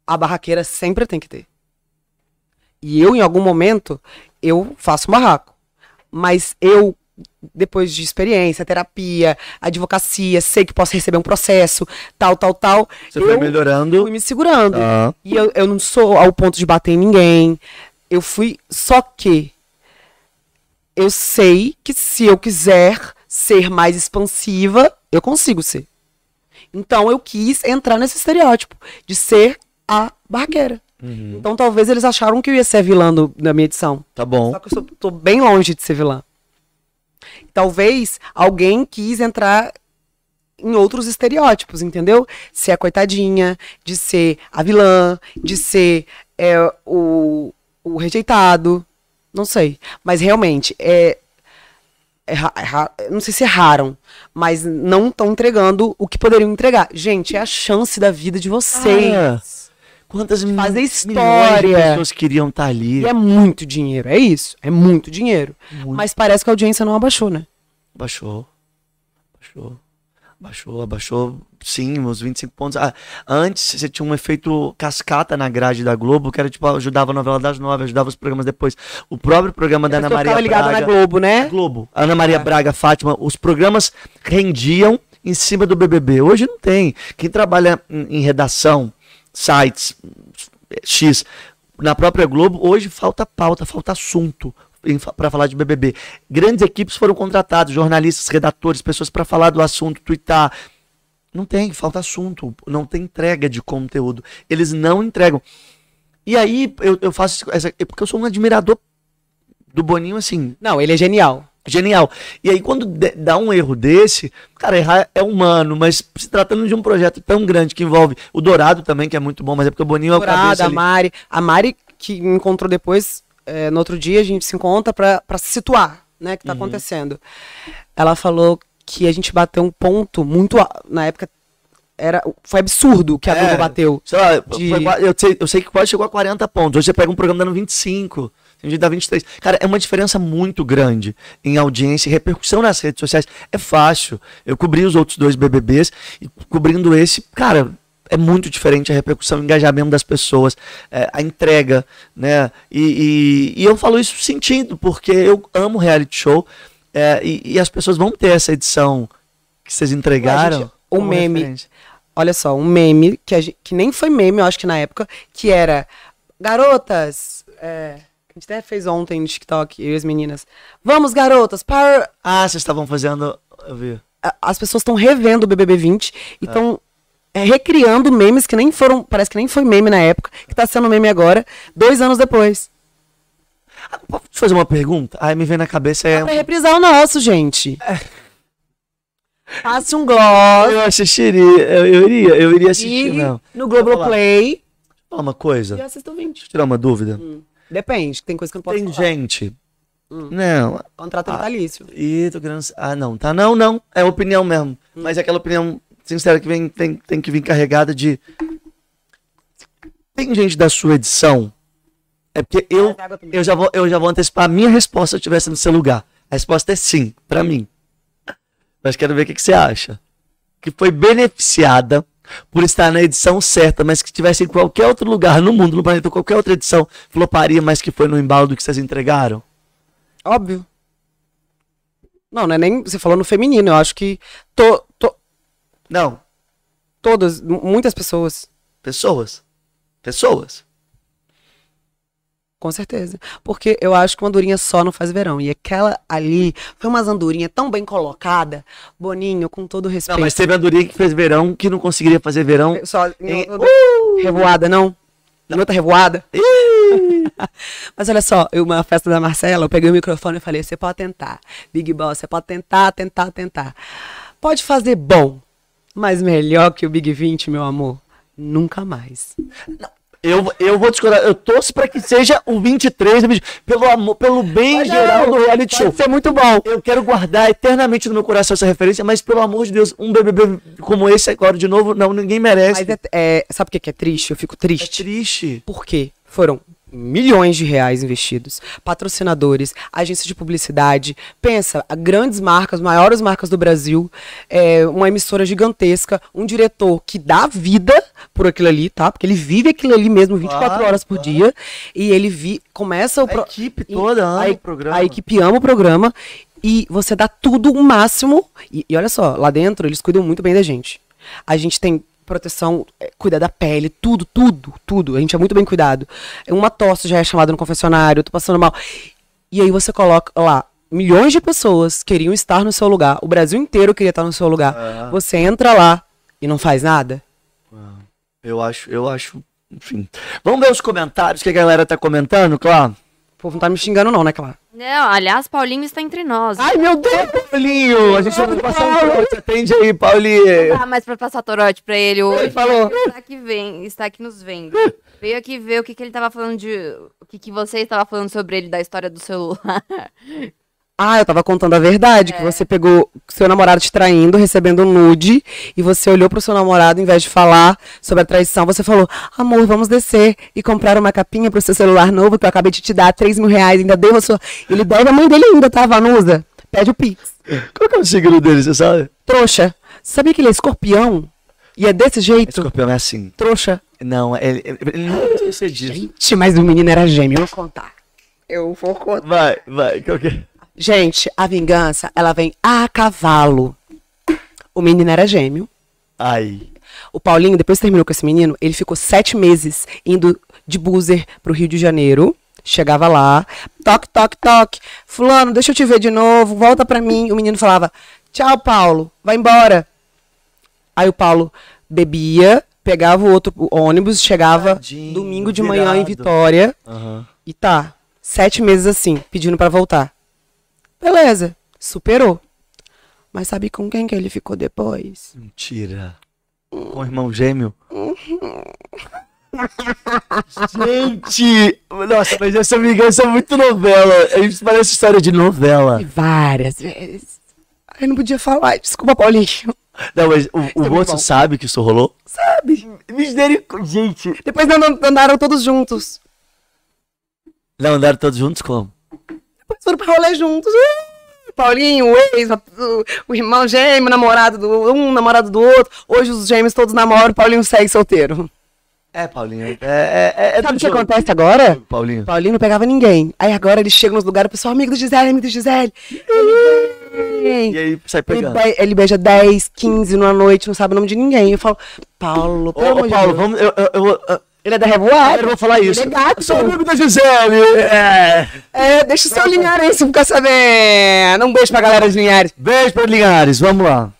a barraqueira sempre tem que ter. E eu, em algum momento, eu faço um barraco. Mas eu, depois de experiência, terapia, advocacia, sei que posso receber um processo, tal, tal, tal. Você foi melhorando. Fui me segurando. Ah. E eu, eu não sou ao ponto de bater em ninguém. Eu fui. Só que eu sei que se eu quiser ser mais expansiva, eu consigo ser. Então eu quis entrar nesse estereótipo de ser a barqueira. Uhum. Então talvez eles acharam que eu ia ser vilã do, na minha edição. Tá bom. Só que eu sou, tô bem longe de ser vilã. Talvez alguém quis entrar em outros estereótipos, entendeu? Ser a coitadinha, de ser a vilã, de ser é, o, o rejeitado, não sei. Mas realmente, é, é, é, não sei se erraram, mas não estão entregando o que poderiam entregar. Gente, é a chance da vida de vocês. Ah, quantas Fazer história. de pessoas queriam estar tá ali. E é muito dinheiro, é isso. É muito dinheiro. Muito. Mas parece que a audiência não abaixou, né? Abaixou. Abaixou. Abaixou, abaixou Sim, os 25 pontos. Ah, antes você tinha um efeito cascata na grade da Globo, que era tipo, ajudava a novela das nove, ajudava os programas depois. O próprio programa é da Ana Maria Braga. ligado na Globo, né? Globo. Ana Maria é. Braga, Fátima, os programas rendiam em cima do BBB. Hoje não tem. Quem trabalha em, em redação, sites, X, na própria Globo, hoje falta pauta, falta assunto para falar de BBB. Grandes equipes foram contratadas, jornalistas, redatores, pessoas para falar do assunto, twittar, não tem, falta assunto, não tem entrega de conteúdo. Eles não entregam. E aí eu, eu faço essa. É porque eu sou um admirador do Boninho, assim. Não, ele é genial. Genial. E aí, quando dá um erro desse, cara, errar é humano, mas se tratando de um projeto tão grande que envolve o Dourado também, que é muito bom, mas é porque o Boninho é o Dourado, cabeça ali. a Mari. A Mari, que me encontrou depois, é, no outro dia, a gente se encontra para se situar, né, que tá uhum. acontecendo. Ela falou que a gente bateu um ponto muito. Na época era, foi absurdo que a é, Globo bateu. Sei lá, de... foi, eu, sei, eu sei que quase chegou a 40 pontos. Hoje você pega um programa dando 25, tem gente dá 23. Cara, é uma diferença muito grande em audiência e repercussão nas redes sociais. É fácil. Eu cobri os outros dois BBBs e cobrindo esse, cara, é muito diferente a repercussão, o engajamento das pessoas, é, a entrega, né? E, e, e eu falo isso sentindo, porque eu amo reality show. É, e, e, as pessoas vão ter essa edição que vocês entregaram. O um é meme. Referente. Olha só, um meme que, gente, que nem foi meme, eu acho que na época, que era Garotas. É, a gente até fez ontem no TikTok, eu e as meninas. Vamos, garotas, para. Ah, vocês estavam fazendo. Eu vi. As pessoas estão revendo o BBB 20 e estão é. é. recriando memes que nem foram. Parece que nem foi meme na época, que está sendo meme agora, dois anos depois. Vou te fazer uma pergunta? Aí me vem na cabeça é. Dá pra reprisar o nosso, gente. É. um gloss. Eu assistiria, eu, eu iria, eu iria assistir. não. No Globoplay. Fala uma coisa. 20. Deixa eu tirar uma dúvida. Hum. Depende, tem coisa que eu não posso tem falar. Tem gente. Hum. Não. Contrato tá ah, vitalício. Ih, tô querendo. Ah, não, tá? Não, não. É opinião mesmo. Hum. Mas é aquela opinião sincera que vem, tem, tem que vir carregada de. Tem gente da sua edição é porque eu, eu, já vou, eu já vou antecipar a minha resposta se eu estivesse no seu lugar. A resposta é sim, para mim. Mas quero ver o que, que você acha. Que foi beneficiada por estar na edição certa, mas que estivesse em qualquer outro lugar no mundo, no planeta, qualquer outra edição, floparia, mas que foi no embalo que vocês entregaram? Óbvio. Não, não é nem. Você falou no feminino, eu acho que. To, to... Não. Todas, muitas pessoas. Pessoas. Pessoas. Com certeza. Porque eu acho que uma andorinha só não faz verão. E aquela ali foi uma andorinha tão bem colocada. Boninho, com todo respeito. Não, mas teve andorinha que fez verão, que não conseguiria fazer verão. Só em... uh! revoada, não? Não Nota revoada? mas olha só, eu, uma festa da Marcela, eu peguei o microfone e falei: você pode tentar. Big Boss, você pode tentar, tentar, tentar. Pode fazer bom, mas melhor que o Big 20, meu amor. Nunca mais. Não. Eu, eu vou discordar. Eu torço pra que seja o 23, pelo, amor, pelo bem mas geral do reality show. Isso é muito bom. Eu quero guardar eternamente no meu coração essa referência, mas pelo amor de Deus, um BBB como esse agora de novo, não, ninguém merece. Mas é, é, sabe o que é triste? Eu fico triste. É triste. Por quê? Foram milhões de reais investidos, patrocinadores, agências de publicidade, pensa, grandes marcas, maiores marcas do Brasil, é, uma emissora gigantesca, um diretor que dá vida por aquilo ali, tá? Porque ele vive aquilo ali mesmo 24 claro, horas por claro. dia e ele vi, começa o a equipe toda e, ama a, o programa. A equipe ama o programa e você dá tudo o máximo e, e olha só, lá dentro eles cuidam muito bem da gente. A gente tem proteção, é, cuida da pele, tudo, tudo, tudo. A gente é muito bem cuidado. Uma tosse já é chamada no confessionário, eu tô passando mal. E aí você coloca lá, milhões de pessoas queriam estar no seu lugar, o Brasil inteiro queria estar no seu lugar. É. Você entra lá e não faz nada? É. Eu acho, eu acho, enfim. Vamos ver os comentários que a galera tá comentando, claro povo não tá me xingando, não, né, claro? Não, aliás, Paulinho está entre nós. Ai, meu Deus, Paulinho! A gente vai passar um torote, atende aí, Paulinho. Não dá mais pra passar torote pra ele hoje. Ele falou. Está aqui, vem, está aqui nos vendo. Veio aqui ver o que, que ele tava falando de... O que, que você estava falando sobre ele, da história do celular. Ah, eu tava contando a verdade, é. que você pegou seu namorado te traindo, recebendo nude, e você olhou pro seu namorado, em vez de falar sobre a traição, você falou, amor, vamos descer e comprar uma capinha pro seu celular novo que eu acabei de te dar, 3 mil reais, ainda deu a sua... Ele deve a mãe dele ainda, tá, Vanusa? Pede o Pix. Qual que é o signo dele, você sabe? Trouxa. Sabia que ele é escorpião? E é desse jeito? Escorpião é assim. Trouxa. Não, é, ele, ele não Gente, mas o menino era gêmeo, eu vou contar. Eu vou contar. Vai, vai, qual que é? Gente, a vingança, ela vem a cavalo. O menino era gêmeo. Ai. O Paulinho, depois que terminou com esse menino, ele ficou sete meses indo de buzzer pro Rio de Janeiro. Chegava lá, toque, toque, toque. Fulano, deixa eu te ver de novo, volta pra mim. O menino falava, tchau, Paulo, vai embora. Aí o Paulo bebia, pegava o outro o ônibus, chegava Tadinho, domingo de virado. manhã em Vitória. Uhum. E tá, sete meses assim, pedindo para voltar. Beleza, superou. Mas sabe com quem que ele ficou depois? Mentira. Com o irmão gêmeo? Gente! Nossa, mas essa vingança é muito novela. É isso parece história de novela. várias vezes. Eu não podia falar. Desculpa, Paulinho. Não, mas o, o tá moço sabe que isso rolou? Sabe. Misericórdia. Gente. Depois andaram todos juntos. Não, andaram todos juntos como? Depois foram pra rolê juntos. Paulinho, o ex, o, irmão gêmeo, namorado do um, namorado do outro. Hoje os gêmeos todos namoram, Paulinho segue solteiro. É, Paulinho. É, é, é, é Sabe o que jogo. acontece agora? Paulinho. Paulinho não pegava ninguém. Aí agora ele chega nos lugares, o pessoal, amigo do Gisele, amigo do Gisele. E aí sai pegando. Ele, ele beija 10, 15 numa noite, não sabe o nome de ninguém. Eu falo, Paulo, pelo ô, amor ô, Paulo, de Deus. vamos. Eu, eu, eu, ele é da Revoada? Eu vou falar isso. Ele é gato. Eu sou amigo da Gisele. É. é deixa o seu linharense ficar sabendo. Um beijo pra galera de Linhares. Beijo pra Linhares, vamos lá.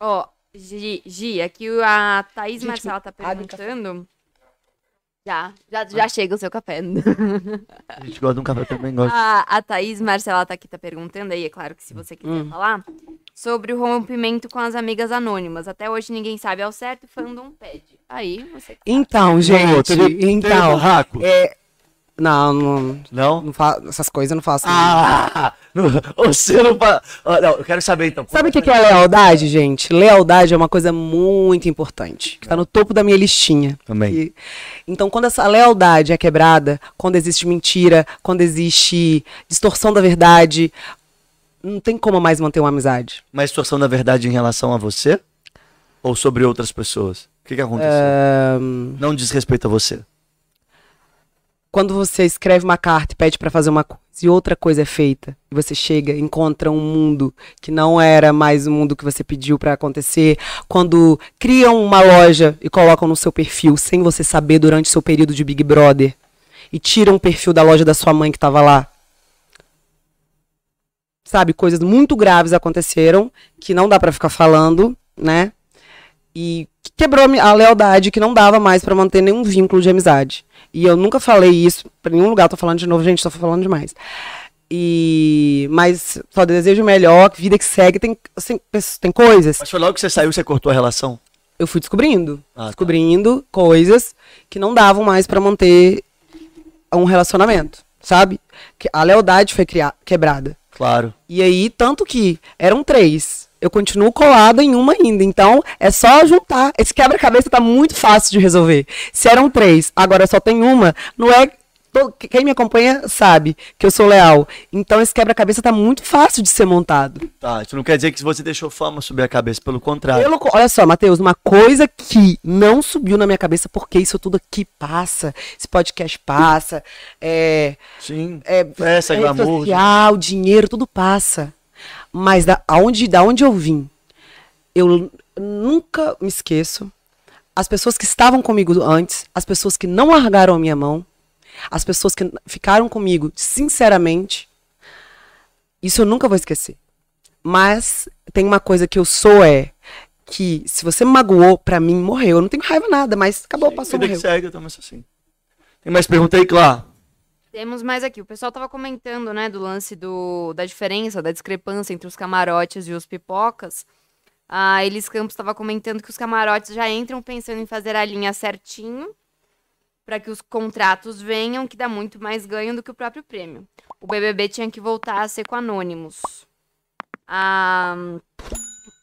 Ó, oh, Gi, Gi, aqui é a Thaís Gente, Marcela tá perguntando. Já, já, já ah. chega o seu café. A gente gosta de um café também, gosta. A, a Thaís Marcela tá aqui, tá perguntando aí, é claro que se você quiser hum. falar sobre o rompimento com as amigas anônimas. Até hoje ninguém sabe ao certo, fandom pede. Aí você. Então, gente, então. Teve é, não, não. Não? não fa... Essas coisas eu não faço. Ah! Não, você não fala. não, eu quero saber então. Sabe o que, que, é lealdade, gente? Lealdade é uma coisa muito importante. Que tá no topo da minha listinha. Também. E, então, quando essa lealdade é quebrada, quando existe mentira, quando existe distorção da verdade, não tem como mais manter uma amizade. Mas situação, na verdade, em relação a você? Ou sobre outras pessoas? O que, que aconteceu? Um... Não diz respeito a você. Quando você escreve uma carta e pede para fazer uma coisa e outra coisa é feita, e você chega, encontra um mundo que não era mais o mundo que você pediu para acontecer, quando criam uma loja e colocam no seu perfil sem você saber durante seu período de Big Brother, e tiram o perfil da loja da sua mãe que estava lá, sabe, coisas muito graves aconteceram, que não dá para ficar falando, né? E quebrou a lealdade que não dava mais para manter nenhum vínculo de amizade. E eu nunca falei isso para nenhum lugar, tô falando de novo, gente, tô falando demais. E mas só desejo melhor, vida que segue, tem assim, tem coisas. Mas foi logo que você saiu, você cortou a relação? Eu fui descobrindo, ah, tá. descobrindo tá. coisas que não davam mais para manter um relacionamento, sabe? Que a lealdade foi criar, quebrada. Claro. E aí, tanto que eram três. Eu continuo colada em uma ainda. Então, é só juntar. Esse quebra-cabeça tá muito fácil de resolver. Se eram três, agora só tem uma, não é Todo, então, quem me acompanha sabe que eu sou leal. Então esse quebra-cabeça tá muito fácil de ser montado. Tá, isso não quer dizer que você deixou fama subir a cabeça, pelo contrário. Pelo, olha só, Matheus, uma coisa que não subiu na minha cabeça, porque isso tudo aqui passa, esse podcast passa, é... Sim, é, festa, é, glamour. Né? Social, dinheiro, tudo passa. Mas da onde, da onde eu vim, eu nunca me esqueço. As pessoas que estavam comigo antes, as pessoas que não largaram a minha mão, as pessoas que ficaram comigo, sinceramente, isso eu nunca vou esquecer. Mas tem uma coisa que eu sou é que se você me magoou, pra mim morreu. Eu não tenho raiva nada, mas acabou, Sim, passou, morreu. Que segue, eu assim. Tem mais pergunta aí, Clara Temos mais aqui. O pessoal tava comentando, né, do lance do, da diferença, da discrepância entre os camarotes e os pipocas. A Elis Campos estava comentando que os camarotes já entram pensando em fazer a linha certinho para que os contratos venham, que dá muito mais ganho do que o próprio prêmio. O BBB tinha que voltar a ser com anônimos. A,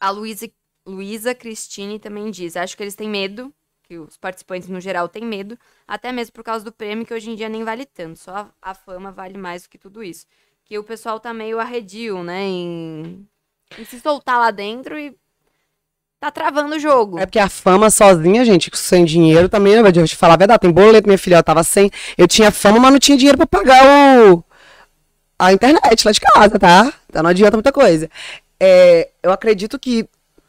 a Luísa, Cristine também diz: acho que eles têm medo, que os participantes no geral têm medo, até mesmo por causa do prêmio, que hoje em dia nem vale tanto, só a, a fama vale mais do que tudo isso. Que o pessoal tá meio arredio, né, em, em se soltar lá dentro e tá travando o jogo. É porque a fama sozinha, gente, sem dinheiro também, né eu te falar a verdade, tem boleto, minha filha, eu tava sem, eu tinha fama, mas não tinha dinheiro para pagar o a internet lá de casa, tá? Então não adianta muita coisa. É, eu acredito que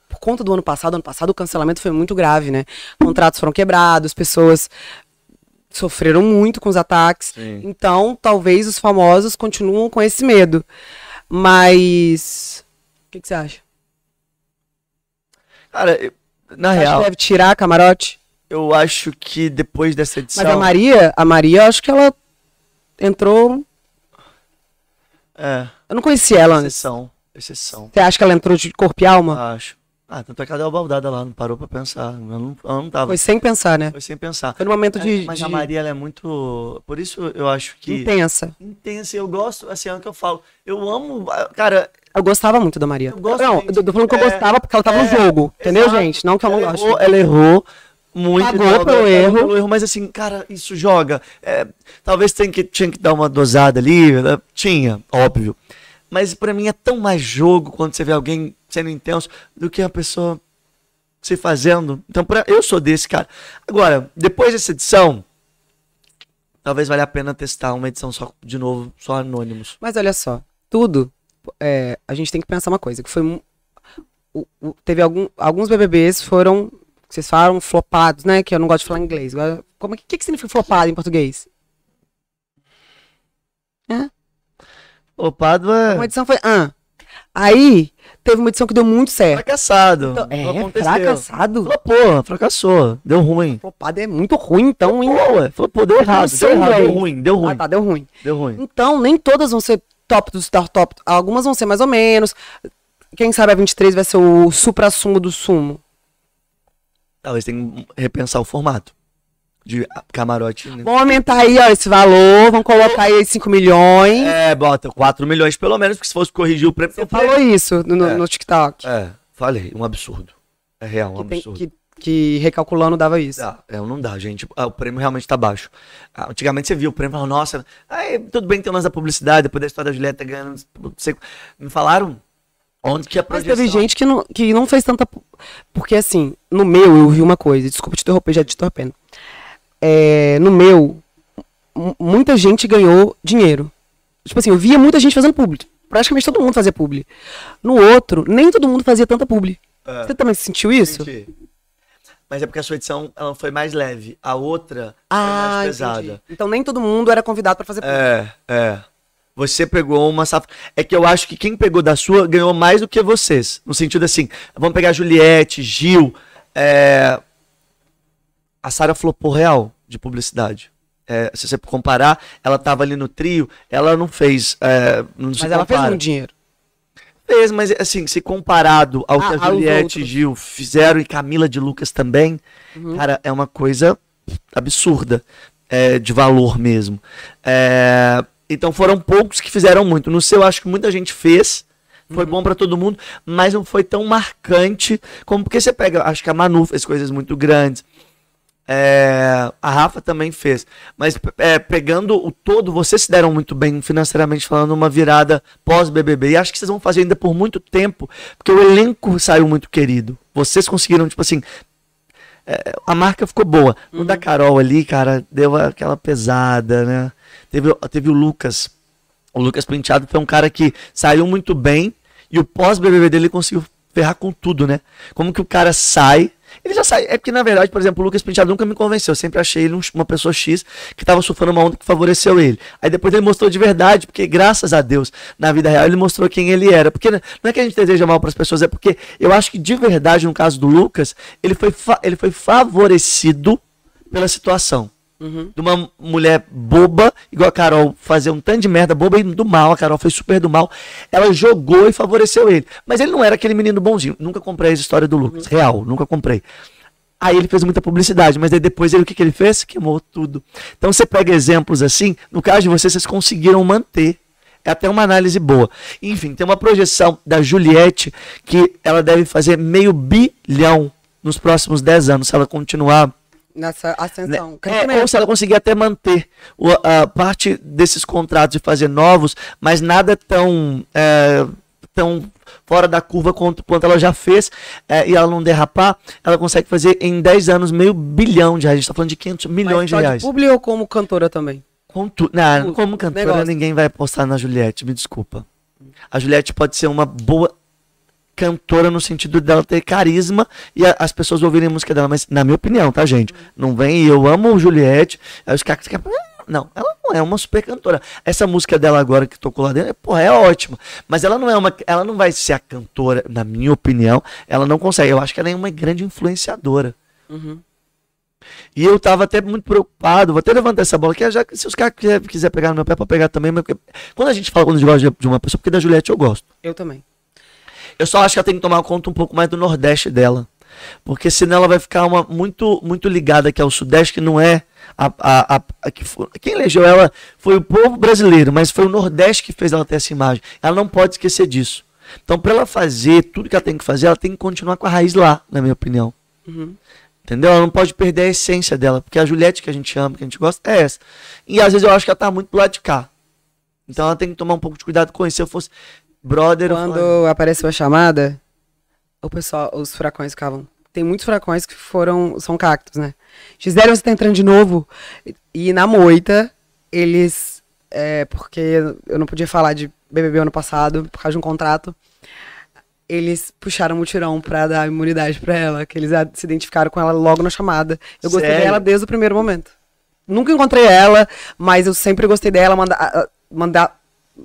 por conta do ano passado, ano passado o cancelamento foi muito grave, né? Contratos foram quebrados, pessoas sofreram muito com os ataques. Sim. Então, talvez os famosos continuam com esse medo. Mas o que, que você acha? Cara, eu, na Você real. Acha que deve tirar camarote? Eu acho que depois dessa edição. Mas a Maria, a Maria, eu acho que ela entrou. É. Eu não conhecia ela antes. Exceção. Exceção. Você acha que ela entrou de corpo e alma? Acho. Ah, tanto é que ela deu a baldada lá, não parou pra pensar. Eu não, eu não tava. Foi sem pensar, né? Foi sem pensar. Foi no momento de. mas de... a Maria, ela é muito. Por isso eu acho que. Intensa. Intensa. Eu gosto, assim, é o que eu falo. Eu amo. Cara, eu gostava muito da Maria. Eu não, eu tô falando que eu é, gostava porque ela tava no é, jogo, entendeu, exato. gente? Não que eu não gosto. ela errou muito Pagou pelo erro. pelo erro. Mas assim, cara, isso joga. É, talvez tenha que, tinha que dar uma dosada ali. Né? Tinha, óbvio. Mas para mim é tão mais jogo quando você vê alguém sendo intenso do que a pessoa se fazendo. Então, pra, eu sou desse, cara. Agora, depois dessa edição, talvez valha a pena testar uma edição só de novo, só anônimos. Mas olha só, tudo é, a gente tem que pensar uma coisa, que foi um, o, o, teve algum, alguns BBBs foram, vocês falaram flopados, né? Que eu não gosto de falar inglês. Agora, como é que, que, que significa flopado em português? Hã? Flopado é. Uma edição foi. Hã. Aí teve uma edição que deu muito certo. Fracassado. Então, é, aconteceu. fracassado. Flopou, fracassou. Deu ruim. Flopado é muito ruim, então, hein? Flopou, ué. Flopou, deu errado. Deu, errado, deu ruim, deu ah, ruim. Ah, tá, deu ruim. Deu ruim. Então, nem todas vão ser top dos top. Algumas vão ser mais ou menos. Quem sabe a 23 vai ser o supra-sumo do sumo. Talvez tenha que repensar o formato de camarote. Né? Vamos aumentar aí, ó, esse valor. Vamos colocar aí 5 milhões. É, bota 4 milhões pelo menos, porque se fosse corrigir o prêmio... Você falou isso no, é. no, TikTok. É, falei. Um absurdo. É real, um que absurdo. Tem, que que recalculando dava isso. Ah, é, não dá, gente. Ah, o prêmio realmente está baixo. Ah, antigamente você viu o prêmio, falava, nossa, aí, tudo bem que tem o lance da publicidade, depois da história da Julieta ganhando. Sei, Me falaram onde que a projeção... Mas teve gente que não, que não fez tanta. Porque assim, no meu eu vi uma coisa, desculpa te interromper, já te interrompendo. É, no meu, muita gente ganhou dinheiro. Tipo assim, eu via muita gente fazendo publi. Praticamente todo mundo fazia publi. No outro, nem todo mundo fazia tanta publi. É. Você também sentiu isso? Senti mas é porque a sua edição ela foi mais leve. A outra ah, foi mais pesada. Entendi. Então nem todo mundo era convidado para fazer público. É, é. Você pegou uma safra. É que eu acho que quem pegou da sua ganhou mais do que vocês. No sentido assim, vamos pegar Juliette, Gil. É... A Sara por real de publicidade. É, se você comparar, ela tava ali no trio, ela não fez. É, não Mas ela fez um dinheiro. Fez, mas assim, se comparado ao ah, que a Juliette e Gil fizeram e Camila de Lucas também, uhum. cara, é uma coisa absurda. É, de valor mesmo. É, então foram poucos que fizeram muito. No seu, acho que muita gente fez. Foi uhum. bom para todo mundo, mas não foi tão marcante como porque você pega, acho que a Manu fez coisas muito grandes, é, a Rafa também fez. Mas é, pegando o todo, vocês se deram muito bem financeiramente falando, uma virada pós-BBB. E acho que vocês vão fazer ainda por muito tempo, porque o elenco saiu muito querido. Vocês conseguiram, tipo assim. É, a marca ficou boa. Uhum. da Carol ali, cara, deu aquela pesada, né? Teve, teve o Lucas. O Lucas Penteado foi um cara que saiu muito bem e o pós-BBB dele conseguiu ferrar com tudo, né? Como que o cara sai ele já sai. É porque, na verdade, por exemplo, o Lucas Penteado nunca me convenceu. Eu sempre achei ele uma pessoa X que estava surfando uma onda que favoreceu ele. Aí depois ele mostrou de verdade, porque graças a Deus, na vida real, ele mostrou quem ele era. Porque né, não é que a gente deseja mal para as pessoas, é porque eu acho que de verdade, no caso do Lucas, ele foi, ele foi favorecido pela situação. Uhum. De uma mulher boba, igual a Carol, fazer um tanto de merda boba e do mal. A Carol foi super do mal. Ela jogou e favoreceu ele. Mas ele não era aquele menino bonzinho. Nunca comprei a história do Lucas. Uhum. Real, nunca comprei. Aí ele fez muita publicidade, mas depois ele o que, que ele fez? Queimou tudo. Então você pega exemplos assim, no caso de vocês, vocês conseguiram manter. É até uma análise boa. Enfim, tem uma projeção da Juliette que ela deve fazer meio bilhão nos próximos 10 anos, se ela continuar nessa ascensão. Né? É, ou se ela conseguir até manter a parte desses contratos e fazer novos, mas nada tão, é, tão fora da curva quanto, quanto ela já fez é, e ela não derrapar, ela consegue fazer em 10 anos meio bilhão de reais. A gente está falando de 500 milhões de reais. De ou como cantora também? Com tu... não, como cantora, negócio. ninguém vai apostar na Juliette, me desculpa. A Juliette pode ser uma boa cantora no sentido dela ter carisma e a, as pessoas ouvirem a música dela. Mas, na minha opinião, tá, gente? Não vem eu amo Juliette. Aí os caras ah, Não, ela não é uma super cantora. Essa música dela agora que tocou lá dentro, porra, é ótima. Mas ela não é uma. Ela não vai ser a cantora, na minha opinião. Ela não consegue. Eu acho que ela é uma grande influenciadora. Uhum. E eu tava até muito preocupado, vou até levantar essa bola aqui, é já se os caras quiser pegar no meu pé pra pegar também, mas... quando a gente fala quando a gente gosta de uma pessoa, porque da Juliette eu gosto. Eu também. Eu só acho que ela tem que tomar conta um pouco mais do Nordeste dela. Porque senão ela vai ficar uma, muito, muito ligada aqui ao Sudeste, que não é. A, a, a, a que foi, quem elegeu ela foi o povo brasileiro, mas foi o Nordeste que fez ela ter essa imagem. Ela não pode esquecer disso. Então, para ela fazer tudo que ela tem que fazer, ela tem que continuar com a raiz lá, na minha opinião. Uhum. Entendeu? Ela não pode perder a essência dela, porque a Juliette que a gente ama, que a gente gosta, é essa. E às vezes eu acho que ela tá muito do lado de cá. Então ela tem que tomar um pouco de cuidado com isso. Se eu fosse brother. Quando apareceu a chamada, o pessoal, os furacões ficavam. Tem muitos furacões que foram. São cactos, né? Gisele, você tá entrando de novo? E na moita, eles. É, porque eu não podia falar de BBB ano passado, por causa de um contrato. Eles puxaram o mutirão pra dar imunidade pra ela, que eles se identificaram com ela logo na chamada. Eu gostei Sério? dela desde o primeiro momento. Nunca encontrei ela, mas eu sempre gostei dela. mandar, manda,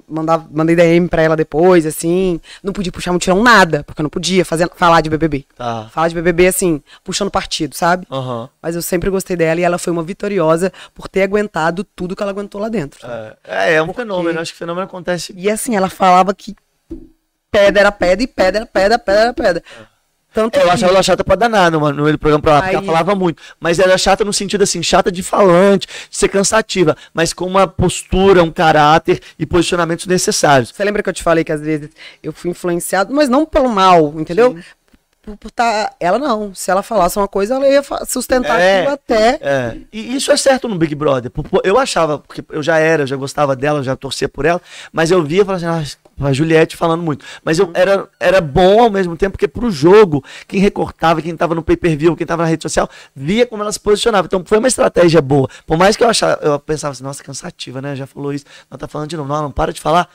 mandava, mandei DM pra ela depois, assim. Não podia puxar mutirão nada, porque eu não podia fazer, falar de BBB. Tá. Falar de BBB, assim, puxando partido, sabe? Uhum. Mas eu sempre gostei dela e ela foi uma vitoriosa por ter aguentado tudo que ela aguentou lá dentro. É, é, é, um porque... fenômeno, acho que fenômeno acontece. E assim, ela falava que pedra era pedra e pedra era pedra, pedra era pedra. É. Tanto eu que... achava ela chata pra danar né, no, no programa, pra lá, porque ela falava muito. Mas era é chata no sentido assim, chata de falante, de ser cansativa, mas com uma postura, um caráter e posicionamentos necessários. Você lembra que eu te falei que às vezes eu fui influenciado, mas não pelo mal, entendeu? Por, por tá... Ela não. Se ela falasse uma coisa, ela ia sustentar é, aquilo até. É. E isso é certo no Big Brother. Eu achava, porque eu já era, eu já gostava dela, eu já torcia por ela, mas eu via e falava assim, ah, a Juliette falando muito. Mas eu, era, era bom ao mesmo tempo, porque pro jogo, quem recortava, quem tava no pay-per-view, quem tava na rede social, via como ela se posicionava. Então foi uma estratégia boa. Por mais que eu achava, eu pensava assim, nossa, cansativa, né? Já falou isso, não tá falando de novo. Não, não para de falar.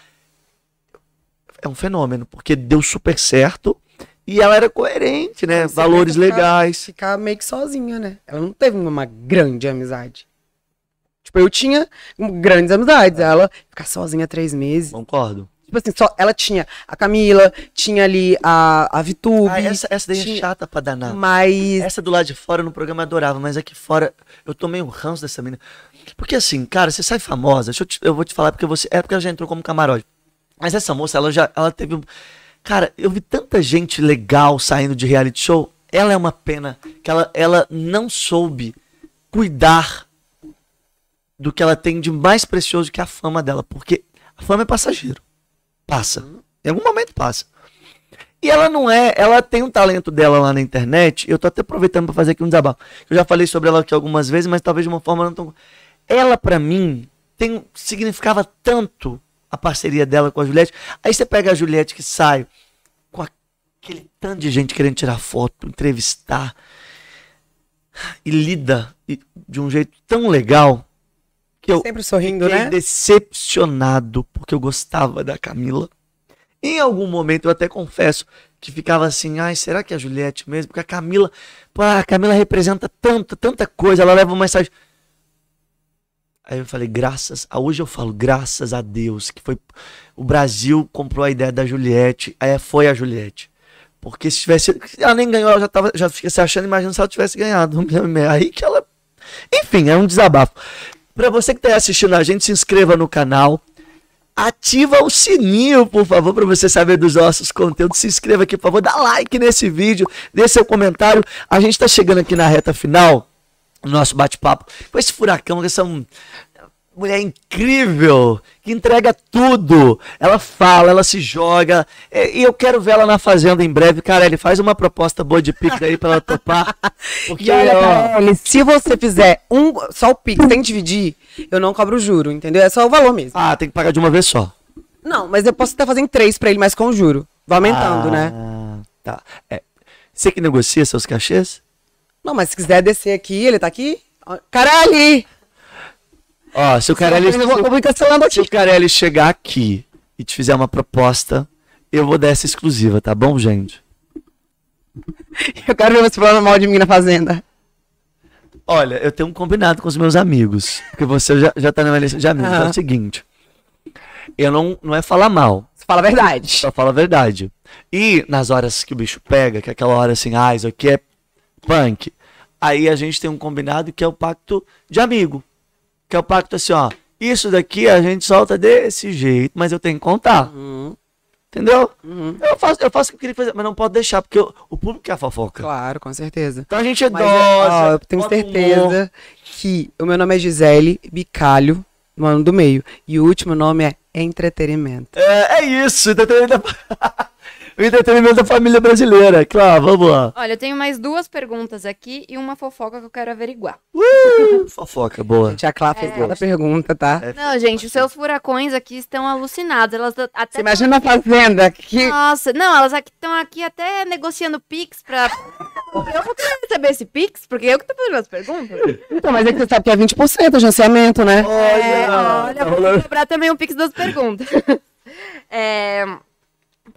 É um fenômeno, porque deu super certo. E ela era coerente, né? Você Valores ficar, legais. Ficar meio que sozinha, né? Ela não teve uma grande amizade. Tipo, eu tinha grandes amizades. É. Ela ficar sozinha três meses. Concordo. Tipo assim, só ela tinha a Camila, tinha ali a, a Vitube. Ah, essa, essa daí é tinha... é chata pra danar. Mas. Essa do lado de fora no programa adorava, mas aqui fora eu tomei um ranço dessa menina. Porque assim, cara, você sai famosa, eu, te, eu, vou te falar porque você. É porque ela já entrou como camarote. Mas essa moça, ela já. Ela teve um. Cara, eu vi tanta gente legal saindo de reality show. Ela é uma pena que ela, ela não soube cuidar do que ela tem de mais precioso que a fama dela. Porque a fama é passageiro. Passa. Em algum momento passa. E ela não é, ela tem um talento dela lá na internet. Eu tô até aproveitando para fazer aqui um desabafo. Eu já falei sobre ela aqui algumas vezes, mas talvez de uma forma não tão. Ela, para mim, tem, significava tanto a parceria dela com a Juliette. Aí você pega a Juliette que sai com aquele tanto de gente querendo tirar foto, entrevistar, e lida de um jeito tão legal eu sempre sorrindo, né? decepcionado porque eu gostava da Camila. Em algum momento eu até confesso que ficava assim, ai, será que é a Juliette mesmo? Porque a Camila, pô, a Camila representa tanta, tanta coisa, ela leva uma mensagem. Aí eu falei, graças a hoje eu falo, graças a Deus que foi o Brasil comprou a ideia da Juliette, aí foi a Juliette. Porque se tivesse, ela nem ganhou, ela já tava, já fica se achando, imagina se ela tivesse ganhado Aí que ela Enfim, é um desabafo. Para você que está assistindo a gente, se inscreva no canal. Ativa o sininho, por favor, para você saber dos nossos conteúdos. Se inscreva aqui, por favor, dá like nesse vídeo, dê seu comentário. A gente está chegando aqui na reta final nosso bate-papo com esse furacão, com essa, hum, mulher incrível, que entrega tudo. Ela fala, ela se joga. É, e eu quero ver ela na fazenda em breve. Cara, ele faz uma proposta boa de Pix aí pra ela topar. Porque, e olha, ó... Carelli, se você fizer um só o Pix sem dividir, eu não cobro o juro, entendeu? É só o valor mesmo. Ah, tem que pagar de uma vez só. Não, mas eu posso até fazer em três pra ele, mas com juro. Vai aumentando, ah, né? Tá. É. Você que negocia seus cachês? Não, mas se quiser descer aqui, ele tá aqui. Caralho! Ó, se o Carelli. Se, se o Carelli chegar aqui e te fizer uma proposta, eu vou dar essa exclusiva, tá bom, gente? Eu quero ver você falando mal de mim na fazenda. Olha, eu tenho um combinado com os meus amigos. Porque você já, já tá na minha lista de amigos. Uhum. Então é o ah. seguinte. Eu não, não é falar mal. Você fala a verdade. Só fala a verdade. E nas horas que o bicho pega, que é aquela hora assim, ah, isso aqui é punk. Aí a gente tem um combinado que é o pacto de amigo. Que é o pacto assim, ó. Isso daqui a gente solta desse jeito, mas eu tenho que contar. Uhum. Entendeu? Uhum. Eu, faço, eu faço o que eu queria fazer, mas não pode deixar, porque eu, o público quer a fofoca. Claro, com certeza. Então a gente é mas, é, ó, eu tenho certeza humor. que o meu nome é Gisele Bicalho, no ano do meio. E o último nome é entretenimento. É, é isso, entretenimento. o entretenimento da família brasileira. Claro, vamos lá. Olha, eu tenho mais duas perguntas aqui e uma fofoca que eu quero averiguar. Uh, fofoca, boa. Gente, a Clá fez é... pergunta, tá? É não, gente, os seus furacões aqui estão alucinados. Elas até Você imagina a fazenda que... Nossa, não, elas estão aqui, até negociando Pix pra... eu vou querer receber esse Pix, porque eu que tô fazendo as perguntas. Então, mas é que você sabe que é 20% de financiamento, né? Olha, é, olha, vou cobrar também o um Pix das perguntas. É,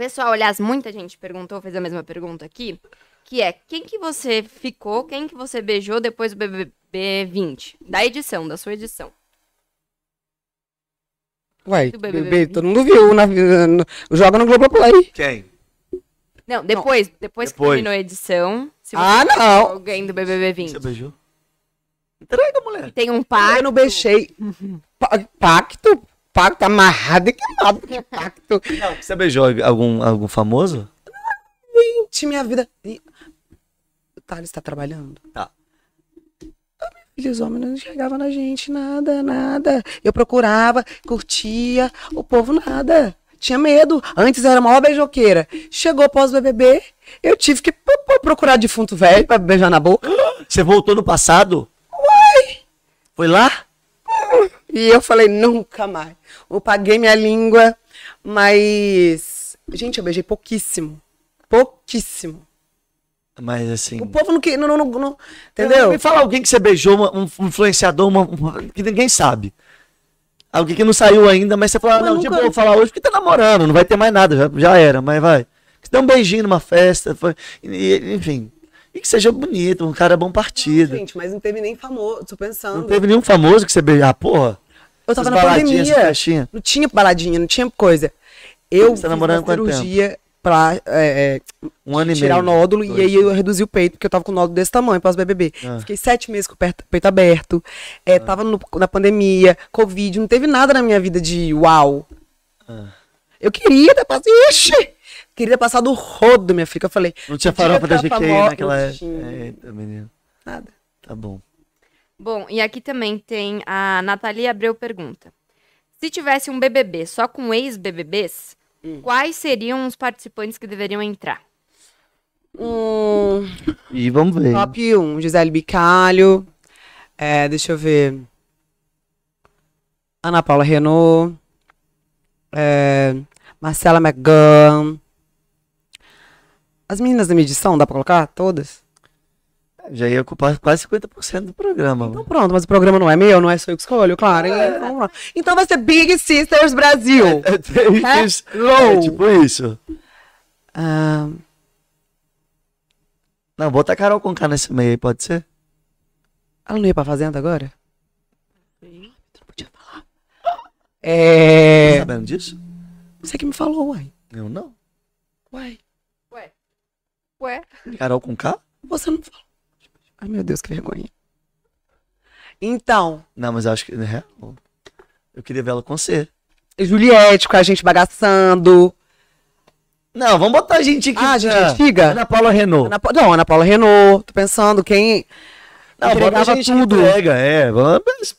pessoal. Aliás, muita gente perguntou, fez a mesma pergunta aqui, que é quem que você ficou, quem que você beijou depois do BBB 20? Da edição, da sua edição. Ué, BBB, BBB todo mundo viu. Na, no, joga no Globoplay. Quem? Não, depois, não. depois, que Depois. terminou a edição. Se ah, você Ah, não! Alguém do BBB 20. Você beijou? Entrega, mulher. Tem um pacto. Eu não beijei. pacto? pacto, tá amarrado e queimado, que pacto. Não, você beijou algum, algum famoso? Gente, minha vida. O Thales tá trabalhando? Tá. Ah, os homens não enxergavam na gente nada, nada. Eu procurava, curtia, o povo nada. Tinha medo. Antes era a maior beijoqueira. Chegou pós-BBB, eu tive que procurar defunto velho pra beijar na boca. Você voltou no passado? Uai! Foi lá? Hum. E eu falei, nunca mais. Eu paguei minha língua, mas. Gente, eu beijei pouquíssimo. Pouquíssimo. Mas assim. O povo não que. Não, não, não, não, entendeu? Me fala alguém que você beijou, uma, um influenciador, uma, uma, que ninguém sabe. Alguém que não saiu ainda, mas você fala, ah, mas não, nunca... tipo, falar hoje porque tá namorando, não vai ter mais nada, já, já era, mas vai. Você deu um beijinho numa festa, foi, e, enfim. E que seja bonito, um cara bom partido. Não, gente, mas não teve nem famoso, tô pensando. Não teve nenhum famoso que você beijou. Ah, porra. Eu tava na pandemia. Não tinha baladinha, não tinha coisa. Eu você tá namorando uma cirurgia tempo? pra é, é, um ano e tirar meio, o nódulo dois. e aí eu reduzi o peito, porque eu tava com o nódulo desse tamanho pós BBB. Ah. Fiquei sete meses com o peito aberto. É, ah. Tava no, na pandemia, Covid, não teve nada na minha vida de uau. Ah. Eu queria, depois, ixi! Queria passar do rodo, minha filha. Eu falei. Não tinha farofa da GK naquela época. menino. Nada. Tá bom. Bom, e aqui também tem a Natalia Abreu pergunta. Se tivesse um BBB só com ex-BBBs, hum. quais seriam os participantes que deveriam entrar? Hum... E vamos ver. Top 1, Gisele Bicalho. É, deixa eu ver. Ana Paula Renault. É, Marcela McGann. As meninas da medição, dá pra colocar? Todas? Já ia ocupar quase 50% do programa. Então pronto, mas o programa não é meu, não é só eu que escolho, claro. É. Então, então vai ser Big Sisters Brasil. É, é, é, é, é tipo isso. Ah. Não, bota a Carol com K nesse meio aí, pode ser? Ela não ia pra fazenda agora? Sim. Não podia falar. É. Tá sabendo disso? Você que me falou, uai. Eu não. Uai. Ué? Carol com K? Você não falou. Ai, meu Deus, que vergonha. Então. Não, mas eu acho que. Né? Eu queria ver ela com C. Juliette, com a gente bagaçando. Não, vamos botar a gente aqui. Ah, gente é. antiga? Ana Paula Renault. Ana, não, Ana Paula Renault. Tô pensando quem. Não, bota a gente tudo. entrega, é. Vamos.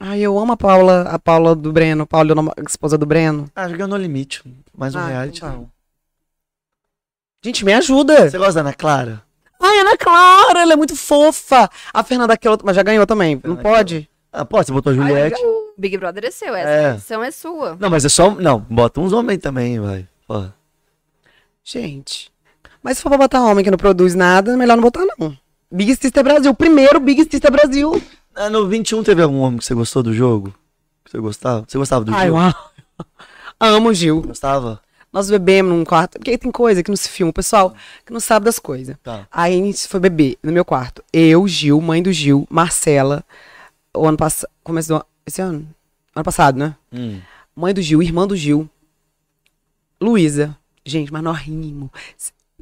Ai, eu amo a Paula, a Paula do Breno, a Paula, esposa do Breno. Ah, jogando no limite. Mais um ah, reality. Então. Tá Gente, me ajuda. Você gosta da Ana Clara? Ai, Ana Clara, ela é muito fofa. A Fernanda aquela mas já ganhou também. Fernanda não pode? Ah, pode, você botou a Juliette. Ai, o Big Brother é seu, essa é. edição é sua. Não, mas é só. Não, bota uns homens também, vai. Porra. Gente. Mas se for pra botar homem que não produz nada, é melhor não botar, não. Big Sister Brasil, primeiro Big Sister Brasil. Ah, no 21 teve algum homem que você gostou do jogo? Que você gostava? Você gostava do Ai, Gil? Uau. Amo o Gil. Gostava? Nós bebemos num quarto, porque aí tem coisa que não se filma, o pessoal que não sabe das coisas. Tá. Aí a gente foi beber no meu quarto. Eu, Gil, mãe do Gil, Marcela, o ano passado. Começo do ano. Esse ano? Ano passado, né? Hum. Mãe do Gil, irmã do Gil, Luísa. Gente, mas nós rimos.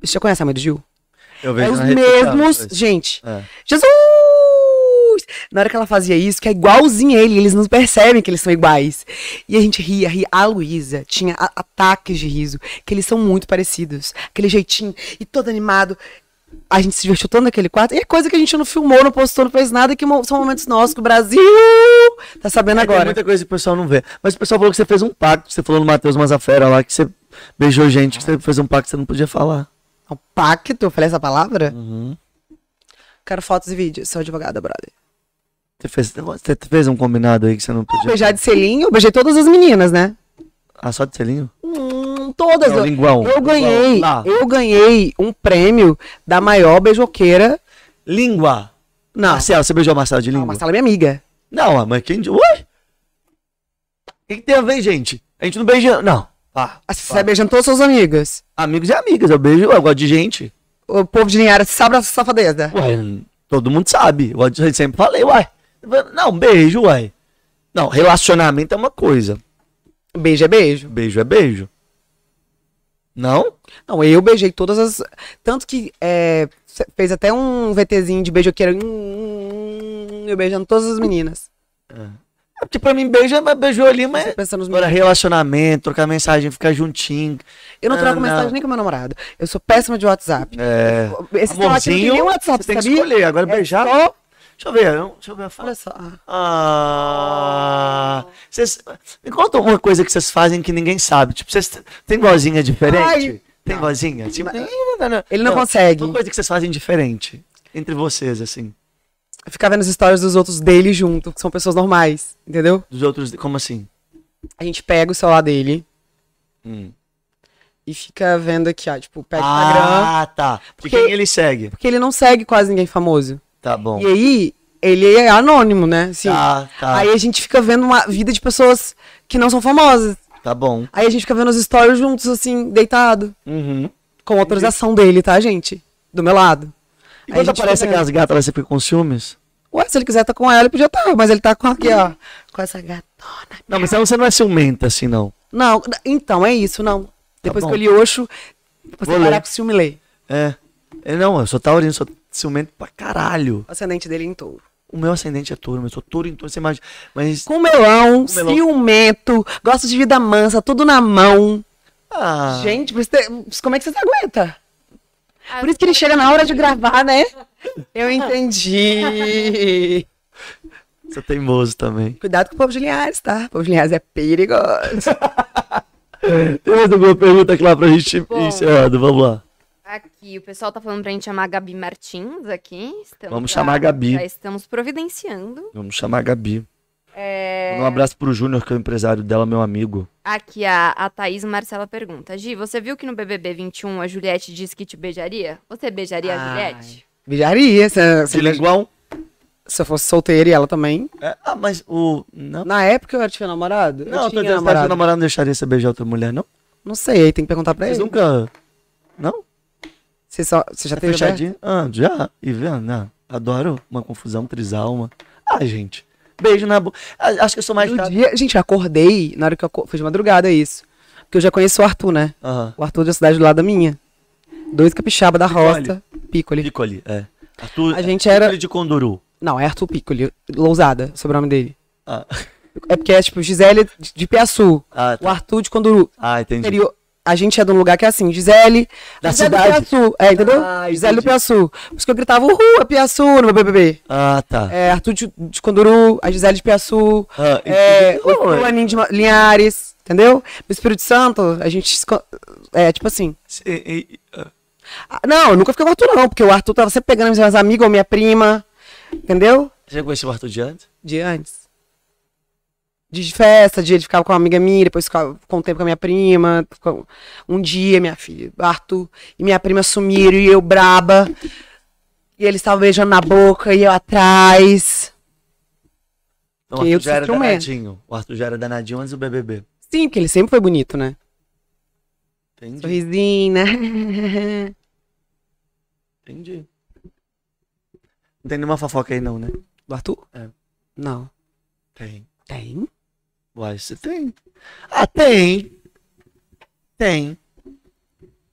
Você conhece a mãe do Gil? Eu vejo é os mesmos. Gente, é. Jesus! Na hora que ela fazia isso, que é igualzinho ele, eles não percebem que eles são iguais. E a gente ria, ria. A Luísa tinha ataques de riso, que eles são muito parecidos. Aquele jeitinho, e todo animado. A gente se divertiu tanto naquele quarto. E é coisa que a gente não filmou, não postou, não fez nada, que são momentos nossos que o Brasil tá sabendo é, agora. Tem muita coisa que o pessoal não vê. Mas o pessoal falou que você fez um pacto, você falou no Matheus Mazafera lá, que você beijou gente, que você fez um pacto que você não podia falar. Um pacto? Eu falei essa palavra? Uhum. Quero fotos e vídeos. Sou advogada, brother. Você fez, você fez um combinado aí que você não podia. beijar de selinho, beijei todas as meninas, né? Ah, só de selinho? Hum, todas. Não, eu, linguão. Eu ganhei, linguão. eu ganhei um prêmio da maior beijoqueira. Língua. Não. Ah, Marcelo, você beijou a Marcela de língua? Não, Marcela é minha amiga. Não, ah, mas quem... Ué? O que tem a ver, gente? A gente não beija... Não. Ah, você sai beijando todas as suas amigas. Amigos e amigas, eu beijo, eu gosto de gente. O povo de Linhares sabe a safadeza. Ué, todo mundo sabe. Eu sempre falei, uai. Não, beijo, uai. Não, relacionamento é uma coisa. Beijo é beijo. Beijo é beijo. Não? Não, eu beijei todas as. Tanto que é, fez até um VTzinho de beijo que era. Hum, hum, eu beijando todas as meninas. É, é porque pra mim beijo é beijou ali, mas. Tá Pensa nos Agora, relacionamento, trocar mensagem, ficar juntinho. Eu não ah, troco não. mensagem nem com meu namorado. Eu sou péssima de WhatsApp. É. Esse Amorzinho, tem WhatsApp, você tem sabia? que escolher. Agora é beijar. Só Deixa eu ver, deixa eu ver a foto. Olha só. Ah. ah Cês, me conta uma coisa que vocês fazem que ninguém sabe. Tipo, vocês têm vozinha diferente? Ai. Tem não. vozinha? Tipo, ele não, não, consegue. Uma coisa que vocês fazem diferente entre vocês, assim. Eu vendo as histórias dos outros dele junto, que são pessoas normais, entendeu? Dos outros, como assim? A gente pega o celular dele. Hum e fica vendo aqui, ó, tipo, pega o ah, Instagram. Ah, tá. Porque, porque ele segue? Porque ele não segue quase ninguém famoso. Tá bom. E aí, ele é anônimo, né? sim tá, tá. Aí a gente fica vendo uma vida de pessoas que não são famosas. Tá bom. Aí a gente fica vendo as histórias juntos, assim, deitado. Uhum. Com autorização dele, tá, gente? Do meu lado. E aí quando aparece aquelas gatas, elas ficam com ciúmes? Ué, se ele quiser estar tá com ela, ele podia estar, tá, mas ele tá com aqui, ó. Uhum. Com essa gatona. Não, mas você não é ciumenta assim, não. Não, então, é isso, não. Tá Depois tá que eu li Oxo, você vai parar com ciúme lê. É. é. Não, eu sou taurino, sou ciumento pra caralho. O ascendente dele é em touro. O meu ascendente é touro, mas eu sou touro em touro, você imagina. Mas... Com melão, melão, ciumento, gosto de vida mansa, tudo na mão. Ah. Gente, como é que você se aguenta? Ah, por isso que ele chega na hora de gravar, né? Eu entendi. Você é teimoso também. Cuidado com o povo de Linhares, tá? O povo de Linhares é perigoso. Tem mais alguma pergunta aqui lá pra gente Bom, encerrando? Vamos lá. Aqui, o pessoal tá falando pra gente chamar a Gabi Martins aqui. Estamos Vamos já, chamar a Gabi. Já estamos providenciando. Vamos chamar a Gabi. É... Um abraço pro Júnior, que é o empresário dela, meu amigo. Aqui, a, a Thaís Marcela pergunta. Gi, você viu que no BBB 21 a Juliette disse que te beijaria? Você beijaria a Juliette? Beijaria. Se, se, igual... Se eu fosse solteira e ela também. É, ah, mas o... Não. Na época eu era tinha namorado. Não, eu tinha tá namorado. namorado não deixaria você beijar outra mulher, não? Não sei, aí tem que perguntar pra Vocês ele. Vocês nunca... Não? Você, só, você já é teve fechadinho? Ah, já. E vendo, né? Adoro uma confusão, trisalma. Ah, gente. Beijo na boca. Acho que eu sou mais. dia, gente, acordei na hora que eu. Foi de madrugada isso. Porque eu já conheço o Arthur, né? Uhum. O Arthur é da cidade do lado da minha. Dois capixaba da Piccoli. roça. Piccoli. Piccoli, é. Arthur. A gente é era. Piccoli de Conduru. Não, é Arthur Piccoli. Lousada, sobrenome dele. Ah. É porque é tipo Gisele de Piaçu. Ah, tá. O Arthur de Conduru. Ah, entendi. Interior, a gente é de um lugar que é assim, Gisele, da Gisele cidade. do Piaçu, é, entendeu? Ah, Gisele do Piaçu. Por isso que eu gritava, uhul, é Piaçu no meu BBB. Ah, tá. É, Arthur de, de Conduru, a Gisele de Piaçu, ah, é, o Fulaninho de Linhares, entendeu? No Espírito Santo, a gente, é, tipo assim. E, e, uh... ah, não, eu nunca fiquei com o Arthur não, porque o Arthur tava sempre pegando minhas amigas ou minha prima, entendeu? Você já conheceu o Arthur de antes? De antes de festa, dia ele ficava com uma amiga minha, depois ficava, com o tempo com a minha prima. Um dia, minha filha, Arthur e minha prima sumiram e eu braba. E eles estavam beijando na boca e eu atrás. Então, o Arthur já era danadinho. O Arthur já era danadinho antes do BBB. Sim, porque ele sempre foi bonito, né? Entendi. Sorrisinho, né? Entendi. Não tem nenhuma fofoca aí, não, né? Do Arthur? É. Não. Tem. Tem? Uai, você tem. Ah, tem. Tem.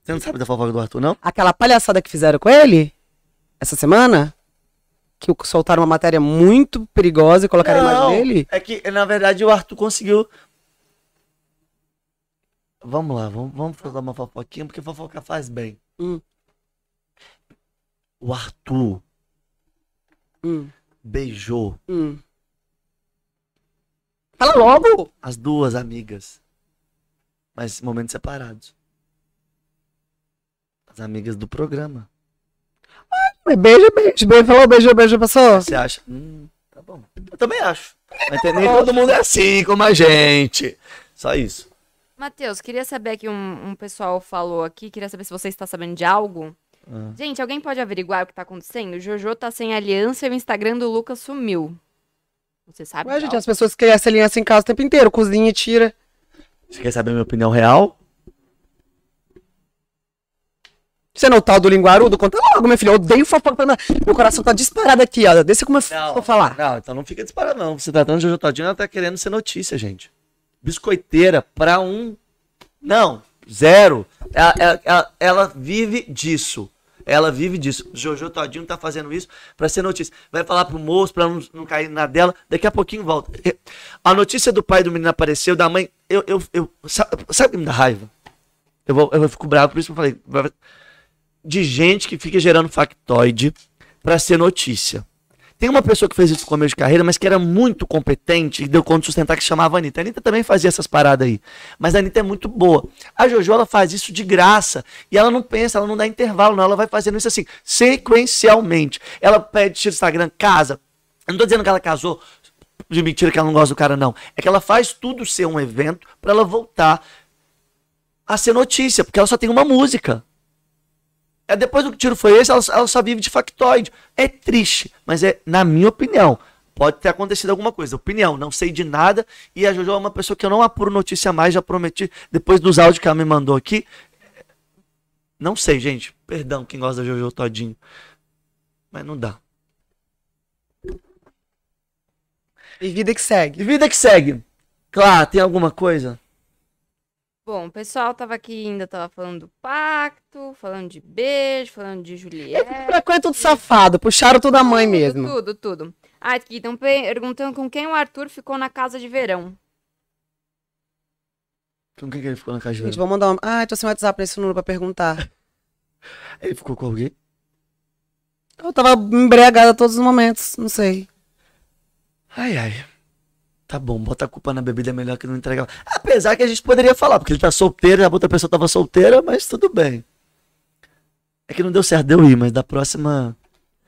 Você não sabe da fofoca do Arthur, não? Aquela palhaçada que fizeram com ele? Essa semana? Que soltaram uma matéria muito perigosa e colocaram não, a imagem dele? É que, na verdade, o Arthur conseguiu. Vamos lá, vamos, vamos falar uma fofoquinha, porque fofoca faz bem. Hum. O Arthur hum. beijou hum. Fala logo! As duas amigas. Mas momentos separados. As amigas do programa. beijo, beijo, beijo. Falou, beijo, beijo, pessoal Você acha? Hum, tá bom. Eu também acho. Na todo mundo é assim, como a gente. Só isso. Matheus, queria saber que um, um, pessoal falou aqui, queria saber se você está sabendo de algo. Ah. Gente, alguém pode averiguar o que está acontecendo? O Jojo tá sem aliança e o Instagram do Lucas sumiu. Você sabe. gente, as pessoas querem essa aliança em casa o tempo inteiro, cozinha e tira. Você quer saber a minha opinião real? Você não é o tal do linguarudo? Conta logo, minha filha. Eu odeio fofoca. Meu coração tá disparado aqui, ó. Deixa como eu vou falar. Não, então não fica disparado, não. Você tá dando Jojotadinho, ela tá querendo ser notícia, gente. Biscoiteira pra um. Não, zero. Ela, ela, ela, ela vive disso. Ela vive disso. Jojo Todinho tá fazendo isso para ser notícia. Vai falar pro moço pra não, não cair na dela. Daqui a pouquinho volta. A notícia do pai do menino apareceu, da mãe. Eu, eu, eu sabe, sabe o que me dá raiva? Eu, vou, eu fico bravo, por isso que eu falei. De gente que fica gerando factoide pra ser notícia. Tem uma pessoa que fez isso no começo de carreira, mas que era muito competente e deu conta de sustentar, que chamava Anitta. A Anitta também fazia essas paradas aí. Mas a Anitta é muito boa. A Jojo, ela faz isso de graça. E ela não pensa, ela não dá intervalo, não. Ela vai fazendo isso assim, sequencialmente. Ela pede, tira o Instagram, casa. Eu não tô dizendo que ela casou de mentira que ela não gosta do cara, não. É que ela faz tudo ser um evento para ela voltar a ser notícia, porque ela só tem uma música. É depois do tiro foi esse, ela, ela só vive de factoide. É triste, mas é, na minha opinião, pode ter acontecido alguma coisa. Opinião, não sei de nada. E a Jojo é uma pessoa que eu não apuro notícia mais, já prometi. Depois dos áudios que ela me mandou aqui. Não sei, gente. Perdão quem gosta da Jojo todinho. Mas não dá. E vida que segue. E vida que segue. Claro, tem alguma coisa? Bom, o pessoal tava aqui ainda, tava falando do pacto, falando de beijo, falando de é Juliette. É, é tudo safado, puxaram tudo a mãe tudo, mesmo. Tudo, tudo. Ah, aqui estão perguntando com quem o Arthur ficou na casa de verão. Com quem que ele ficou na casa de verão? Gente, vou mandar uma... Ah, tô sem WhatsApp nesse número pra perguntar. ele ficou com alguém? Eu tava embriagada a todos os momentos, não sei. Ai, ai. Tá bom, bota a culpa na bebida, é melhor que não entregar. Apesar que a gente poderia falar, porque ele tá solteiro, a outra pessoa tava solteira, mas tudo bem. É que não deu certo, deu ir, mas da próxima.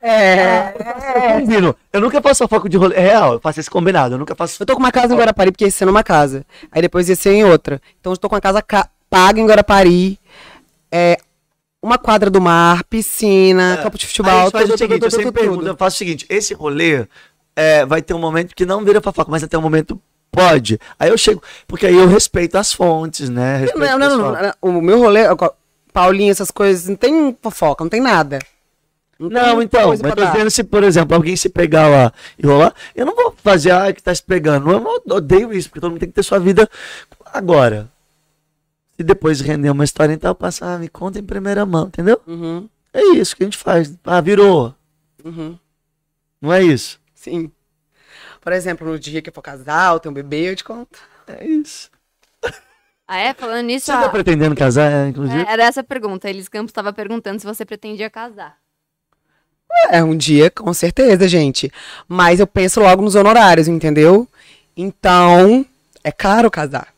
É, ah, eu é. combino. Eu nunca faço foco de rolê. É real, eu faço esse combinado. Eu nunca faço. Eu tô com uma casa em Guarapari, porque ia ser numa é casa. Aí depois ia ser em outra. Então eu tô com uma casa ca... paga em Guarapari. É, uma quadra do mar, piscina, é. campo de futebol. Aí, tudo, tudo, tudo, eu sempre pergunto, eu faço o seguinte: esse rolê é, vai ter um momento que não vira fofoca, mas até um momento pode. Aí eu chego, porque aí eu respeito as fontes, né? Respeito não, não, não, não, O meu rolê, Paulinho, essas coisas, não tem fofoca, não tem nada. Não, não então, mas tô dizendo se, por exemplo, alguém se pegar lá e rolar, eu não vou fazer, ah, que tá se pegando. Eu odeio isso, porque todo mundo tem que ter sua vida agora. Se depois render uma história, então eu passo, ah, me conta em primeira mão, entendeu? Uhum. É isso que a gente faz. Ah, virou. Uhum. Não é isso? Sim. Por exemplo, no dia que eu for casar, ou ter um bebê, eu te conto. É isso. Ah, é? Falando nisso. Você tá ó, tá pretendendo casar, é, inclusive? É, era essa a pergunta. Elis Campos estava perguntando se você pretendia casar. É, um dia, com certeza, gente. Mas eu penso logo nos honorários, entendeu? Então, é caro casar.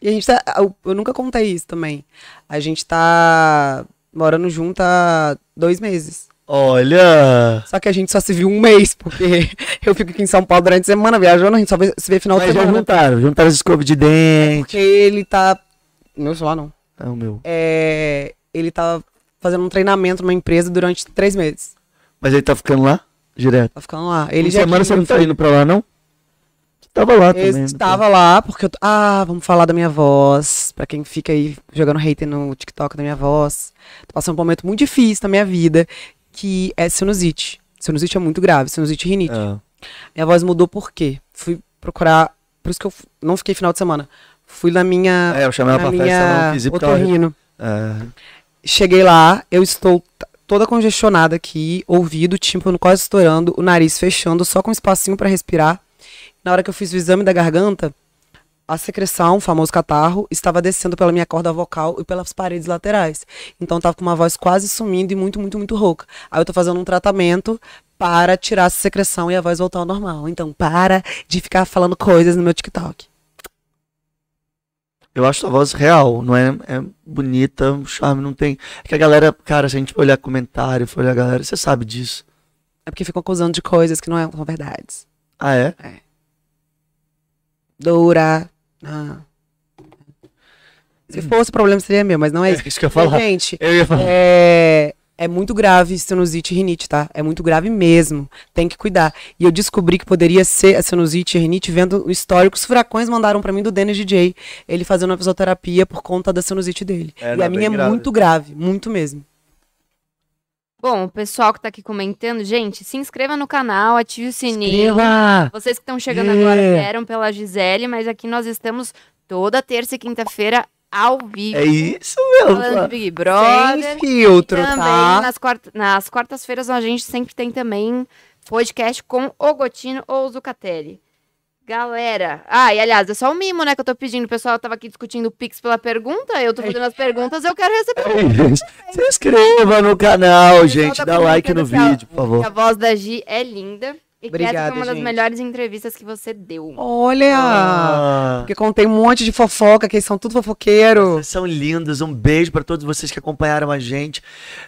E a gente tá. Eu, eu nunca contei isso também. A gente tá morando junto há dois meses. Olha! Só que a gente só se viu um mês, porque eu fico aqui em São Paulo durante a semana viajando, a gente só vê, se vê final Mas de semana. já juntaram, juntaram as escovas de dente. É porque ele tá. Meu celular não. É o meu. É. Ele tá fazendo um treinamento numa empresa durante três meses. Mas ele tá ficando lá? Direto? Tá ficando lá. Ele já semana você não tá indo pra lá, não? Tava lá também. Eu lá, porque eu. Ah, vamos falar da minha voz. Pra quem fica aí jogando hater no TikTok da minha voz. Tô passando um momento muito difícil na minha vida que é sinusite. Sinusite é muito grave, sinusite e rinite. É. Minha voz mudou por quê? Fui procurar, por isso que eu não fiquei final de semana. Fui na minha. É, eu chamei ela pra minha festa, não fiz é. Cheguei lá, eu estou toda congestionada aqui, ouvido, tímpano quase estourando, o nariz fechando, só com um espacinho para respirar. Na hora que eu fiz o exame da garganta, a secreção, o famoso catarro, estava descendo pela minha corda vocal e pelas paredes laterais. Então tava com uma voz quase sumindo e muito, muito, muito rouca. Aí eu tô fazendo um tratamento para tirar essa secreção e a voz voltar ao normal. Então para de ficar falando coisas no meu TikTok. Eu acho a voz real, não é, é bonita, um charme, não tem. É que a galera, cara, se a gente olhar comentário, for olhar a galera, você sabe disso. É porque ficam acusando de coisas que não são verdades. Ah, é? É. Dura, ah. Se fosse, o problema seria meu, mas não é, é isso. É isso que eu Gente, eu ia falar. É, é muito grave sinusite e rinite, tá? É muito grave mesmo. Tem que cuidar. E eu descobri que poderia ser a sinusite e rinite vendo o histórico. Os furacões mandaram para mim do Dennis DJ, ele fazendo a fisioterapia por conta da sinusite dele. É, e não, a minha é grave. muito grave, muito mesmo. Bom, o pessoal que está aqui comentando, gente, se inscreva no canal, ative o sininho. Inscreva! Vocês que estão chegando é. agora vieram pela Gisele, mas aqui nós estamos toda terça e quinta-feira ao vivo. É isso mesmo. Falando de Big Brother. Sem filtro, também, tá? Nas, quarta, nas quartas-feiras a gente sempre tem também podcast com o Gotino ou o Zucatelli. Galera. Ah, e aliás, é só o mimo, né, que eu tô pedindo. O pessoal tava aqui discutindo o Pix pela pergunta. Eu tô fazendo as perguntas, eu quero receber. É se inscreva no canal, gente. Tá Dá like no vídeo, por favor. A voz da Gi é linda. E Obrigada, essa foi uma das melhores entrevistas que você deu. Olha! Ah. Porque contei um monte de fofoca, que são tudo fofoqueiro. Vocês são lindos. Um beijo para todos vocês que acompanharam a gente.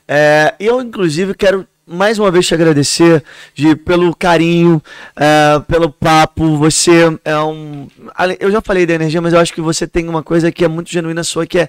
É, eu, inclusive, quero mais uma vez te agradecer de, pelo carinho, é, pelo papo. Você é um. Eu já falei da energia, mas eu acho que você tem uma coisa que é muito genuína sua, que é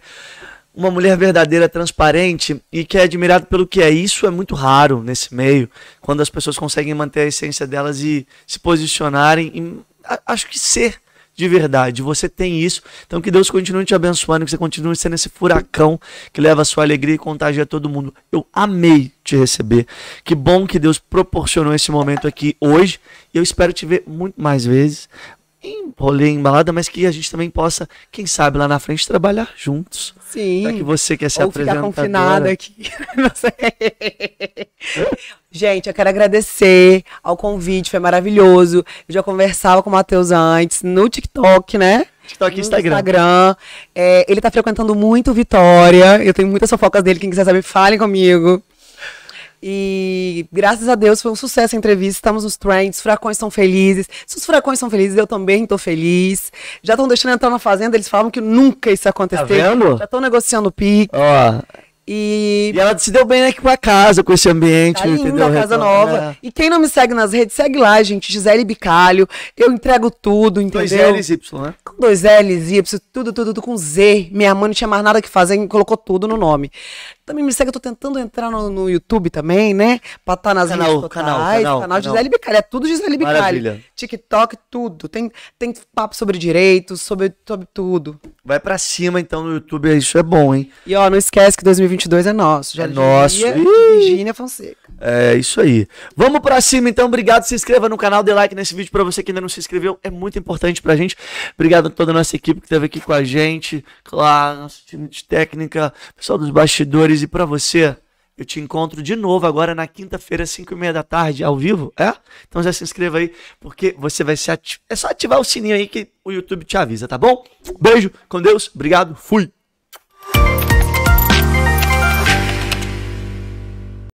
uma mulher verdadeira, transparente e que é admirada pelo que é. Isso é muito raro nesse meio, quando as pessoas conseguem manter a essência delas e se posicionarem. E acho que ser de verdade. Você tem isso. Então que Deus continue te abençoando, que você continue sendo esse furacão que leva a sua alegria e contagia todo mundo. Eu amei te receber. Que bom que Deus proporcionou esse momento aqui hoje. E eu espero te ver muito mais vezes em rolê, embalada mas que a gente também possa, quem sabe, lá na frente, trabalhar juntos. Sim. Pra que você quer ser Ou Ficar confinada aqui. gente, eu quero agradecer ao convite, foi maravilhoso. Eu já conversava com o Matheus antes, no TikTok, né? TikTok e Instagram. Instagram. É, ele tá frequentando muito Vitória. Eu tenho muitas fofocas dele. Quem quiser saber, falem comigo. E graças a Deus foi um sucesso a entrevista. Estamos nos trends, os furacões estão felizes. Se os furacões estão felizes, eu também estou feliz. Já estão deixando entrar na fazenda, eles falam que nunca isso tá aconteceu. Tá vendo? Já estão negociando o pique. Ó, oh, e... e ela se deu bem aqui com a casa, com esse ambiente. Tá linda, entendeu? casa nova. É. E quem não me segue nas redes, segue lá, gente. Gisele Bicalho. Eu entrego tudo, entendeu? Dois L's, Y, né? Com dois L's, Y, tudo, tudo, tudo com Z. Minha mãe não tinha mais nada que fazer, colocou tudo no nome. Também me segue, eu tô tentando entrar no, no YouTube também, né? Pra estar tá nas canal, redes totais. Canal, canal, canal Gisele Bicalho. É tudo Gisele Bicalho. Maravilha. TikTok, tudo. Tem, tem papo sobre direitos, sobre, sobre tudo. Vai para cima então no YouTube, isso é bom, hein? E ó, não esquece que 2022 é nosso. Já é, é nosso. Virginia Fonseca. É, isso aí. Vamos para cima então, obrigado, se inscreva no canal, dê like nesse vídeo para você que ainda não se inscreveu, é muito importante pra gente. Obrigado a toda a nossa equipe que esteve aqui com a gente, claro, nosso time de técnica, pessoal dos bastidores e para você, eu te encontro de novo agora na quinta-feira, às 5 e meia da tarde, ao vivo, é? Então já se inscreva aí, porque você vai se É só ativar o sininho aí que o YouTube te avisa, tá bom? Beijo, com Deus, obrigado, fui!